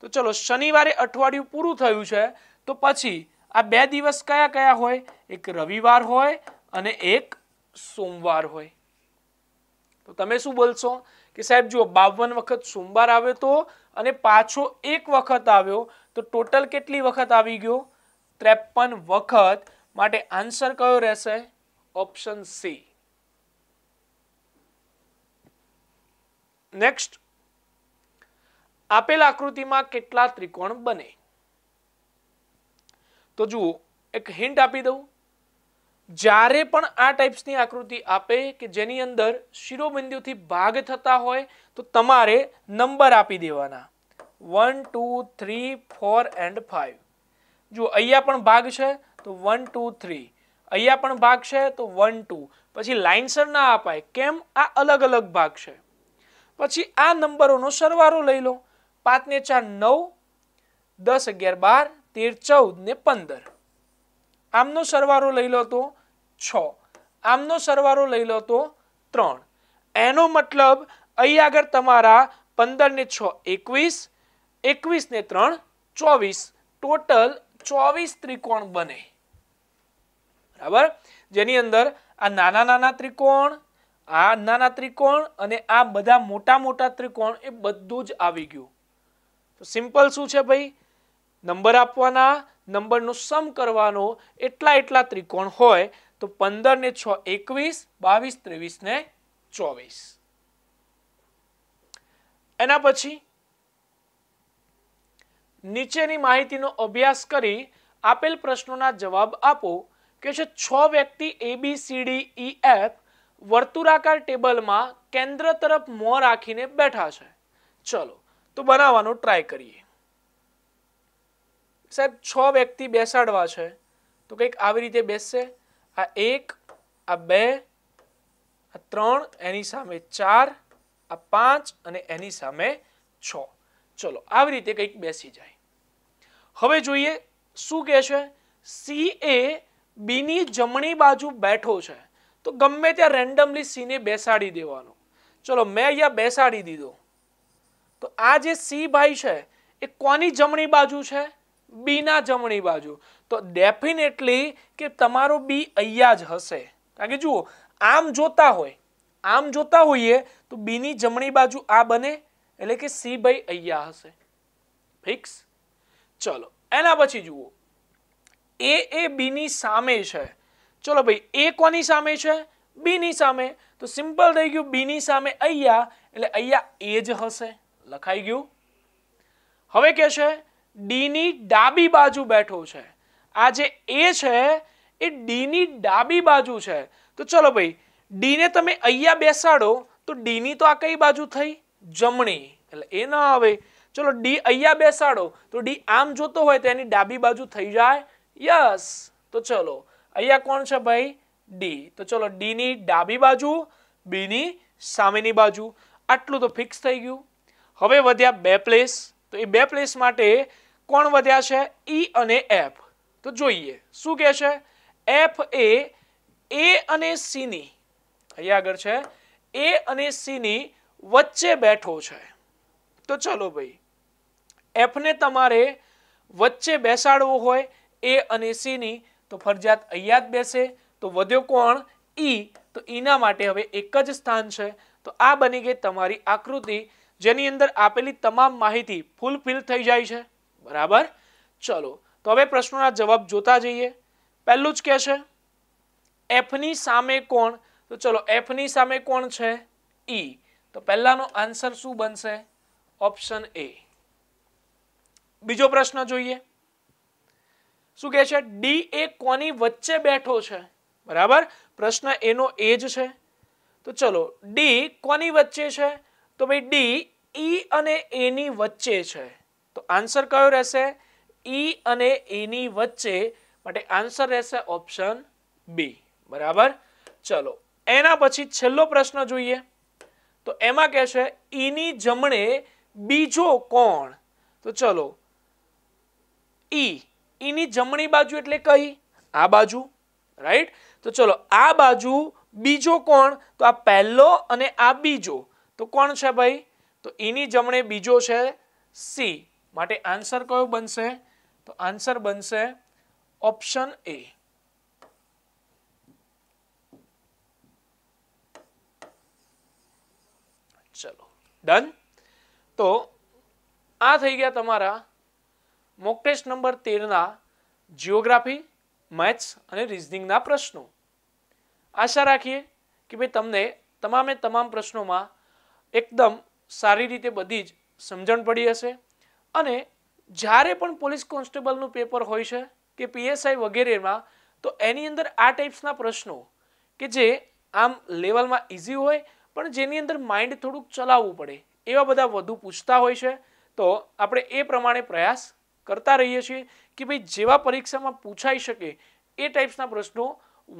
તો ચલો શનિવારે અઠવાડિયું પૂરું થયું છે તો પછી આ બે દિવસ કયા કયા હોય એક રવિવાર હોય અને એક સોમવાર હોય તો તમે શું બોલશો કે સાહેબ જુઓ બાવન વખત સોમવાર આવ્યો તો અને પાછો એક વખત આવ્યો તો ટોટલ કેટલી વખત આવી ગયો ત્રેપન વખત માટે આન્સર કયો રહેશે ઓપ્શન સી નેક્સ્ટ આપેલ આકૃતિમાં કેટલા ત્રિકોણ બને તો જુઓ એક હિન્ટ આપી દઉં જ્યારે પણ આ ટાઈપ્સની આકૃતિ આપે કે જેની અંદર શિરોબિંદુથી ભાગ થતા હોય તો તમારે નંબર આપી દેવાના one two three four and five જો અહીંયા પણ ભાગ છે તો વન ટુ થ્રી અહીંયા પણ ભાગ છે તો વન ટુ પછી લાઇનસર ના અપાય કેમ આ અલગ અલગ ભાગ છે પછી આ નંબરોનો સરવારો લઈ લો પાંચને ચાર નવ દસ અગિયાર બાર તેર ચૌદ ને પંદર આમનો સરવારો લઈ લો તો છ આમનો સરવારો લઈ લો તો ત્રણ એનો મતલબ અહીં આગળ તમારા પંદર ને છ એકવીસ એકવીસ ને ત્રણ ચોવીસ ટોટલ ચોવીસ ત્રિકોણ બને બરાબર જેની અંદર આ નાના નાના ત્રિકોણ આ નાના ત્રિકોણ અને આ બધા મોટા મોટા ત્રિકોણ એ બધું જ આવી ગયું તો સિમ્પલ શું છે ભાઈ નંબર આપવાના નંબરનો સમ કરવાનો એટલા એટલા ત્રિકોણ હોય તો પંદર ને છ એકવીસ બાવીસ ત્રેવીસ ને ચોવીસ એના પછી નીચેની માહિતીનો અભ્યાસ કરી આપેલ પ્રશ્નોના જવાબ આપો કે છે છ વ્યક્તિ A B C D E F વર્તુળાકાર ટેબલમાં કેન્દ્ર તરફ મોં રાખીને બેઠા છે ચલો તો બનાવવાનો ટ્રાય કરીએ સાહેબ છ વ્યક્તિ બેસાડવા છે તો કંઈક આવી રીતે બેસશે આ એક આ બે આ ત્રણ એની સામે ચાર આ પાંચ અને એની સામે છ ચલો આવી રીતે કંઈક બેસી જાય હવે જોઈએ શું કહે છે સી એ બીની જમણી બાજુ બેઠો છે તો ગમે ત્યાં રેન્ડમલી સીને બેસાડી દેવાનો ચલો મેં અહીંયા બેસાડી દીધો તો આ જે સી ભાઈ છે એ કોની જમણી બાજુ છે બીના જમણી બાજુ તો ડેફિનેટલી કે તમારો બી અહીંયા જ હશે કારણ કે જુઓ આમ જોતા હોય આમ જોતા હોઈએ તો બીની જમણી બાજુ આ બને એટલે કે સી ભાઈ અહીંયા હશે ફિક્સ ચલો એના પછી જુઓ એ એ બીની સામે છે ચલો ભાઈ એ કોની સામે છે બીની સામે તો સિમ્પલ થઈ ગયું બીની સામે અહીંયા એટલે અહીંયા એ જ હશે લખાઈ ગયું હવે કે છે ડીની ડાબી બાજુ બેઠો છે આ જે એ છે એ ડીની ડાબી બાજુ છે તો ચલો ભાઈ ડીને તમે અહીંયા બેસાડો તો ડીની તો આ કઈ બાજુ થઈ જમણી એટલે એ ન આવે ચલો ડી અહીંયા બેસાડો તો ડી આમ જોતો હોય તો એની ડાબી બાજુ થઈ જાય યસ તો ચલો અહીંયા કોણ છે ભાઈ ડી તો ચલો ડીની ડાબી બાજુ બીની સામેની બાજુ આટલું તો ફિક્સ થઈ ગયું હવે વધ્યા બે પ્લેસ તો એ બે પ્લેસ માટે કોણ વધ્યા છે ઈ e અને એફ તો જોઈએ શું કહે છે એફ એ એ અને સીની અહીંયા આગળ છે એ અને સીની વચ્ચે બેઠો છે તો ચલો ભાઈ એફને તમારે વચ્ચે બેસાડવો હોય એ અને સીની તો ફરજિયાત અહીંયા જ બેસે તો વધ્યો કોણ ઈ e. તો ઈના e માટે હવે એક જ સ્થાન છે તો આ બની ગઈ તમારી આકૃતિ જેની અંદર આપેલી તમામ માહિતી ફૂલફિલ થઈ જાય છે બરાબર ચલો તો હવે પ્રશ્નોના જવાબ જોતા જઈએ પહેલું જ કે છે એફની સામે કોણ તો ચલો એફની સામે કોણ છે ઈ e. તો પહેલાનો આન્સર શું બનશે ઓપ્શન એ બીજો પ્રશ્ન જોઈએ શું કહે છે ડી એ કોની વચ્ચે બેઠો છે બરાબર પ્રશ્ન એનો એ જ છે તો ચલો ડી કોની વચ્ચે છે તો ભાઈ ડી ઈ e અને એની વચ્ચે છે તો આન્સર કયો રહેશે ઈ e અને એની વચ્ચે માટે આન્સર રહેશે ઓપ્શન બી બરાબર ચલો એના પછી છેલ્લો પ્રશ્ન જોઈએ તો એમાં છે ઈની e જમણે બીજો કોણ તો ચલો ઈ e. ઈની જમણી બાજુ એટલે કઈ આ બાજુ રાઈટ તો ચલો આ બાજુ બીજો કોણ તો આ પહેલો અને આ બીજો તો કોણ છે ભાઈ તો ઈની જમણે બીજો છે સી માટે આન્સર કયો બનશે તો આન્સર બનશે ઓપ્શન એ ચલો ડન તો આ થઈ ગયા તમારા મોક ટેસ્ટ નંબર તેરના જિયોગ્રાફી મેથ્સ અને રિઝનિંગના પ્રશ્નો આશા રાખીએ કે ભાઈ તમને તમામે તમામ પ્રશ્નોમાં એકદમ સારી રીતે બધી જ સમજણ પડી હશે અને જ્યારે પણ પોલીસ કોન્સ્ટેબલનું પેપર હોય છે કે પીએસઆઈ વગેરેમાં તો એની અંદર આ ટાઈપ્સના પ્રશ્નો કે જે આમ લેવલમાં ઇઝી હોય પણ જેની અંદર માઇન્ડ થોડુંક ચલાવવું પડે એવા બધા વધુ પૂછતા હોય છે તો આપણે એ પ્રમાણે પ્રયાસ કરતા રહીએ છીએ કે ભાઈ જેવા પરીક્ષામાં પૂછાઈ શકે એ ટાઈપ્સના પ્રશ્નો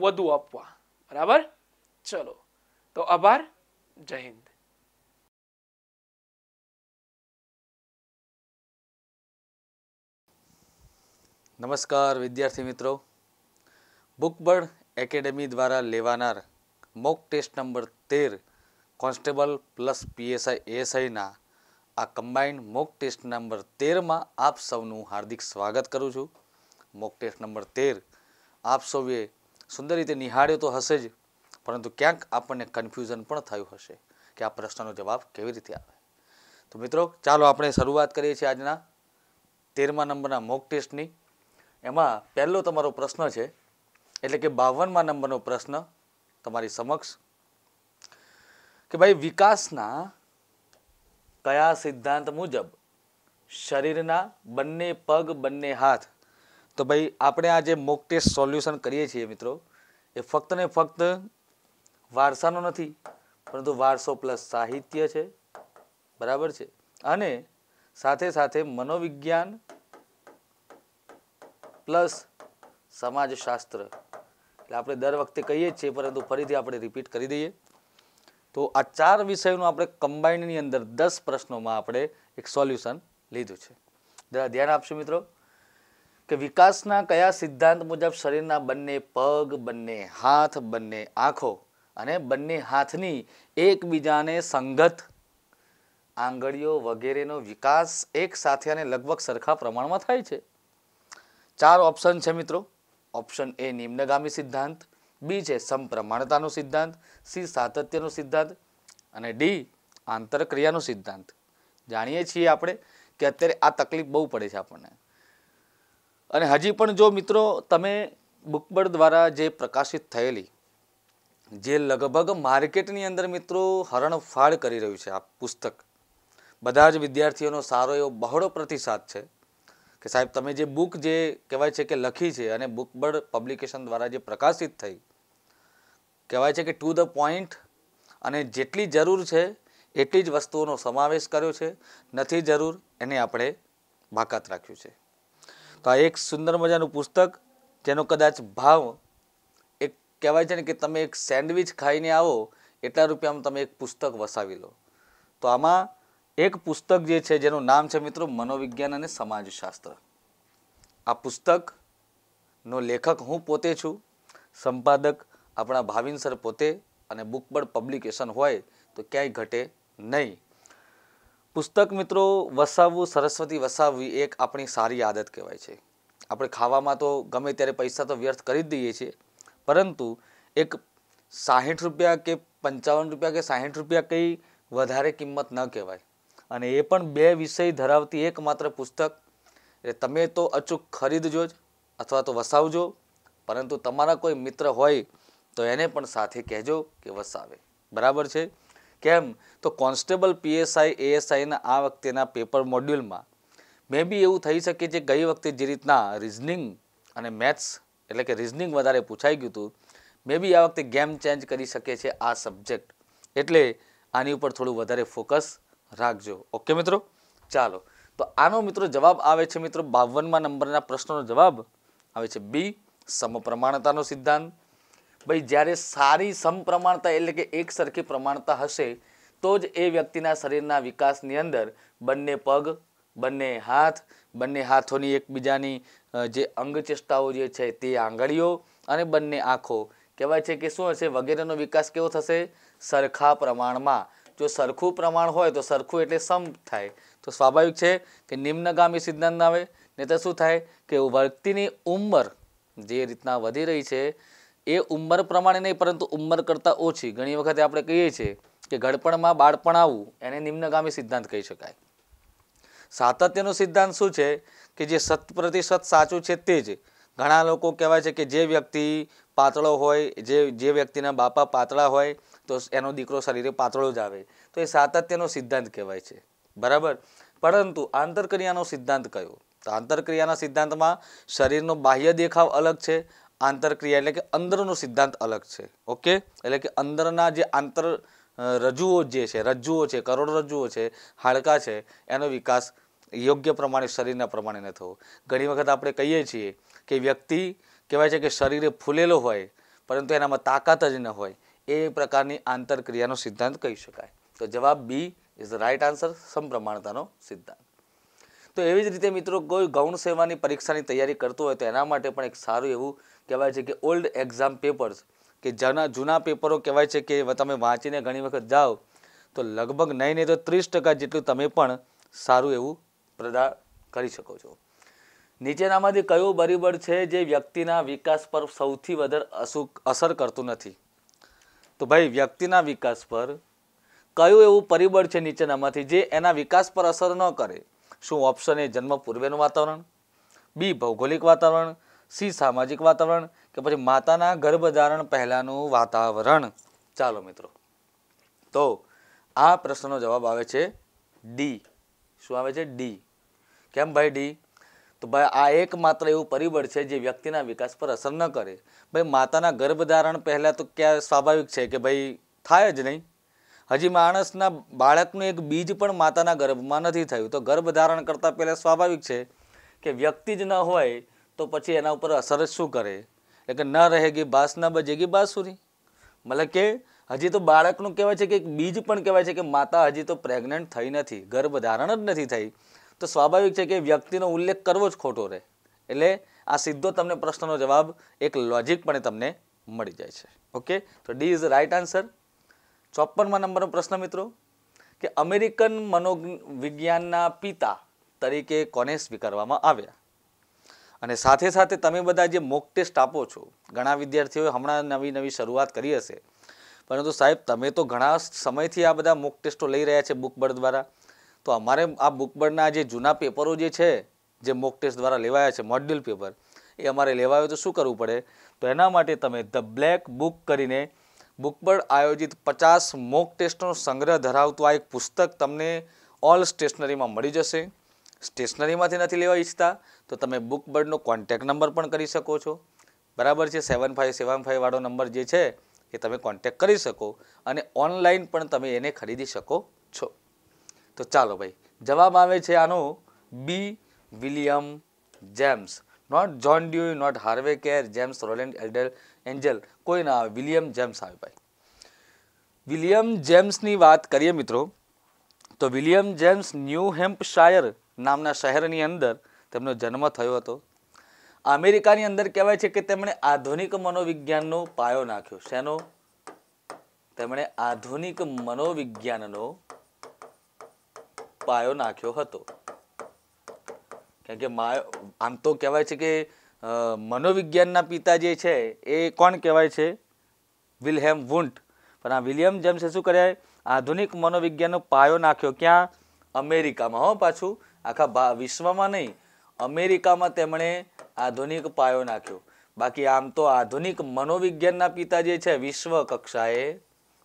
વધુ આપવા બરાબર ચલો તો આભાર જય હિન્દ નમસ્કાર વિદ્યાર્થી મિત્રો બુકબર્ડ એકેડેમી દ્વારા લેવાનાર મોક ટેસ્ટ નંબર તેર કોન્સ્ટેબલ પ્લસ પીએસઆઈ એએસઆઈના આ કમ્બાઇન્ડ મોક ટેસ્ટ નંબર તેરમાં આપ સૌનું હાર્દિક સ્વાગત કરું છું મોક ટેસ્ટ નંબર તેર આપ સૌએ સુંદર રીતે નિહાળ્યો તો હશે જ પરંતુ ક્યાંક આપણને કન્ફ્યુઝન પણ થયું હશે કે આ પ્રશ્નનો જવાબ કેવી રીતે આવે તો મિત્રો ચાલો આપણે શરૂઆત કરીએ છીએ આજના તેરમા નંબરના મોક ટેસ્ટની એમાં પહેલો તમારો પ્રશ્ન છે એટલે કે બાવનમાં નંબરનો પ્રશ્ન તમારી સમક્ષ કે ભાઈ વિકાસના કયા સિદ્ધાંત મુજબ શરીરના બંને પગ બંને હાથ તો ભાઈ આપણે આ જે મોક ટેસ્ટ સોલ્યુશન કરીએ છીએ મિત્રો એ ફક્ત ને ફક્ત વારસાનો નથી પરંતુ વારસો પ્લસ સાહિત્ય છે બરાબર છે અને સાથે સાથે મનોવિજ્ઞાન પ્લસ સમાજશાસ્ત્ર એટલે આપણે દર વખતે કહીએ જ છીએ પરંતુ ફરીથી આપણે રિપીટ કરી દઈએ તો આ ચાર વિષયોનું આપણે કમ્બાઇન્ડની અંદર દસ પ્રશ્નોમાં આપણે એક સોલ્યુશન લીધું છે જરા ધ્યાન આપશો મિત્રો કે વિકાસના કયા સિદ્ધાંત મુજબ શરીરના બંને પગ બંને હાથ બંને આંખો અને બંને હાથની એકબીજાને સંગત આંગળીઓ વગેરેનો વિકાસ એક સાથે અને લગભગ સરખા પ્રમાણમાં થાય છે ચાર ઓપ્શન છે મિત્રો ઓપ્શન એ નિમ્નગામી સિદ્ધાંત બી છે સમપ્રમાણતાનો સિદ્ધાંત સી સાતત્યનો સિદ્ધાંત અને ડી આંતરક્રિયાનો સિદ્ધાંત જાણીએ છીએ આપણે કે અત્યારે આ તકલીફ બહુ પડે છે આપણને અને હજી પણ જો મિત્રો તમે બુકબળ દ્વારા જે પ્રકાશિત થયેલી જે લગભગ માર્કેટની અંદર મિત્રો હરણફાળ કરી રહ્યું છે આ પુસ્તક બધા જ વિદ્યાર્થીઓનો સારો એવો બહોળો પ્રતિસાદ છે કે સાહેબ તમે જે બુક જે કહેવાય છે કે લખી છે અને બુકબર્ડ પબ્લિકેશન દ્વારા જે પ્રકાશિત થઈ કહેવાય છે કે ટુ ધ પોઈન્ટ અને જેટલી જરૂર છે એટલી જ વસ્તુઓનો સમાવેશ કર્યો છે નથી જરૂર એને આપણે બાકાત રાખ્યું છે તો આ એક સુંદર મજાનું પુસ્તક જેનો કદાચ ભાવ એક કહેવાય છે ને કે તમે એક સેન્ડવિચ ખાઈને આવો એટલા રૂપિયામાં તમે એક પુસ્તક વસાવી લો તો આમાં એક પુસ્તક જે છે જેનું નામ છે મિત્રો મનોવિજ્ઞાન અને સમાજશાસ્ત્ર આ પુસ્તકનો લેખક હું પોતે છું સંપાદક આપણા ભાવિન સર પોતે અને બુક પર પબ્લિકેશન હોય તો ક્યાંય ઘટે નહીં પુસ્તક મિત્રો વસાવવું સરસ્વતી વસાવવી એક આપણી સારી આદત કહેવાય છે આપણે ખાવામાં તો ગમે ત્યારે પૈસા તો વ્યર્થ કરી જ દઈએ છીએ પરંતુ એક સાહીઠ રૂપિયા કે પંચાવન રૂપિયા કે સાહીઠ રૂપિયા કંઈ વધારે કિંમત ન કહેવાય અને એ પણ બે વિષય ધરાવતી એકમાત્ર પુસ્તક એટલે તમે તો અચૂક ખરીદજો જ અથવા તો વસાવજો પરંતુ તમારા કોઈ મિત્ર હોય તો એને પણ સાથે કહેજો કે વસાવે બરાબર છે કેમ તો કોન્સ્ટેબલ પીએસઆઈ એએસઆઈના આ વખતેના પેપર મોડ્યુલમાં મે બી એવું થઈ શકે છે ગઈ વખતે જે રીતના રિઝનિંગ અને મેથ્સ એટલે કે રિઝનિંગ વધારે પૂછાઈ ગયું હતું મે બી આ વખતે ગેમ ચેન્જ કરી શકે છે આ સબ્જેક્ટ એટલે આની ઉપર થોડું વધારે ફોકસ રાખજો ઓકે મિત્રો ચાલો તો આનો મિત્રો જવાબ આવે છે મિત્રો બાવનમાં નંબરના પ્રશ્નનો જવાબ આવે છે બી સમપ્રમાણતાનો સિદ્ધાંત ભાઈ જ્યારે સારી સમપ્રમાણતા એટલે કે એક સરખી પ્રમાણતા હશે તો જ એ વ્યક્તિના શરીરના વિકાસની અંદર બંને પગ બંને હાથ બંને હાથોની એકબીજાની જે અંગચેષ્ટાઓ જે છે તે આંગળીઓ અને બંને આંખો કહેવાય છે કે શું હશે વગેરેનો વિકાસ કેવો થશે સરખા પ્રમાણમાં જો સરખું પ્રમાણ હોય તો સરખું એટલે સમ થાય તો સ્વાભાવિક છે કે નિમ્નગામી સિદ્ધાંત આવે નહીં તો શું થાય કે વ્યક્તિની ઉંમર જે રીતના વધી રહી છે એ ઉંમર પ્રમાણે નહીં પરંતુ ઉંમર કરતાં ઓછી ઘણી વખતે આપણે કહીએ છીએ કે ઘડપણમાં બાળપણ આવવું એને નિમ્નગામી સિદ્ધાંત કહી શકાય સાતત્યનો સિદ્ધાંત શું છે કે જે સત પ્રતિશત સાચું છે તે જ ઘણા લોકો કહેવાય છે કે જે વ્યક્તિ પાતળો હોય જે જે વ્યક્તિના બાપા પાતળા હોય તો એનો દીકરો શરીરે પાતળો જ આવે તો એ સાતત્યનો સિદ્ધાંત કહેવાય છે બરાબર પરંતુ આંતરક્રિયાનો સિદ્ધાંત કયો તો આંતરક્રિયાના સિદ્ધાંતમાં શરીરનો બાહ્ય દેખાવ અલગ છે આંતરક્રિયા એટલે કે અંદરનો સિદ્ધાંત અલગ છે ઓકે એટલે કે અંદરના જે આંતર રજુઓ જે છે રજ્જુઓ છે કરોડરજ્જુઓ છે હાડકા છે એનો વિકાસ યોગ્ય પ્રમાણે શરીરના પ્રમાણે ન થવો ઘણી વખત આપણે કહીએ છીએ કે વ્યક્તિ કહેવાય છે કે શરીરે ફૂલેલો હોય પરંતુ એનામાં તાકાત જ ન હોય એ પ્રકારની આંતરક્રિયાનો સિદ્ધાંત કહી શકાય તો જવાબ બી ઇઝ રાઇટ આન્સર સમપ્રમાણતાનો સિદ્ધાંત તો એવી જ રીતે મિત્રો કોઈ ગૌણ સેવાની પરીક્ષાની તૈયારી કરતો હોય તો એના માટે પણ એક સારું એવું કહેવાય છે કે ઓલ્ડ એક્ઝામ પેપર્સ કે જના જૂના પેપરો કહેવાય છે કે તમે વાંચીને ઘણી વખત જાઓ તો લગભગ નહીં નહીં તો ત્રીસ ટકા જેટલું તમે પણ સારું એવું પ્રદાન કરી શકો છો નીચેનામાંથી કયું પરિબળ છે જે વ્યક્તિના વિકાસ પર સૌથી વધારે અસર કરતું નથી તો ભાઈ વ્યક્તિના વિકાસ પર કયું એવું પરિબળ છે નીચેનામાંથી જે એના વિકાસ પર અસર ન કરે શું ઓપ્શન એ જન્મ પૂર્વેનું વાતાવરણ બી ભૌગોલિક વાતાવરણ સી સામાજિક વાતાવરણ કે પછી માતાના ગર્ભધારણ પહેલાંનું વાતાવરણ ચાલો મિત્રો તો આ પ્રશ્નનો જવાબ આવે છે ડી શું આવે છે ડી કેમ ભાઈ ડી તો ભાઈ આ એકમાત્ર એવું પરિબળ છે જે વ્યક્તિના વિકાસ પર અસર ન કરે ભાઈ માતાના ગર્ભધારણ પહેલાં તો ક્યાં સ્વાભાવિક છે કે ભાઈ થાય જ નહીં હજી માણસના બાળકનું એક બીજ પણ માતાના ગર્ભમાં નથી થયું તો ગર્ભધારણ કરતાં પહેલાં સ્વાભાવિક છે કે વ્યક્તિ જ ન હોય તો પછી એના ઉપર અસર જ શું કરે એટલે કે ન રહેગી બાસ ન બજેગી બાસુરી મતલબ કે હજી તો બાળકનું કહેવાય છે કે એક બીજ પણ કહેવાય છે કે માતા હજી તો પ્રેગ્નન્ટ થઈ નથી ગર્ભધારણ જ નથી થઈ તો સ્વાભાવિક છે કે વ્યક્તિનો ઉલ્લેખ કરવો જ ખોટો રહે એટલે આ સીધો તમને પ્રશ્નનો જવાબ એક લોજિકપણે તમને મળી જાય છે ઓકે તો ડી ઇઝ રાઇટ આન્સર ચોપનમાં નંબરનો પ્રશ્ન મિત્રો કે અમેરિકન મનોવિજ્ઞાનના પિતા તરીકે કોને સ્વીકારવામાં આવ્યા અને સાથે સાથે તમે બધા જે મોક ટેસ્ટ આપો છો ઘણા વિદ્યાર્થીઓએ હમણાં નવી નવી શરૂઆત કરી હશે પરંતુ સાહેબ તમે તો ઘણા સમયથી આ બધા મોક ટેસ્ટો લઈ રહ્યા છે બુકબર્ડ દ્વારા તો અમારે આ બુકબર્ડના જે જૂના પેપરો જે છે જે મોક ટેસ્ટ દ્વારા લેવાયા છે મોડ્યુલ પેપર એ અમારે લેવાયો તો શું કરવું પડે તો એના માટે તમે ધ બ્લેક બુક કરીને બુક પર આયોજિત પચાસ મોક ટેસ્ટનો સંગ્રહ ધરાવતું આ એક પુસ્તક તમને ઓલ સ્ટેશનરીમાં મળી જશે સ્ટેશનરીમાંથી નથી લેવા ઈચ્છતા તો તમે બુક બર્ડનો કોન્ટેક નંબર પણ કરી શકો છો બરાબર છે સેવન ફાઇવ સેવન ફાઇવવાળો નંબર જે છે એ તમે કોન્ટેક કરી શકો અને ઓનલાઈન પણ તમે એને ખરીદી શકો છો તો ચાલો ભાઈ જવાબ આવે છે આનો B William James not John Dewey not Harvey Carr James Rowland Elder Angell કોઈ ના આવે વિલિયમ જેમ્સ આવે ભાઈ વિલિયમ જેમ્સની વાત કરીએ મિત્રો તો વિલિયમ જેમ્સ ન્યૂ હેમ્પશાયર નામના શહેરની અંદર તેમનો જન્મ થયો હતો અમેરિકાની અંદર કહેવાય છે કે તેમણે આધુનિક મનોવિજ્ઞાનનો પાયો નાખ્યો શેનો તેમણે આધુનિક મનોવિજ્ઞાનનો પાયો નાખ્યો હતો કારણ કે માયો આમ તો કહેવાય છે કે મનોવિજ્ઞાનના પિતા જે છે એ કોણ કહેવાય છે વિલહેમ વુન્ટ પણ આ વિલિયમ જેમ્સે શું કર્યા આધુનિક મનોવિજ્ઞાનનો પાયો નાખ્યો ક્યાં અમેરિકામાં હો પાછું આખા વિશ્વમાં નહીં અમેરિકામાં તેમણે આધુનિક પાયો નાખ્યો બાકી આમ તો આધુનિક મનોવિજ્ઞાનના પિતા જે છે વિશ્વ કક્ષાએ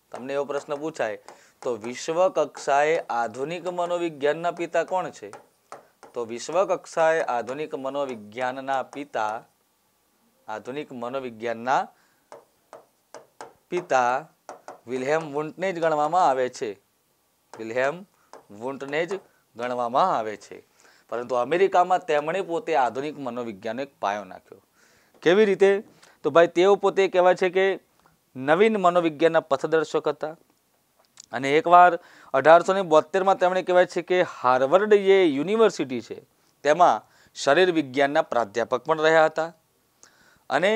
તમને એવો પ્રશ્ન પૂછાય તો વિશ્વ કક્ષાએ આધુનિક મનોવિજ્ઞાનના પિતા કોણ છે તો વિશ્વકક્ષાએ આધુનિક મનોવિજ્ઞાનના પિતા આધુનિક મનોવિજ્ઞાનના પિતા વિલ્હેમ વુન્ટને જ ગણવામાં આવે છે વિલ્હેમ વુન્ટને જ ગણવામાં આવે છે પરંતુ અમેરિકામાં તેમણે પોતે આધુનિક મનોવિજ્ઞાનનો એક પાયો નાખ્યો કેવી રીતે તો ભાઈ તેઓ પોતે કહેવાય છે કે નવીન મનોવિજ્ઞાનના પથદર્શક હતા અને એકવાર અઢારસો ને બોતેરમાં તેમણે કહેવાય છે કે હાર્વર્ડ જે યુનિવર્સિટી છે તેમાં શરીર વિજ્ઞાનના પ્રાધ્યાપક પણ રહ્યા હતા અને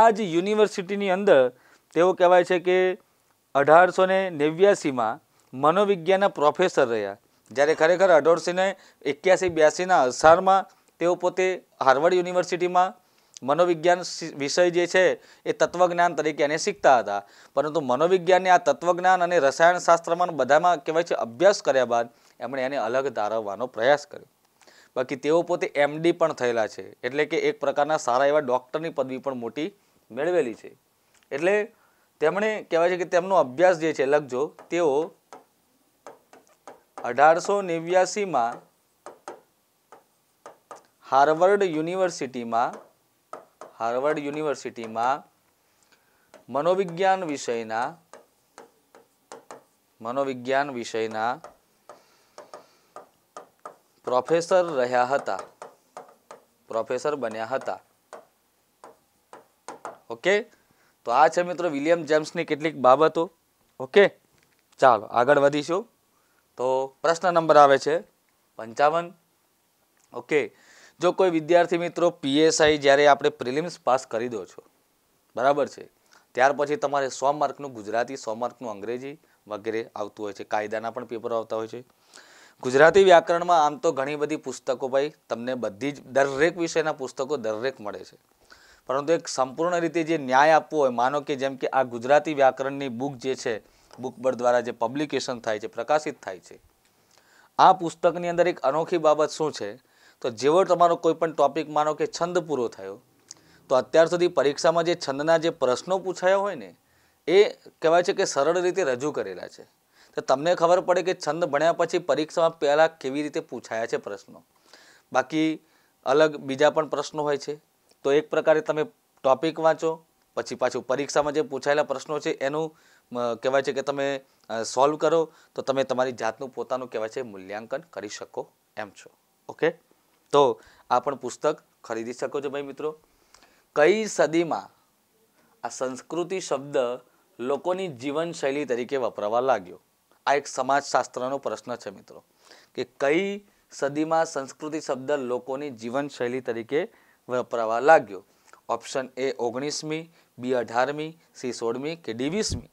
આ જ યુનિવર્સિટીની અંદર તેઓ કહેવાય છે કે અઢારસો ને નેવ્યાસીમાં મનોવિજ્ઞાનના પ્રોફેસર રહ્યા જ્યારે ખરેખર અઢારસો ને એક્યાસી બ્યાસીના અસારમાં તેઓ પોતે હાર્વર્ડ યુનિવર્સિટીમાં મનોવિજ્ઞાન વિષય જે છે એ તત્વજ્ઞાન તરીકે એને શીખતા હતા પરંતુ મનોવિજ્ઞાનને આ તત્વજ્ઞાન અને રસાયણશાસ્ત્રમાં બધામાં કહેવાય છે અભ્યાસ કર્યા બાદ એમણે એને અલગ તારવવાનો પ્રયાસ કર્યો બાકી તેઓ પોતે એમડી પણ થયેલા છે એટલે કે એક પ્રકારના સારા એવા ડૉક્ટરની પદવી પણ મોટી મેળવેલી છે એટલે તેમણે કહેવાય છે કે તેમનો અભ્યાસ જે છે લખજો તેઓ અઢારસો નેવ્યાસીમાં હાર્વર્ડ યુનિવર્સિટીમાં હાર્વર્ડ યુનિવર્સિટીમાં મનોવિજ્ઞાન વિષયના મનોવિજ્ઞાન વિષયના પ્રોફેસર રહ્યા હતા પ્રોફેસર બન્યા હતા ઓકે તો આ છે મિત્રો વિલિયમ જેમ્સની કેટલીક બાબતો ઓકે ચાલો આગળ વધીશું તો પ્રશ્ન નંબર આવે છે પંચાવન ઓકે જો કોઈ વિદ્યાર્થી મિત્રો પીએસઆઈ જ્યારે આપણે પ્રિલિમ્સ પાસ કરી દો છો બરાબર છે ત્યાર પછી તમારે સો માર્કનું ગુજરાતી સો માર્કનું અંગ્રેજી વગેરે આવતું હોય છે કાયદાના પણ પેપરો આવતા હોય છે ગુજરાતી વ્યાકરણમાં આમ તો ઘણી બધી પુસ્તકો ભાઈ તમને બધી જ દરેક વિષયના પુસ્તકો દરેક મળે છે પરંતુ એક સંપૂર્ણ રીતે જે ન્યાય આપવો હોય માનો કે જેમ કે આ ગુજરાતી વ્યાકરણની બુક જે છે બુક પર દ્વારા જે પબ્લિકેશન થાય છે પ્રકાશિત થાય છે આ પુસ્તકની અંદર એક અનોખી બાબત શું છે તો જેવો તમારો કોઈ પણ ટૉપિક માનો કે છંદ પૂરો થયો તો અત્યાર સુધી પરીક્ષામાં જે છંદના જે પ્રશ્નો પૂછાયા હોય ને એ કહેવાય છે કે સરળ રીતે રજૂ કરેલા છે તો તમને ખબર પડે કે છંદ ભણ્યા પછી પરીક્ષામાં પહેલાં કેવી રીતે પૂછાયા છે પ્રશ્નો બાકી અલગ બીજા પણ પ્રશ્નો હોય છે તો એક પ્રકારે તમે ટોપિક વાંચો પછી પાછું પરીક્ષામાં જે પૂછાયેલા પ્રશ્નો છે એનું કહેવાય છે કે તમે સોલ્વ કરો તો તમે તમારી જાતનું પોતાનું કહેવાય છે મૂલ્યાંકન કરી શકો એમ છો ઓકે તો આ પણ પુસ્તક ખરીદી શકો છો ભાઈ મિત્રો કઈ સદીમાં આ સંસ્કૃતિ શબ્દ લોકોની જીવનશૈલી તરીકે વપરાવા લાગ્યો આ એક સમાજશાસ્ત્રનો પ્રશ્ન છે મિત્રો કે કઈ સદીમાં સંસ્કૃતિ શબ્દ લોકોની જીવનશૈલી તરીકે વપરાવા લાગ્યો ઓપ્શન એ ઓગણીસમી બી અઢારમી સી સોળમી કે ડી વીસમી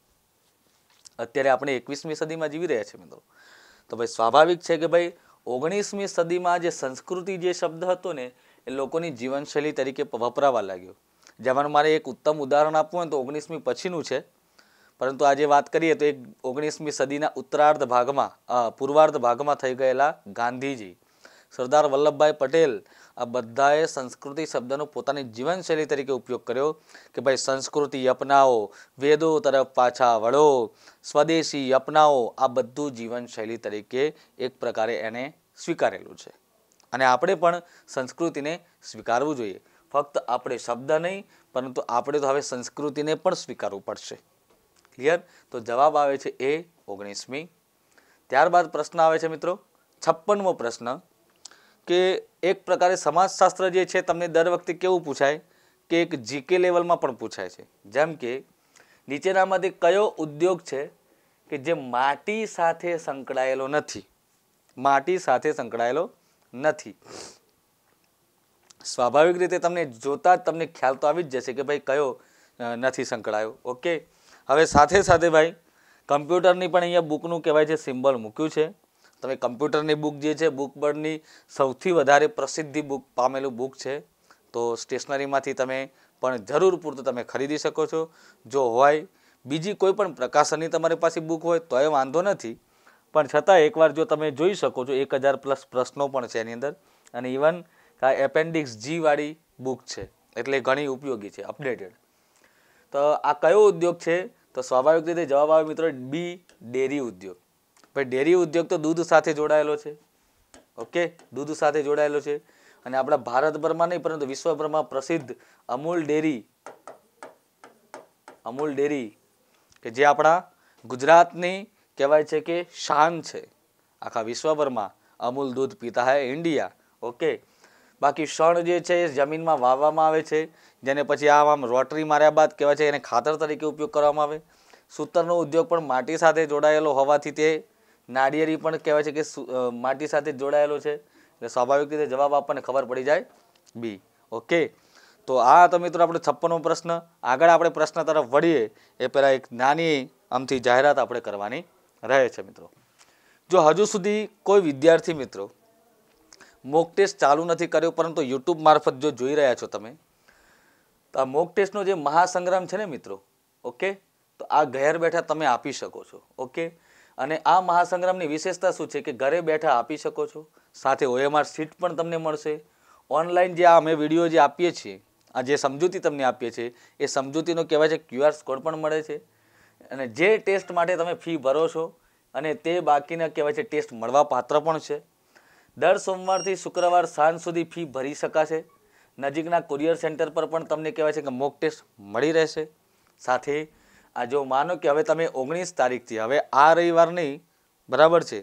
અત્યારે આપણે એકવીસમી સદીમાં જીવી રહ્યા છીએ મિત્રો તો ભાઈ સ્વાભાવિક છે કે ભાઈ ઓગણીસમી સદીમાં જે સંસ્કૃતિ જે શબ્દ હતો ને એ લોકોની જીવનશૈલી તરીકે વપરાવા લાગ્યો જેમાં મારે એક ઉત્તમ ઉદાહરણ આપવું હોય તો ઓગણીસમી પછીનું છે પરંતુ આજે વાત કરીએ તો એક ઓગણીસમી સદીના ઉત્તરાર્ધ ભાગમાં પૂર્વાર્ધ ભાગમાં થઈ ગયેલા ગાંધીજી સરદાર વલ્લભભાઈ પટેલ આ બધાએ સંસ્કૃતિ શબ્દનો પોતાની જીવનશૈલી તરીકે ઉપયોગ કર્યો કે ભાઈ સંસ્કૃતિ અપનાવો વેદો તરફ પાછા વળો સ્વદેશી અપનાવો આ બધું જીવનશૈલી તરીકે એક પ્રકારે એને સ્વીકારેલું છે અને આપણે પણ સંસ્કૃતિને સ્વીકારવું જોઈએ ફક્ત આપણે શબ્દ નહીં પરંતુ આપણે તો હવે સંસ્કૃતિને પણ સ્વીકારવું પડશે ક્લિયર તો જવાબ આવે છે એ ઓગણીસમી ત્યારબાદ પ્રશ્ન આવે છે મિત્રો છપ્પનમો પ્રશ્ન કે એક પ્રકારે સમાજશાસ્ત્ર જે છે તમને દર વખતે કેવું પૂછાય કે એક જીકે લેવલમાં પણ પૂછાય છે જેમ કે નીચેનામાંથી કયો ઉદ્યોગ છે કે જે માટી સાથે સંકળાયેલો નથી માટી સાથે સંકળાયેલો નથી સ્વાભાવિક રીતે તમને જોતા જ તમને ખ્યાલ તો આવી જ જશે કે ભાઈ કયો નથી સંકળાયો ઓકે હવે સાથે સાથે ભાઈ કમ્પ્યુટરની પણ અહીંયા બુકનું કહેવાય છે સિમ્બલ મૂક્યું છે તમે કમ્પ્યુટરની બુક જે છે બુક બર્ડની સૌથી વધારે પ્રસિદ્ધિ બુક પામેલું બુક છે તો સ્ટેશનરીમાંથી તમે પણ જરૂર પૂરતું તમે ખરીદી શકો છો જો હોય બીજી કોઈ પણ પ્રકાશનની તમારી પાસે બુક હોય તો એ વાંધો નથી પણ છતાં એકવાર જો તમે જોઈ શકો છો એક હજાર પ્લસ પ્રશ્નો પણ છે એની અંદર અને ઇવન આ એપેન્ડિક્સ જીવાળી બુક છે એટલે ઘણી ઉપયોગી છે અપડેટેડ તો આ કયો ઉદ્યોગ છે તો સ્વાભાવિક રીતે જવાબ આવે મિત્રો બી ડેરી ઉદ્યોગ ભાઈ ડેરી ઉદ્યોગ તો દૂધ સાથે જોડાયેલો છે ઓકે દૂધ સાથે જોડાયેલો છે અને આપણા ભારતભરમાં નહીં પરંતુ વિશ્વભરમાં પ્રસિદ્ધ અમૂલ ડેરી અમૂલ ડેરી કે જે આપણા ગુજરાતની કહેવાય છે કે શાન છે આખા વિશ્વભરમાં અમૂલ દૂધ પીતા હે ઇન્ડિયા ઓકે બાકી શણ જે છે એ જમીનમાં વાવવામાં આવે છે જેને પછી આમ આમ રોટરી માર્યા બાદ કહેવાય છે એને ખાતર તરીકે ઉપયોગ કરવામાં આવે સૂતરનો ઉદ્યોગ પણ માટી સાથે જોડાયેલો હોવાથી તે નાળિયેરી પણ કહેવાય છે કે માટી સાથે જોડાયેલો છે એટલે સ્વાભાવિક રીતે જવાબ આપણને ખબર પડી જાય બી ઓકે તો આ તો મિત્રો આપણે છપ્પનમો પ્રશ્ન આગળ આપણે પ્રશ્ન તરફ વળીએ એ પહેલાં એક નાની આમથી જાહેરાત આપણે કરવાની રહે છે મિત્રો જો હજુ સુધી કોઈ વિદ્યાર્થી મિત્રો મોક ટેસ્ટ ચાલુ નથી કર્યો પરંતુ યુટ્યુબ મારફત જો જોઈ રહ્યા છો તમે તો આ મોક ટેસ્ટનો જે મહાસંગ્રામ છે ને મિત્રો ઓકે તો આ ઘેર બેઠા તમે આપી શકો છો ઓકે અને આ મહાસંગ્રામની વિશેષતા શું છે કે ઘરે બેઠા આપી શકો છો સાથે ઓએમઆર સીટ પણ તમને મળશે ઓનલાઈન જે આ અમે વિડીયો જે આપીએ છીએ આ જે સમજૂતી તમને આપીએ છીએ એ સમજૂતીનો કહેવાય છે ક્યુઆર કોડ પણ મળે છે અને જે ટેસ્ટ માટે તમે ફી ભરો છો અને તે બાકીના કહેવાય છે ટેસ્ટ મળવા પાત્ર પણ છે દર સોમવારથી શુક્રવાર સાંજ સુધી ફી ભરી શકાશે નજીકના કુરિયર સેન્ટર પર પણ તમને કહેવાય છે કે મોક ટેસ્ટ મળી રહેશે સાથે આ જો માનો કે હવે તમે ઓગણીસ તારીખથી હવે આ રવિવાર નહીં બરાબર છે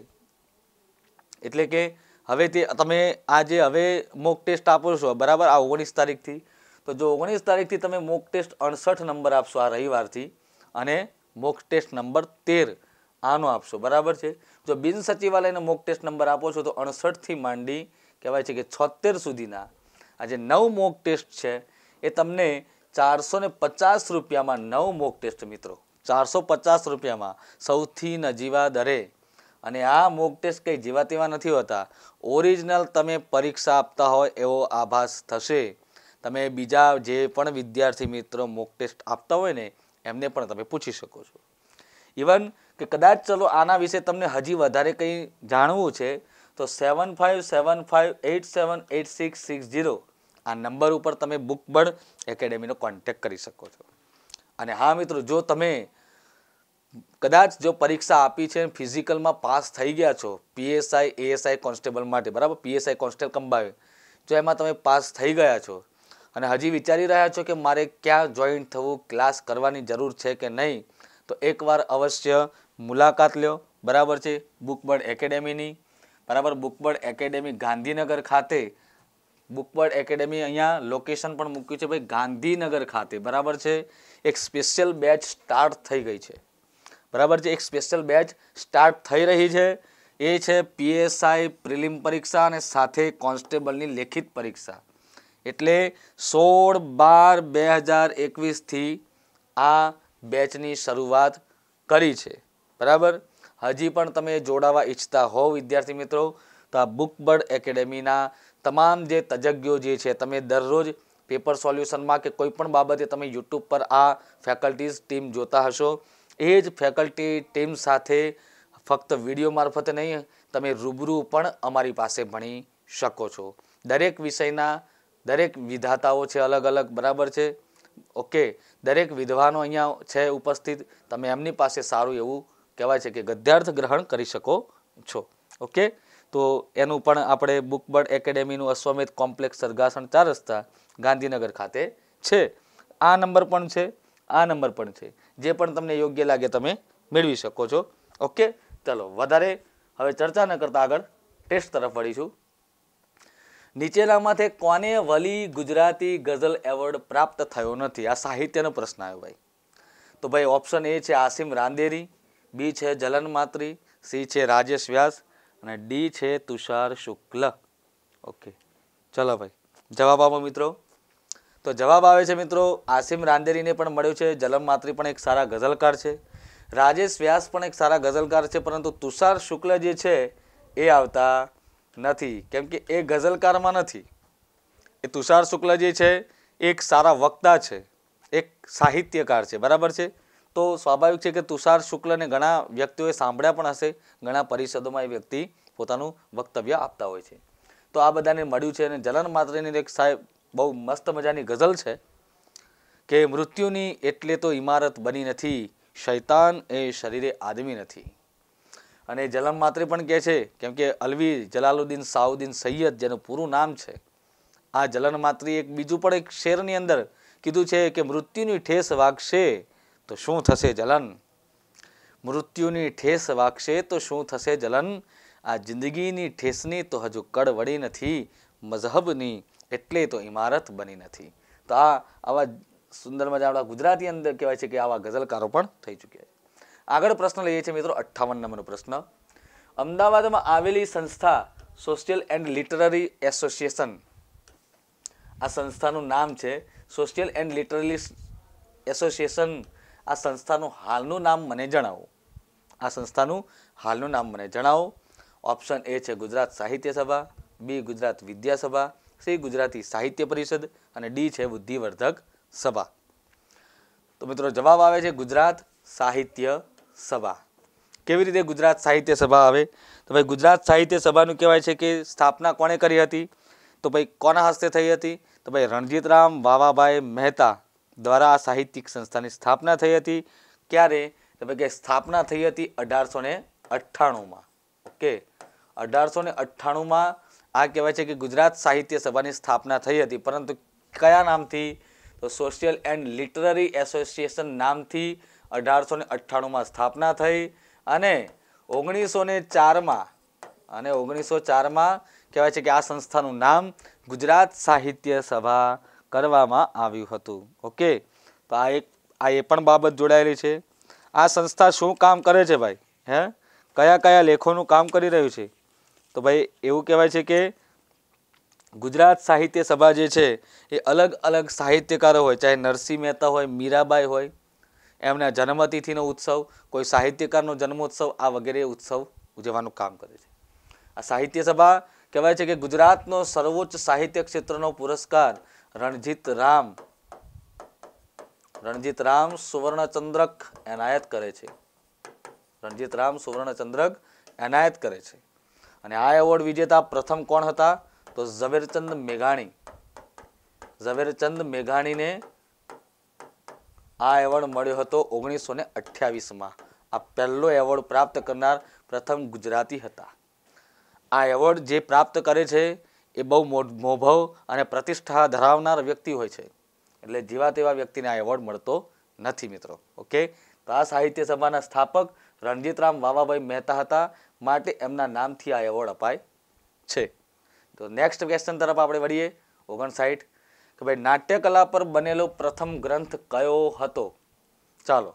એટલે કે હવે તે તમે આ જે હવે મોક ટેસ્ટ આપો છો બરાબર આ ઓગણીસ તારીખથી તો જો ઓગણીસ તારીખથી તમે મોક ટેસ્ટ અડસઠ નંબર આપશો આ રવિવારથી અને મોક ટેસ્ટ નંબર તેર આનો આપશો બરાબર છે જો બિન સચિવાલયનો મોક ટેસ્ટ નંબર આપો છો તો અડસઠથી માંડી કહેવાય છે કે છોતેર સુધીના આ જે નવ મોક ટેસ્ટ છે એ તમને ચારસો ને પચાસ રૂપિયામાં નવ મોક ટેસ્ટ મિત્રો ચારસો પચાસ રૂપિયામાં સૌથી નજીવા દરે અને આ મોક ટેસ્ટ કંઈ જીવા તેવા નથી હોતા ઓરિજિનલ તમે પરીક્ષા આપતા હોય એવો આભાસ થશે તમે બીજા જે પણ વિદ્યાર્થી મિત્રો મોક ટેસ્ટ આપતા હોય ને એમને પણ તમે પૂછી શકો છો ઇવન કે કદાચ ચલો આના વિશે તમને હજી વધારે કંઈ જાણવું છે તો seven five seven five eight seven eight six six zero આ નંબર ઉપર તમે બુકબર્ડ એકેડેમીનો કોન્ટેક કરી શકો છો અને હા મિત્રો જો તમે કદાચ જો પરીક્ષા આપી છે ફિઝિકલમાં પાસ થઈ ગયા છો પીએસઆઈ એએસઆઈ કોન્સ્ટેબલ માટે બરાબર પીએસઆઈ કોન્સ્ટેબલ કંબાવે જો એમાં તમે પાસ થઈ ગયા છો અને હજી વિચારી રહ્યા છો કે મારે ક્યાં જોઈન થવું ક્લાસ કરવાની જરૂર છે કે નહીં તો એકવાર અવશ્ય મુલાકાત લ્યો બરાબર છે બુકબર્ડ એકેડેમીની બરાબર બુકબર્ડ એકેડેમી ગાંધીનગર ખાતે બુકબર્ડ એકેડેમી અહીંયા લોકેશન પણ મૂક્યું છે ભાઈ ગાંધીનગર ખાતે બરાબર છે એક સ્પેશિયલ બેચ સ્ટાર્ટ થઈ ગઈ છે બરાબર છે એક સ્પેશિયલ બેચ સ્ટાર્ટ થઈ રહી છે એ છે પીએસઆઈ પ્રિલિમ પરીક્ષા અને સાથે કોન્સ્ટેબલની લેખિત પરીક્ષા એટલે સોળ બાર બે હજાર એકવીસથી આ બેચની શરૂઆત કરી છે બરાબર હજી પણ તમે જોડાવા ઈચ્છતા હો વિદ્યાર્થી મિત્રો તો આ બુકબર્ડ એકેડેમીના તમામ જે તજજ્ઞો જે છે તમે દરરોજ પેપર સોલ્યુશનમાં કે કોઈપણ બાબતે તમે યુટ્યુબ પર આ ફેકલ્ટીઝ ટીમ જોતા હશો એ જ ફેકલ્ટી ટીમ સાથે ફક્ત વિડીયો મારફતે નહીં તમે રૂબરૂ પણ અમારી પાસે ભણી શકો છો દરેક વિષયના દરેક વિધાતાઓ છે અલગ અલગ બરાબર છે ઓકે દરેક વિધવાનો અહીંયા છે ઉપસ્થિત તમે એમની પાસે સારું એવું કહેવાય છે કે ગદ્યાર્થ ગ્રહણ કરી શકો છો ઓકે તો એનું પણ આપણે બુકબર્ડ એકેડેમીનું અશ્વમેધ કોમ્પ્લેક્સ સરગાસણ ચાર રસ્તા ગાંધીનગર ખાતે છે આ નંબર પણ છે આ નંબર પણ છે જે પણ તમને યોગ્ય લાગે તમે મેળવી શકો છો ઓકે ચલો વધારે હવે ચર્ચા ન કરતા આગળ ટેસ્ટ તરફ વળીશું નીચેનામાંથી કોને વલી ગુજરાતી ગઝલ એવોર્ડ પ્રાપ્ત થયો નથી આ સાહિત્યનો પ્રશ્ન આવ્યો ભાઈ તો ભાઈ ઓપ્શન એ છે આસિમ રાંદેરી બી છે જલન માત્રી સી છે રાજેશ વ્યાસ અને ડી છે તુષાર શુક્લ ઓકે ચલો ભાઈ જવાબ આપો મિત્રો તો જવાબ આવે છે મિત્રો આસિમ રાંદેરીને પણ મળ્યું છે જલમ માત્રી પણ એક સારા ગઝલકાર છે રાજેશ વ્યાસ પણ એક સારા ગઝલકાર છે પરંતુ તુષાર શુક્લ જે છે એ આવતા નથી કેમ કે એ ગઝલકારમાં નથી એ તુષાર શુક્લ જે છે એક સારા વક્તા છે એક સાહિત્યકાર છે બરાબર છે તો સ્વાભાવિક છે કે તુષાર શુક્લને ઘણા વ્યક્તિઓએ સાંભળ્યા પણ હશે ઘણા પરિષદોમાં એ વ્યક્તિ પોતાનું વક્તવ્ય આપતા હોય છે તો આ બધાને મળ્યું છે અને જલન માત્રની એક સાહેબ બહુ મસ્ત મજાની ગઝલ છે કે મૃત્યુની એટલે તો ઇમારત બની નથી શૈતાન એ શરીરે આદમી નથી અને જલન માત્રે પણ કહે છે કેમ કે અલવી જલાલુદ્દીન સાઉદ્દીન સૈયદ જેનું પૂરું નામ છે આ જલન માત્રી એક બીજું પણ એક શેરની અંદર કીધું છે કે મૃત્યુની ઠેસ વાગશે તો શું થશે જલન મૃત્યુની ઠેસ વાગશે તો શું થશે જલન આ જિંદગીની ઠેસની તો હજુ કડ વળી નથી મઝહબની એટલે તો ઇમારત બની નથી તો આ આવા સુંદર મજા ગુજરાતી અંદર કહેવાય છે કે આવા ગઝલકારો પણ થઈ ચૂક્યા છે આગળ પ્રશ્ન લઈએ છીએ મિત્રો અઠ્ઠાવન નંબરનો પ્રશ્ન અમદાવાદમાં આવેલી સંસ્થા સોશિયલ એન્ડ લિટરરી એસોસિએશન આ સંસ્થાનું નામ છે સોશિયલ એન્ડ લિટરરી એસોસિએશન આ સંસ્થાનું હાલનું નામ મને જણાવો આ સંસ્થાનું હાલનું નામ મને જણાવો ઓપ્શન એ છે ગુજરાત સાહિત્ય સભા બી ગુજરાત વિદ્યાસભા સી ગુજરાતી સાહિત્ય પરિષદ અને ડી છે બુદ્ધિવર્ધક સભા તો મિત્રો જવાબ આવે છે ગુજરાત સાહિત્ય સભા કેવી રીતે ગુજરાત સાહિત્ય સભા આવે તો ભાઈ ગુજરાત સાહિત્ય સભાનું કહેવાય છે કે સ્થાપના કોણે કરી હતી તો ભાઈ કોના હસ્તે થઈ હતી તો ભાઈ રણજીતરામ વાવાભાઈ મહેતા દ્વારા આ સાહિત્યિક સંસ્થાની સ્થાપના થઈ હતી ક્યારે તમે કે સ્થાપના થઈ હતી અઢારસો ને અઠ્ઠાણુંમાં ઓકે અઢારસો ને અઠ્ઠાણુંમાં આ કહેવાય છે કે ગુજરાત સાહિત્ય સભાની સ્થાપના થઈ હતી પરંતુ કયા નામથી તો સોશિયલ એન્ડ લિટરરી એસોસિએશન નામથી અઢારસો ને અઠ્ઠાણુંમાં સ્થાપના થઈ અને ઓગણીસો ને ચારમાં અને ઓગણીસો ચારમાં કહેવાય છે કે આ સંસ્થાનું નામ ગુજરાત સાહિત્ય સભા કરવામાં આવ્યું હતું ઓકે તો આ એક આ એ પણ બાબત જોડાયેલી છે આ સંસ્થા શું કામ કરે છે ભાઈ હે કયા કયા લેખોનું કામ કરી રહ્યું છે તો ભાઈ એવું કહેવાય છે કે ગુજરાત સાહિત્ય સભા જે છે એ અલગ અલગ સાહિત્યકારો હોય ચાહે નરસિંહ મહેતા હોય મીરાબાઈ હોય એમના જન્મતિથિનો ઉત્સવ કોઈ સાહિત્યકારનો જન્મોત્સવ આ વગેરે ઉત્સવ ઉજવવાનું કામ કરે છે આ સાહિત્ય સભા કહેવાય છે કે ગુજરાતનો સર્વોચ્ચ સાહિત્ય ક્ષેત્રનો પુરસ્કાર રણજીત રામ રણજીત રામ સુવર્ણચંદ્રક એનાયત કરે છે રણજીત રામ સુવર્ણચંદ્રક એનાયત કરે છે અને આ એવોર્ડ વિજેતા પ્રથમ કોણ હતા તો ઝવેરચંદ મેઘાણી ઝવેરચંદ મેઘાણીને આ એવોર્ડ મળ્યો હતો ઓગણીસો ને અઠ્યાવીસમાં આ પહેલો એવોર્ડ પ્રાપ્ત કરનાર પ્રથમ ગુજરાતી હતા આ એવોર્ડ જે પ્રાપ્ત કરે છે એ બહુ મોભવ અને પ્રતિષ્ઠા ધરાવનાર વ્યક્તિ હોય છે એટલે જેવા તેવા વ્યક્તિને આ એવોર્ડ મળતો નથી મિત્રો ઓકે તો આ સાહિત્ય સભાના સ્થાપક રણજીતરામ વાવાભાઈ મહેતા હતા માટે એમના નામથી આ એવોર્ડ અપાય છે તો નેક્સ્ટ ક્વેશ્ચન તરફ આપણે વળીએ ઓગણસાઠ કે ભાઈ નાટ્યકલા પર બનેલો પ્રથમ ગ્રંથ કયો હતો ચાલો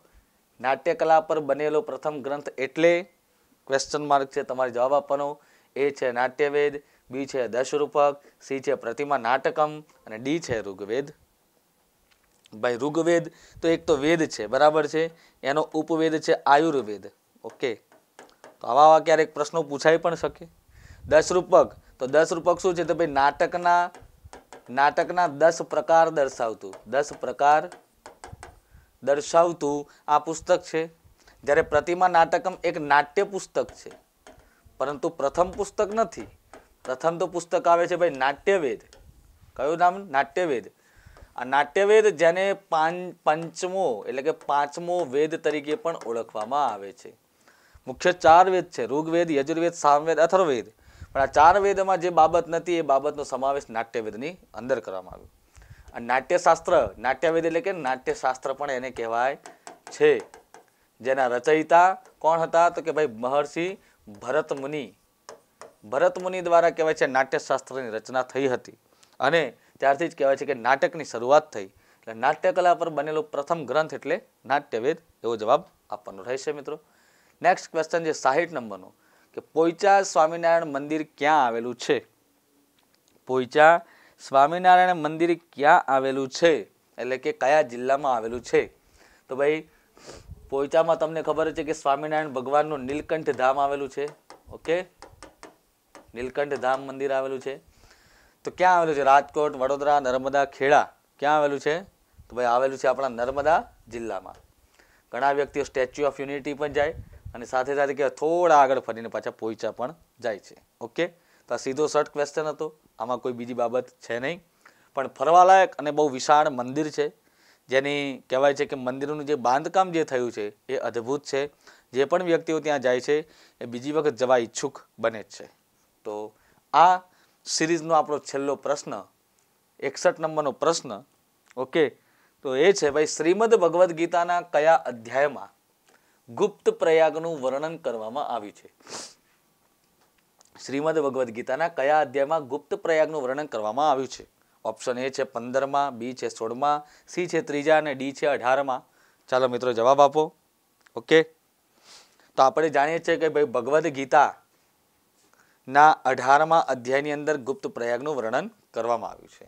નાટ્યકલા પર બનેલો પ્રથમ ગ્રંથ એટલે ક્વેશ્ચન માર્ક છે તમારે જવાબ આપવાનો એ છે નાટ્યવેદ બી છે દશરૂપક સી છે પ્રતિમા નાટકમ અને ડી છે ઋગ્વેદ ભાઈ ઋગ્વેદ તો એક તો વેદ છે બરાબર છે એનો ઉપવેદ છે આયુર્વેદ ઓકે તો આવા આવા ક્યારેક પ્રશ્નો પૂછાઈ પણ શકે દશરૂપક તો દશરૂપક શું છે તો ભાઈ નાટકના નાટકના દસ પ્રકાર દર્શાવતું દસ પ્રકાર દર્શાવતું આ પુસ્તક છે જ્યારે પ્રતિમા નાટકમ એક નાટ્ય પુસ્તક છે પરંતુ પ્રથમ પુસ્તક નથી પ્રથમ તો પુસ્તક આવે છે ભાઈ નાટ્યવેદ કયું નામ નાટ્યવેદ આ નાટ્યવેદ જેને પંચમો એટલે કે પાંચમો વેદ તરીકે પણ ઓળખવામાં આવે છે મુખ્ય ચાર વેદ છે ઋગ્વેદ યજુર્વેદ સામવેદ અથર્વેદ પણ આ ચાર વેદમાં જે બાબત નથી એ બાબતનો સમાવેશ નાટ્યવેદની અંદર કરવામાં આવ્યો આ નાટ્યશાસ્ત્ર નાટ્યવેદ એટલે કે નાટ્યશાસ્ત્ર પણ એને કહેવાય છે જેના રચયિતા કોણ હતા તો કે ભાઈ મહર્ષિ ભરત મુનિ ભરતમુનિ દ્વારા કહેવાય છે નાટ્યશાસ્ત્રની રચના થઈ હતી અને ત્યારથી જ કહેવાય છે કે નાટકની શરૂઆત થઈ એટલે નાટ્યકલા પર બનેલો પ્રથમ ગ્રંથ એટલે નાટ્યવેદ એવો જવાબ આપવાનો રહેશે મિત્રો નેક્સ્ટ ક્વેશ્ચન છે સાહીઠ નંબરનો કે પોઈચા સ્વામિનારાયણ મંદિર ક્યાં આવેલું છે પોઈચા સ્વામિનારાયણ મંદિર ક્યાં આવેલું છે એટલે કે કયા જિલ્લામાં આવેલું છે તો ભાઈ પોઈચામાં તમને ખબર છે કે સ્વામિનારાયણ ભગવાનનું નીલકંઠ ધામ આવેલું છે ઓકે નીલકંઠ ધામ મંદિર આવેલું છે તો ક્યાં આવેલું છે રાજકોટ વડોદરા નર્મદા ખેડા ક્યાં આવેલું છે તો ભાઈ આવેલું છે આપણા નર્મદા જિલ્લામાં ઘણા વ્યક્તિઓ સ્ટેચ્યુ ઓફ યુનિટી પણ જાય અને સાથે સાથે કે થોડા આગળ ફરીને પાછા પોઈચા પણ જાય છે ઓકે તો આ સીધો શર્ટ ક્વેશ્ચન હતો આમાં કોઈ બીજી બાબત છે નહીં પણ ફરવાલાયક અને બહુ વિશાળ મંદિર છે જેની કહેવાય છે કે મંદિરનું જે બાંધકામ જે થયું છે એ અદ્ભુત છે જે પણ વ્યક્તિઓ ત્યાં જાય છે એ બીજી વખત જવા ઈચ્છુક બને જ છે તો આ સિરીઝનો આપણો છેલ્લો પ્રશ્ન એકસઠ નંબરનો પ્રશ્ન ઓકે તો એ છે ભાઈ શ્રીમદ ભગવદ્ ગીતાના કયા અધ્યાયમાં ગુપ્ત પ્રયાગનું વર્ણન કરવામાં આવ્યું છે શ્રીમદ ભગવદ્ ગીતાના કયા અધ્યાયમાં ગુપ્ત પ્રયાગનું વર્ણન કરવામાં આવ્યું છે ઓપ્શન એ છે પંદરમાં બી છે સોળમાં સી છે ત્રીજા અને ડી છે અઢારમાં ચાલો મિત્રો જવાબ આપો ઓકે તો આપણે જાણીએ છીએ કે ભાઈ ભગવદ્ ગીતા ના અઢારમા અધ્યાયની અંદર ગુપ્ત પ્રયાગનું વર્ણન કરવામાં આવ્યું છે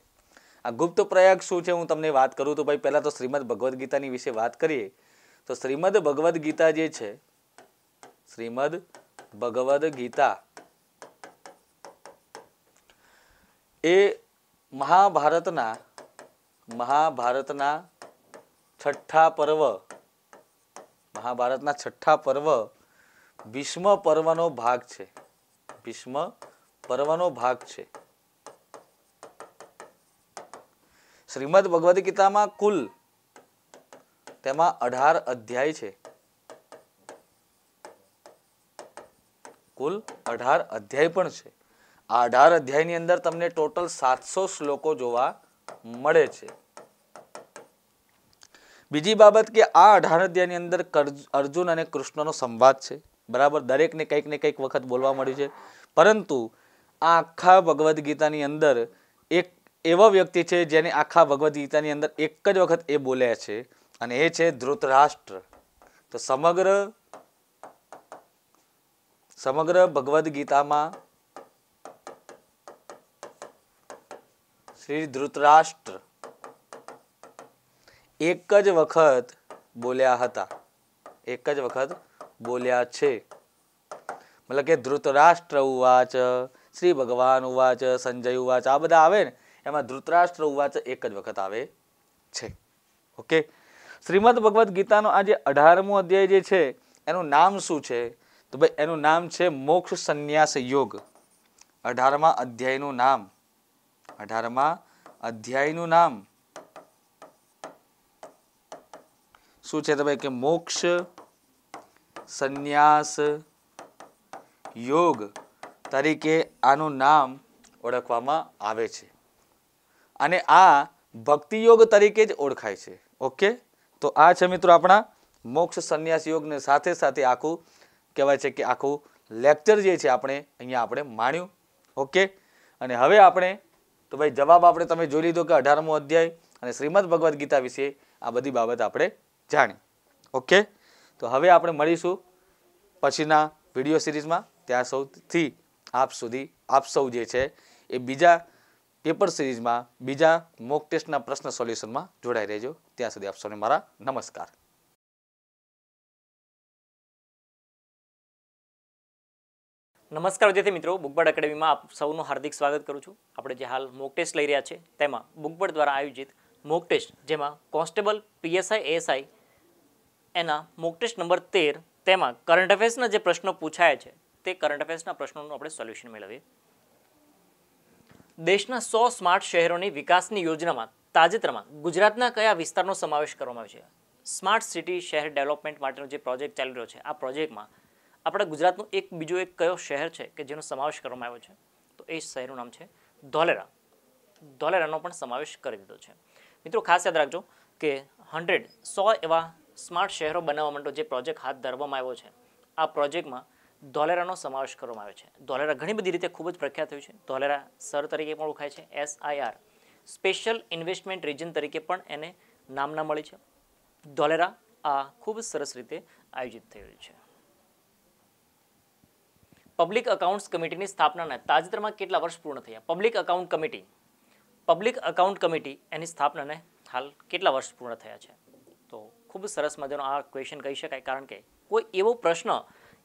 આ ગુપ્ત પ્રયાગ શું છે હું તમને વાત કરું તો ભાઈ પહેલાં તો શ્રીમદ ભગવદ્ ગીતાની વિશે વાત કરીએ તો શ્રીમદ ભગવદ્ ગીતા જે છે શ્રીમદ ભગવદ્ ગીતા એ મહાભારતના મહાભારતના છઠ્ઠા પર્વ મહાભારતના છઠ્ઠા પર્વ ભીષ્મ પર્વનો ભાગ છે ભીષ્મ પર્વનો ભાગ છે શ્રીમદ ભગવદ્ ગીતામાં કુલ તેમાં અઢાર અધ્યાય છે કુલ અઢાર અધ્યાય પણ છે આ અઢાર અધ્યાયની અંદર તમને ટોટલ સાતસો શ્લોકો જોવા મળે છે બીજી બાબત કે આ અઢાર અધ્યાયની અંદર અર્જુન અને કૃષ્ણનો સંવાદ છે બરાબર દરેકને કંઈક ને કંઈક વખત બોલવા મળ્યું છે પરંતુ આ આખા ભગવદ્ ગીતાની અંદર એક એવો વ્યક્તિ છે જેને આખા ભગવદ્ ગીતાની અંદર એક જ વખત એ બોલ્યા છે અને એ છે ધૃતરાષ્ટ્ર તો સમગ્ર સમગ્ર ભગવદ્ ગીતામાં શ્રી ધૃતરાષ્ટ્ર એક જ વખત બોલ્યા હતા એક જ વખત બોલ્યા છે મતલબ કે ધૃતરાષ્ટ્ર ઉવાચ શ્રી ભગવાન ઉવાચ સંજય ઉવાચ આ બધા આવે ને એમાં ધૃતરાષ્ટ્ર ઉવાચ એક જ વખત આવે છે ઓકે શ્રીમદ ભગવદ્ ગીતાનો આ જે અઢારમો અધ્યાય જે છે એનું નામ શું છે તો ભાઈ એનું નામ છે મોક્ષ સંન્યાસ યોગ અઢારમા અધ્યાયનું નામ અઢારમા અધ્યાયનું નામ શું છે તો ભાઈ કે મોક્ષ સંન્યાસ યોગ તરીકે આનું નામ ઓળખવામાં આવે છે અને આ ભક્તિયોગ તરીકે જ ઓળખાય છે ઓકે તો આ છે મિત્રો આપણા મોક્ષ સંન્યાસ યોગને સાથે સાથે આખું કહેવાય છે કે આખું લેક્ચર જે છે આપણે અહીંયા આપણે માણ્યું ઓકે અને હવે આપણે તો ભાઈ જવાબ આપણે તમે જોઈ લીધો કે અઢારમો અધ્યાય અને શ્રીમદ ભગવદ્ ગીતા વિશે આ બધી બાબત આપણે જાણી ઓકે તો હવે આપણે મળીશું પછીના વિડીયો સિરીઝમાં ત્યાં સૌથી આપ સુધી આપ સૌ જે છે એ બીજા પેપર સિરીઝમાં બીજા મોક ટેસ્ટના પ્રશ્ન સોલ્યુશનમાં જોડાઈ રહેજો ત્યાં સુધી આપ સૌને મારા નમસ્કાર નમસ્કાર વિદ્યાર્થી મિત્રો બુકબર્ડ એકેડમીમાં આપ સૌનું હાર્દિક સ્વાગત કરું છું આપણે જે હાલ મોક ટેસ્ટ લઈ રહ્યા છે તેમાં બુકબર્ડ દ્વારા આયોજિત મોક ટેસ્ટ જેમાં કોન્સ્ટેબલ પીએસઆઈ એએસઆઈ એના મોક ટેસ્ટ નંબર તેર તેમાં કરંટ અફેર્સના જે પ્રશ્નો પૂછાય છે તે કરંટ અફેર્સના પ્રશ્નોનું આપણે સોલ્યુશન મેળવીએ દેશના સો સ્માર્ટ શહેરોની વિકાસની યોજનામાં તાજેતરમાં ગુજરાતના કયા વિસ્તારનો સમાવેશ કરવામાં આવ્યો છે સ્માર્ટ સિટી શહેર ડેવલપમેન્ટ માટેનો જે પ્રોજેક્ટ ચાલી રહ્યો છે આ પ્રોજેક્ટમાં આપણા ગુજરાતનું એક બીજો એક કયો શહેર છે કે જેનો સમાવેશ કરવામાં આવ્યો છે તો એ શહેરનું નામ છે ધોલેરા ધોલેરાનો પણ સમાવેશ કરી દીધો છે મિત્રો ખાસ યાદ રાખજો કે હંડ્રેડ સો એવા સ્માર્ટ શહેરો બનાવવા માટે જે પ્રોજેક્ટ હાથ ધરવામાં આવ્યો છે આ પ્રોજેક્ટમાં ધોલેરાનો સમાવેશ કરવામાં આવ્યો છે ધોલેરા ઘણી બધી રીતે ખૂબ જ પ્રખ્યાત થયું છે ધોલેરા સર તરીકે પણ ઓળખાય છે એસઆઈઆર સ્પેશિયલ ઇન્વેસ્ટમેન્ટ રિજન તરીકે પણ એને નામના મળી છે ધોલેરા આ ખૂબ સરસ રીતે આયોજિત થયેલ છે પબ્લિક અકાઉન્ટ્સ કમિટીની સ્થાપનાને તાજેતરમાં કેટલા વર્ષ પૂર્ણ થયા public account committee public account committee એની સ્થાપનાને હાલ કેટલા વર્ષ પૂર્ણ થયા છે ખૂબ સરસ મજાનો આ ક્વેશ્ચન કહી શકાય કારણ કે કોઈ એવો પ્રશ્ન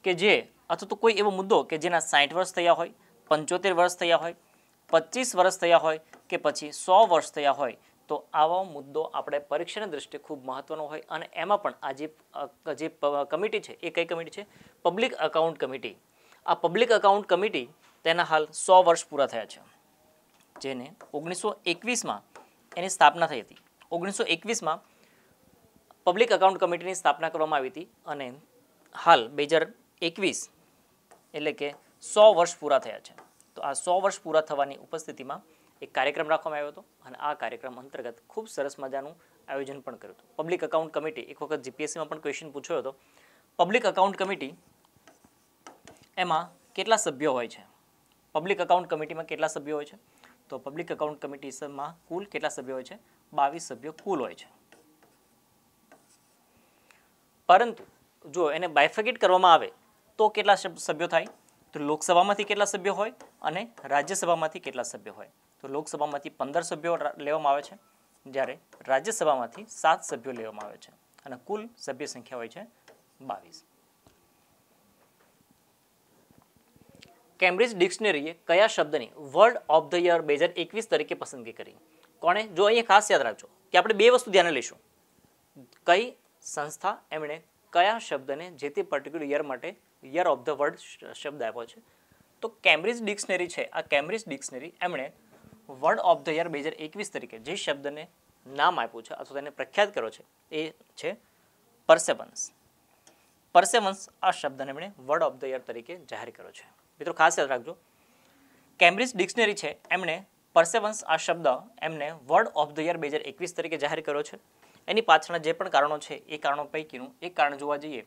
કે જે અથવા તો કોઈ એવો મુદ્દો કે જેના સાઠ વર્ષ થયા હોય પંચોતેર વર્ષ થયા હોય પચીસ વર્ષ થયા હોય કે પછી સો વર્ષ થયા હોય તો આવો મુદ્દો આપણે પરીક્ષાની દ્રષ્ટિએ ખૂબ મહત્ત્વનો હોય અને એમાં પણ આ જે જે કમિટી છે એ કઈ કમિટી છે પબ્લિક અકાઉન્ટ કમિટી આ પબ્લિક અકાઉન્ટ કમિટી તેના હાલ સો વર્ષ પૂરા થયા છે જેને ઓગણીસો એકવીસમાં એની સ્થાપના થઈ હતી ઓગણીસો એકવીસમાં પબ્લિક અકાઉન્ટ કમિટીની સ્થાપના કરવામાં આવી હતી અને હાલ બે હજાર એકવીસ એટલે કે સો વર્ષ પૂરા થયા છે તો આ સો વર્ષ પૂરા થવાની ઉપસ્થિતિમાં એક કાર્યક્રમ રાખવામાં આવ્યો હતો અને આ કાર્યક્રમ અંતર્ગત ખૂબ સરસ મજાનું આયોજન પણ કર્યું હતું પબ્લિક અકાઉન્ટ કમિટી એક વખત જીપીએસસીમાં પણ ક્વેશ્ચન પૂછ્યો હતો પબ્લિક અકાઉન્ટ કમિટી એમાં કેટલા સભ્યો હોય છે પબ્લિક અકાઉન્ટ કમિટીમાં કેટલા સભ્યો હોય છે તો પબ્લિક અકાઉન્ટ કમિટીમાં કુલ કેટલા સભ્યો હોય છે બાવીસ સભ્યો કુલ હોય છે પરંતુ જો એને બાયફેગેટ કરવામાં આવે તો કેટલા સભ્યો થાય તો લોકસભામાંથી કેટલા સભ્યો હોય અને રાજ્યસભામાંથી કેટલા સભ્યો હોય તો લોકસભામાંથી પંદર સભ્યો લેવામાં આવે છે જ્યારે રાજ્યસભામાંથી સાત સભ્યો લેવામાં આવે છે અને કુલ સભ્ય સંખ્યા હોય છે બાવીસ કેમ્બ્રિજ ડિક્શનરીએ કયા શબ્દની વર્ડ ઓફ ધ યર બે હજાર એકવીસ તરીકે પસંદગી કરી કોણે જો અહીંયા ખાસ યાદ રાખજો કે આપણે બે વસ્તુ ધ્યાને લઈશું કઈ સંસ્થા એમણે કયા શબ્દને જે તે પર્ટિક્યુલર યર માટે યર ઓફ ધ વર્ડ શબ્દ આપ્યો છે તો કેમ્બ્રિજ ડિક્શનરી છે આ કેમ્બ્રિજ ડિક્શનરી એમણે વર્ડ ઓફ ધ યર બે હજાર એકવીસ તરીકે જે શબ્દને નામ આપ્યું છે અથવા તેને પ્રખ્યાત કર્યો છે એ છે પરસેવન્સ પરસેવન્સ આ શબ્દને એમણે વર્ડ ઓફ ધ યર તરીકે જાહેર કર્યો છે મિત્રો ખાસ યાદ રાખજો કેમ્બ્રિજ ડિક્શનરી છે એમણે પરસેવન્સ આ શબ્દ એમને વર્ડ ઓફ ધ યર બે હજાર એકવીસ તરીકે જાહેર કર્યો છે એની પાછળના જે પણ કારણો છે એ કારણો પૈકીનું એક કારણ જોવા જઈએ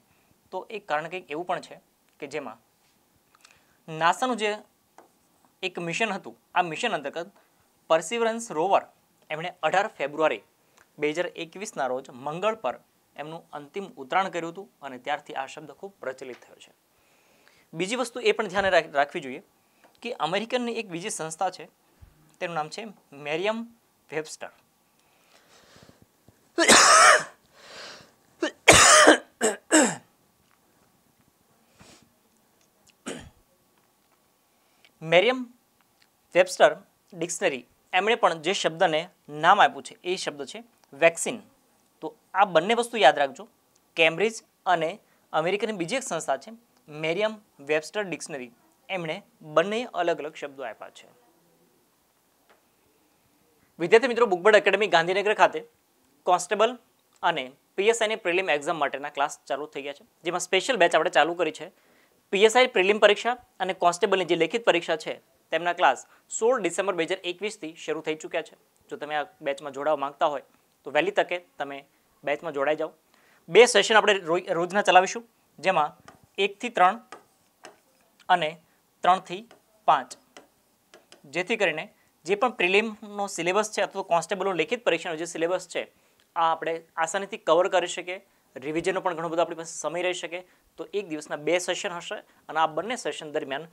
તો એક કારણ કંઈક એવું પણ છે કે જેમાં નાસાનું જે એક મિશન હતું આ મિશન અંતર્ગત પરસિવરન્સ રોવર એમણે અઢાર ફેબ્રુઆરી બે હજાર એકવીસના રોજ મંગળ પર એમનું અંતિમ ઉતરાણ કર્યું હતું અને ત્યારથી આ શબ્દ ખૂબ પ્રચલિત થયો છે બીજી વસ્તુ એ પણ ધ્યાને રાખવી જોઈએ કે અમેરિકનની એક બીજી સંસ્થા છે તેનું નામ છે Merriam Webster Merriam Webster dictionary એમણે પણ જે શબ્દને નામ આપ્યું છે એ શબ્દ છે વેક્સિન તો આ બંને વસ્તુ યાદ રાખજો કેમ્બ્રિજ અને અમેરિકન બીજી એક સંસ્થા છે મેરિયમ વેબસ્ટર ડિક્શનરી એમણે બંને અલગ અલગ શબ્દો આપ્યા છે વિદ્યાર્થી મિત્રો બુકબર્ડ એકેડમી ગાંધીનગર ખાતે કોન્સ્ટેબલ અને પીએસઆઈની પ્રિલિમ એક્ઝામ માટેના ક્લાસ ચાલુ થઈ ગયા છે જેમાં સ્પેશિયલ બેચ આપણે ચાલુ કરી છે પીએસઆઈ પ્રિલિમ પરીક્ષા અને કોન્સ્ટેબલની જે લેખિત પરીક્ષા છે તેમના ક્લાસ સોળ ડિસેમ્બર બે હજાર એકવીસથી શરૂ થઈ ચૂક્યા છે જો તમે આ બેચમાં જોડાવા માગતા હોય તો વહેલી તકે તમે બેચમાં જોડાઈ જાઓ બે સેશન આપણે રોજના ચલાવીશું જેમાં એકથી ત્રણ અને ત્રણથી પાંચ જેથી કરીને જે પણ પ્રિલિમનો સિલેબસ છે અથવા કોન્સ્ટેબલનો લેખિત પરીક્ષાનો જે સિલેબસ છે આ આપણે આસાનીથી કવર કરી શકીએ રિવિઝનનો પણ ઘણો બધો આપણી પાસે સમય રહી શકે તો એક દિવસના બે સેશન હશે અને આ બંને સેશન દરમિયાન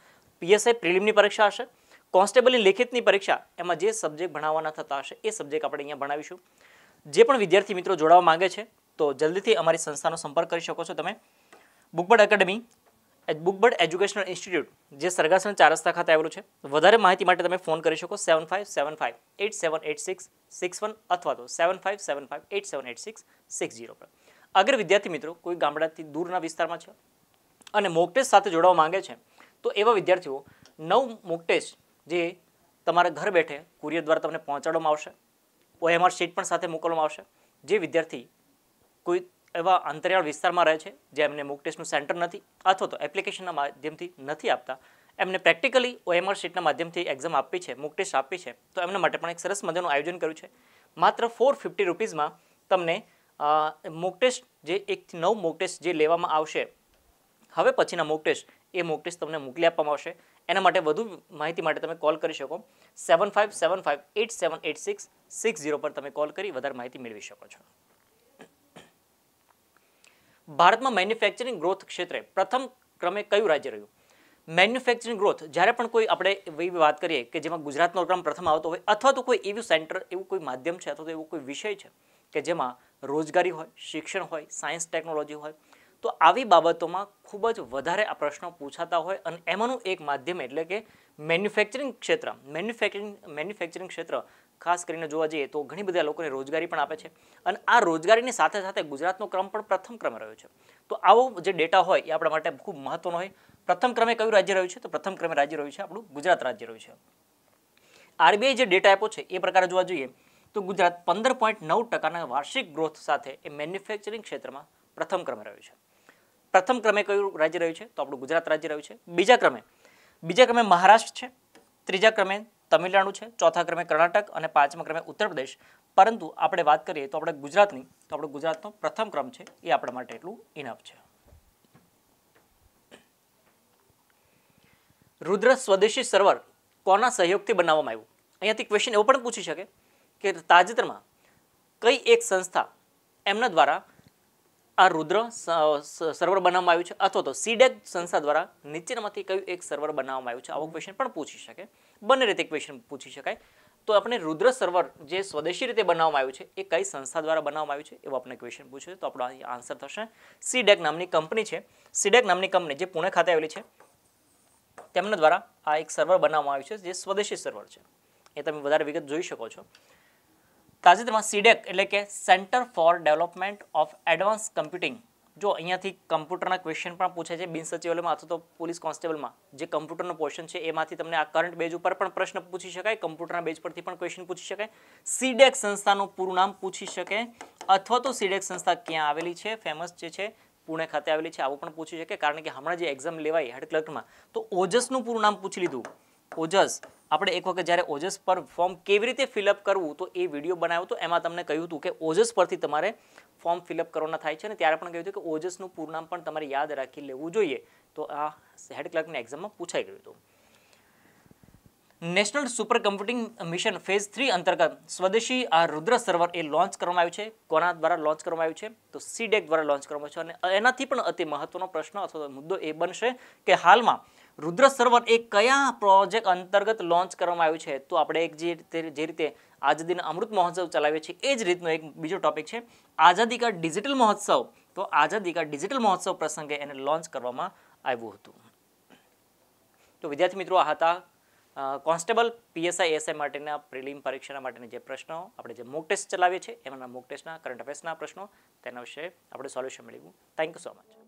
પીએસઆઈ પ્રિલિમની પરીક્ષા હશે કોન્સ્ટેબલની લેખિતની પરીક્ષા એમાં જે સબ્જેક્ટ ભણાવવાના થતા હશે એ સબ્જેક્ટ આપણે અહીંયા ભણાવીશું જે પણ વિદ્યાર્થી મિત્રો જોડાવા માગે છે તો જલ્દીથી અમારી સંસ્થાનો સંપર્ક કરી શકો છો તમે Bookbird academy Bookbird educational institute જે સરગાસણ ચાર રસ્તા ખાતે આવેલું છે વધારે માહિતી માટે તમે ફોન કરી શકો seven five seven five eight seven eight six six one અથવા તો seven five seven five eight seven eight six six zero પર અગર વિદ્યાર્થી મિત્રો કોઈ ગામડાથી દૂરના વિસ્તારમાં છે અને મોક ટેસ્ટ સાથે જોડાવા માંગે છે તો એવા વિદ્યાર્થીઓ નવ મોક ટેસ્ટ જે તમારા ઘર બેઠે કુરિયર દ્વારા તમને પહોંચાડવામાં આવશે ઓએમઆર શીટ પણ સાથે મોકલવામાં આવશે જે વિદ્યાર્થી કોઈ એવા અંતરિયાળ વિસ્તારમાં રહે છે જ્યાં એમને મોક ટેસ્ટનું સેન્ટર નથી અથવા તો એપ્લિકેશનના માધ્યમથી નથી આપતા એમને પ્રેક્ટિકલી ઓએમઆર શીટના માધ્યમથી એક્ઝામ આપી છે મોક ટેસ્ટ આપી છે તો એમના માટે પણ એક સરસ મજાનું આયોજન કર્યું છે માત્ર ફોર ફિફ્ટી રૂપીઝમાં તમને મોક ટેસ્ટ જે એકથી નવ મોક ટેસ્ટ જે લેવામાં આવશે હવે પછીના મોક ટેસ્ટ એ મોક ટેસ્ટ તમને મોકલી આપવામાં આવશે એના માટે વધુ માહિતી માટે તમે કોલ કરી શકો seven five seven five eight seven eight six six zero પર તમે કોલ કરી વધારે માહિતી મેળવી શકો છો ભારતમાં મેન્યુફેક્ચરિંગ ગ્રોથ ક્ષેત્રે પ્રથમ ક્રમે કયું રાજ્ય રહ્યું મેન્યુફેક્ચરિંગ ગ્રોથ જ્યારે પણ કોઈ આપણે એવી વાત કરીએ કે જેમાં ગુજરાતનો ક્રમ પ્રથમ આવતો હોય અથવા તો કોઈ એવું સેન્ટર એવું કોઈ માધ્યમ છે અથવા તો એવો કોઈ વિષય છે કે જેમાં રોજગારી હોય શિક્ષણ હોય સાયન્સ ટેકનોલોજી હોય તો આવી બાબતોમાં ખૂબ જ વધારે આ પ્રશ્નો પૂછાતા હોય અને એમાંનું એક માધ્યમ એટલે કે મેન્યુફેક્ચરિંગ ક્ષેત્ર મેન્યુફેક્ચરિંગ મેન્યુફેક્ચરિંગ ક્ષેત્ર ખાસ કરીને જોવા જઈએ તો ઘણી બધા લોકોને રોજગારી પણ આપે છે અને આ રોજગારીની સાથે સાથે ગુજરાતનો ક્રમ પણ પ્રથમ ક્રમે રહ્યો છે તો આવો જે ડેટા હોય એ આપણા માટે ખૂબ મહત્વનો હોય પ્રથમ ક્રમે કયું રાજ્ય રહ્યું છે તો પ્રથમ ક્રમે રાજ્ય રહ્યું છે આપણું ગુજરાત રાજ્ય રહ્યું છે આરબીઆઈ જે ડેટા આપ્યો છે એ પ્રકારે જોવા જોઈએ તો ગુજરાત પંદર પોઈન્ટ નવ ટકાના વાર્ષિક ગ્રોથ સાથે એ મેન્યુફેક્ચરિંગ ક્ષેત્રમાં પ્રથમ ક્રમે રહ્યું છે પ્રથમ ક્રમે કયું રાજ્ય રહ્યું છે તો આપણું ગુજરાત રાજ્ય રહ્યું છે બીજા ક્રમે બીજા ક્રમે મહારાષ્ટ્ર છે ત્રીજા ક્રમે તમિલનાડુ છે ચોથા ક્રમે કર્ણાટક અને પાંચમા ક્રમે ઉત્તર પ્રદેશ પરંતુ આપણે વાત કરીએ તો આપણે ગુજરાતની તો આપણે ગુજરાતનો પ્રથમ ક્રમ છે એ આપણા માટે એટલું ઇનફ છે રુદ્ર સ્વદેશી સર્વર કોના સહયોગથી બનાવવામાં આવ્યું અહીંયાથી ક્વેશ્ચન એવો પણ પૂછી શકે કે તાજેતરમાં કઈ એક સંસ્થા એમના દ્વારા આ રુદ્ર સર્વર બનાવવામાં આવ્યું છે અથવા તો સીડેક e સંસ્થા દ્વારા નીચેનામાંથી કયું એક સર્વર બનાવવામાં આવ્યું છે આવો ક્વેશ્ચન પણ પૂછી શકે બંને રીતે ક્વેશ્ચન પૂછી શકાય તો આપણે રુદ્ર સર્વર જે સ્વદેશી રીતે બનાવવામાં આવ્યું છે એ કઈ સંસ્થા દ્વારા બનાવવામાં આવ્યું છે એવું આપણે ક્વેશ્ચન પૂછ્યો તો આપણો આન્સર થશે સીડેક નામની કંપની છે સીડેક નામની કંપની જે પુણે ખાતે આવેલી છે તેમના દ્વારા આ એક સર્વર બનાવવામાં આવ્યું છે જે સ્વદેશી સર્વર છે એ તમે વધારે વિગત જોઈ શકો છો તાજેતરમાં સીડેક એટલે કે centre for development of advance computing જો અહીંયાથી કમ્પ્યુટરના ક્વેશ્ચન પણ પૂછે છે બિન સચિવાલયમાં અથવા તો પોલીસ કોન્સ્ટેબલમાં જે કમ્પ્યુટરનો પોર્શન છે એમાંથી તમને આ કરંટ બેજ ઉપર પણ પ્રશ્ન પૂછી શકાય કમ્પ્યુટરના બેજ પરથી પણ ક્વેશ્ચન પૂછી શકાય સીડેક e સંસ્થાનું પૂરું નામ પૂછી શકે અથવા તો સીડેક e સંસ્થા ક્યાં આવેલી છે ફેમસ જે છે પુણે ખાતે આવેલી છે આવું પણ પૂછી શકે કારણ કે હમણાં જે એક્ઝામ લેવાય હેડ ક્લર્કમાં તો ઓજસનું પૂરું નામ પૂછી લીધું ઓજસ આપણે એક વખત જ્યારે ઓજસ પર ફોર્મ કેવી રીતે ફિલઅપ કરવું તો એ વિડીયો બનાવ્યો તો એમાં તમને કહ્યું હતું કે ઓજસ પરથી તમારે ફોર્મ ફિલઅપ કરવાના થાય છે અને ત્યારે પણ કહ્યું હતું કે ઓજસનું પૂર્ણામ પણ તમારે યાદ રાખી લેવું જોઈએ તો આ હેડ ક્લાર્કની એક્ઝામમાં પૂછાઈ ગયું હતું national super computing mission phase three અંતર્ગત સ્વદેશી આ રુદ્ર સર્વર એ લોન્ચ કરવામાં આવ્યું છે કોના દ્વારા લોન્ચ કરવામાં આવ્યું છે તો સીડેક દ્વારા લોન્ચ કરવામાં આવ્યું છે અને એનાથી પણ અતિ મહત્વનો પ્રશ્ન અથવા મુદ્દો એ બનશે કે હાલમાં રુદ્ર સરોવર એ કયા પ્રોજેક્ટ અંતર્ગત લોન્ચ કરવામાં આવ્યું છે તો આપણે એક જે રીતે આઝાદી અમૃત મહોત્સવ ચલાવીએ છીએ એ જ રીતનો એક બીજો ટોપિક છે આઝાદી કા ડિજિટલ મહોત્સવ તો આઝાદી કા ડિજિટલ મહોત્સવ પ્રસંગે એને લોન્ચ કરવામાં આવ્યું હતું તો વિદ્યાર્થી મિત્રો આ હતા કોન્સ્ટેબલ પીએસઆઈ એસઆઈ માટેના પ્રિલિમ પરીક્ષાના માટેના જે પ્રશ્નો આપણે જે મોક ટેસ્ટ ચલાવીએ છીએ એમાંના મોક ટેસ્ટના કરંટ અફેર્સના પ્રશ્નો તેના વિશે આપણે સોલ્યુશન મેળવ્યું થેન્ક યુ સો મચ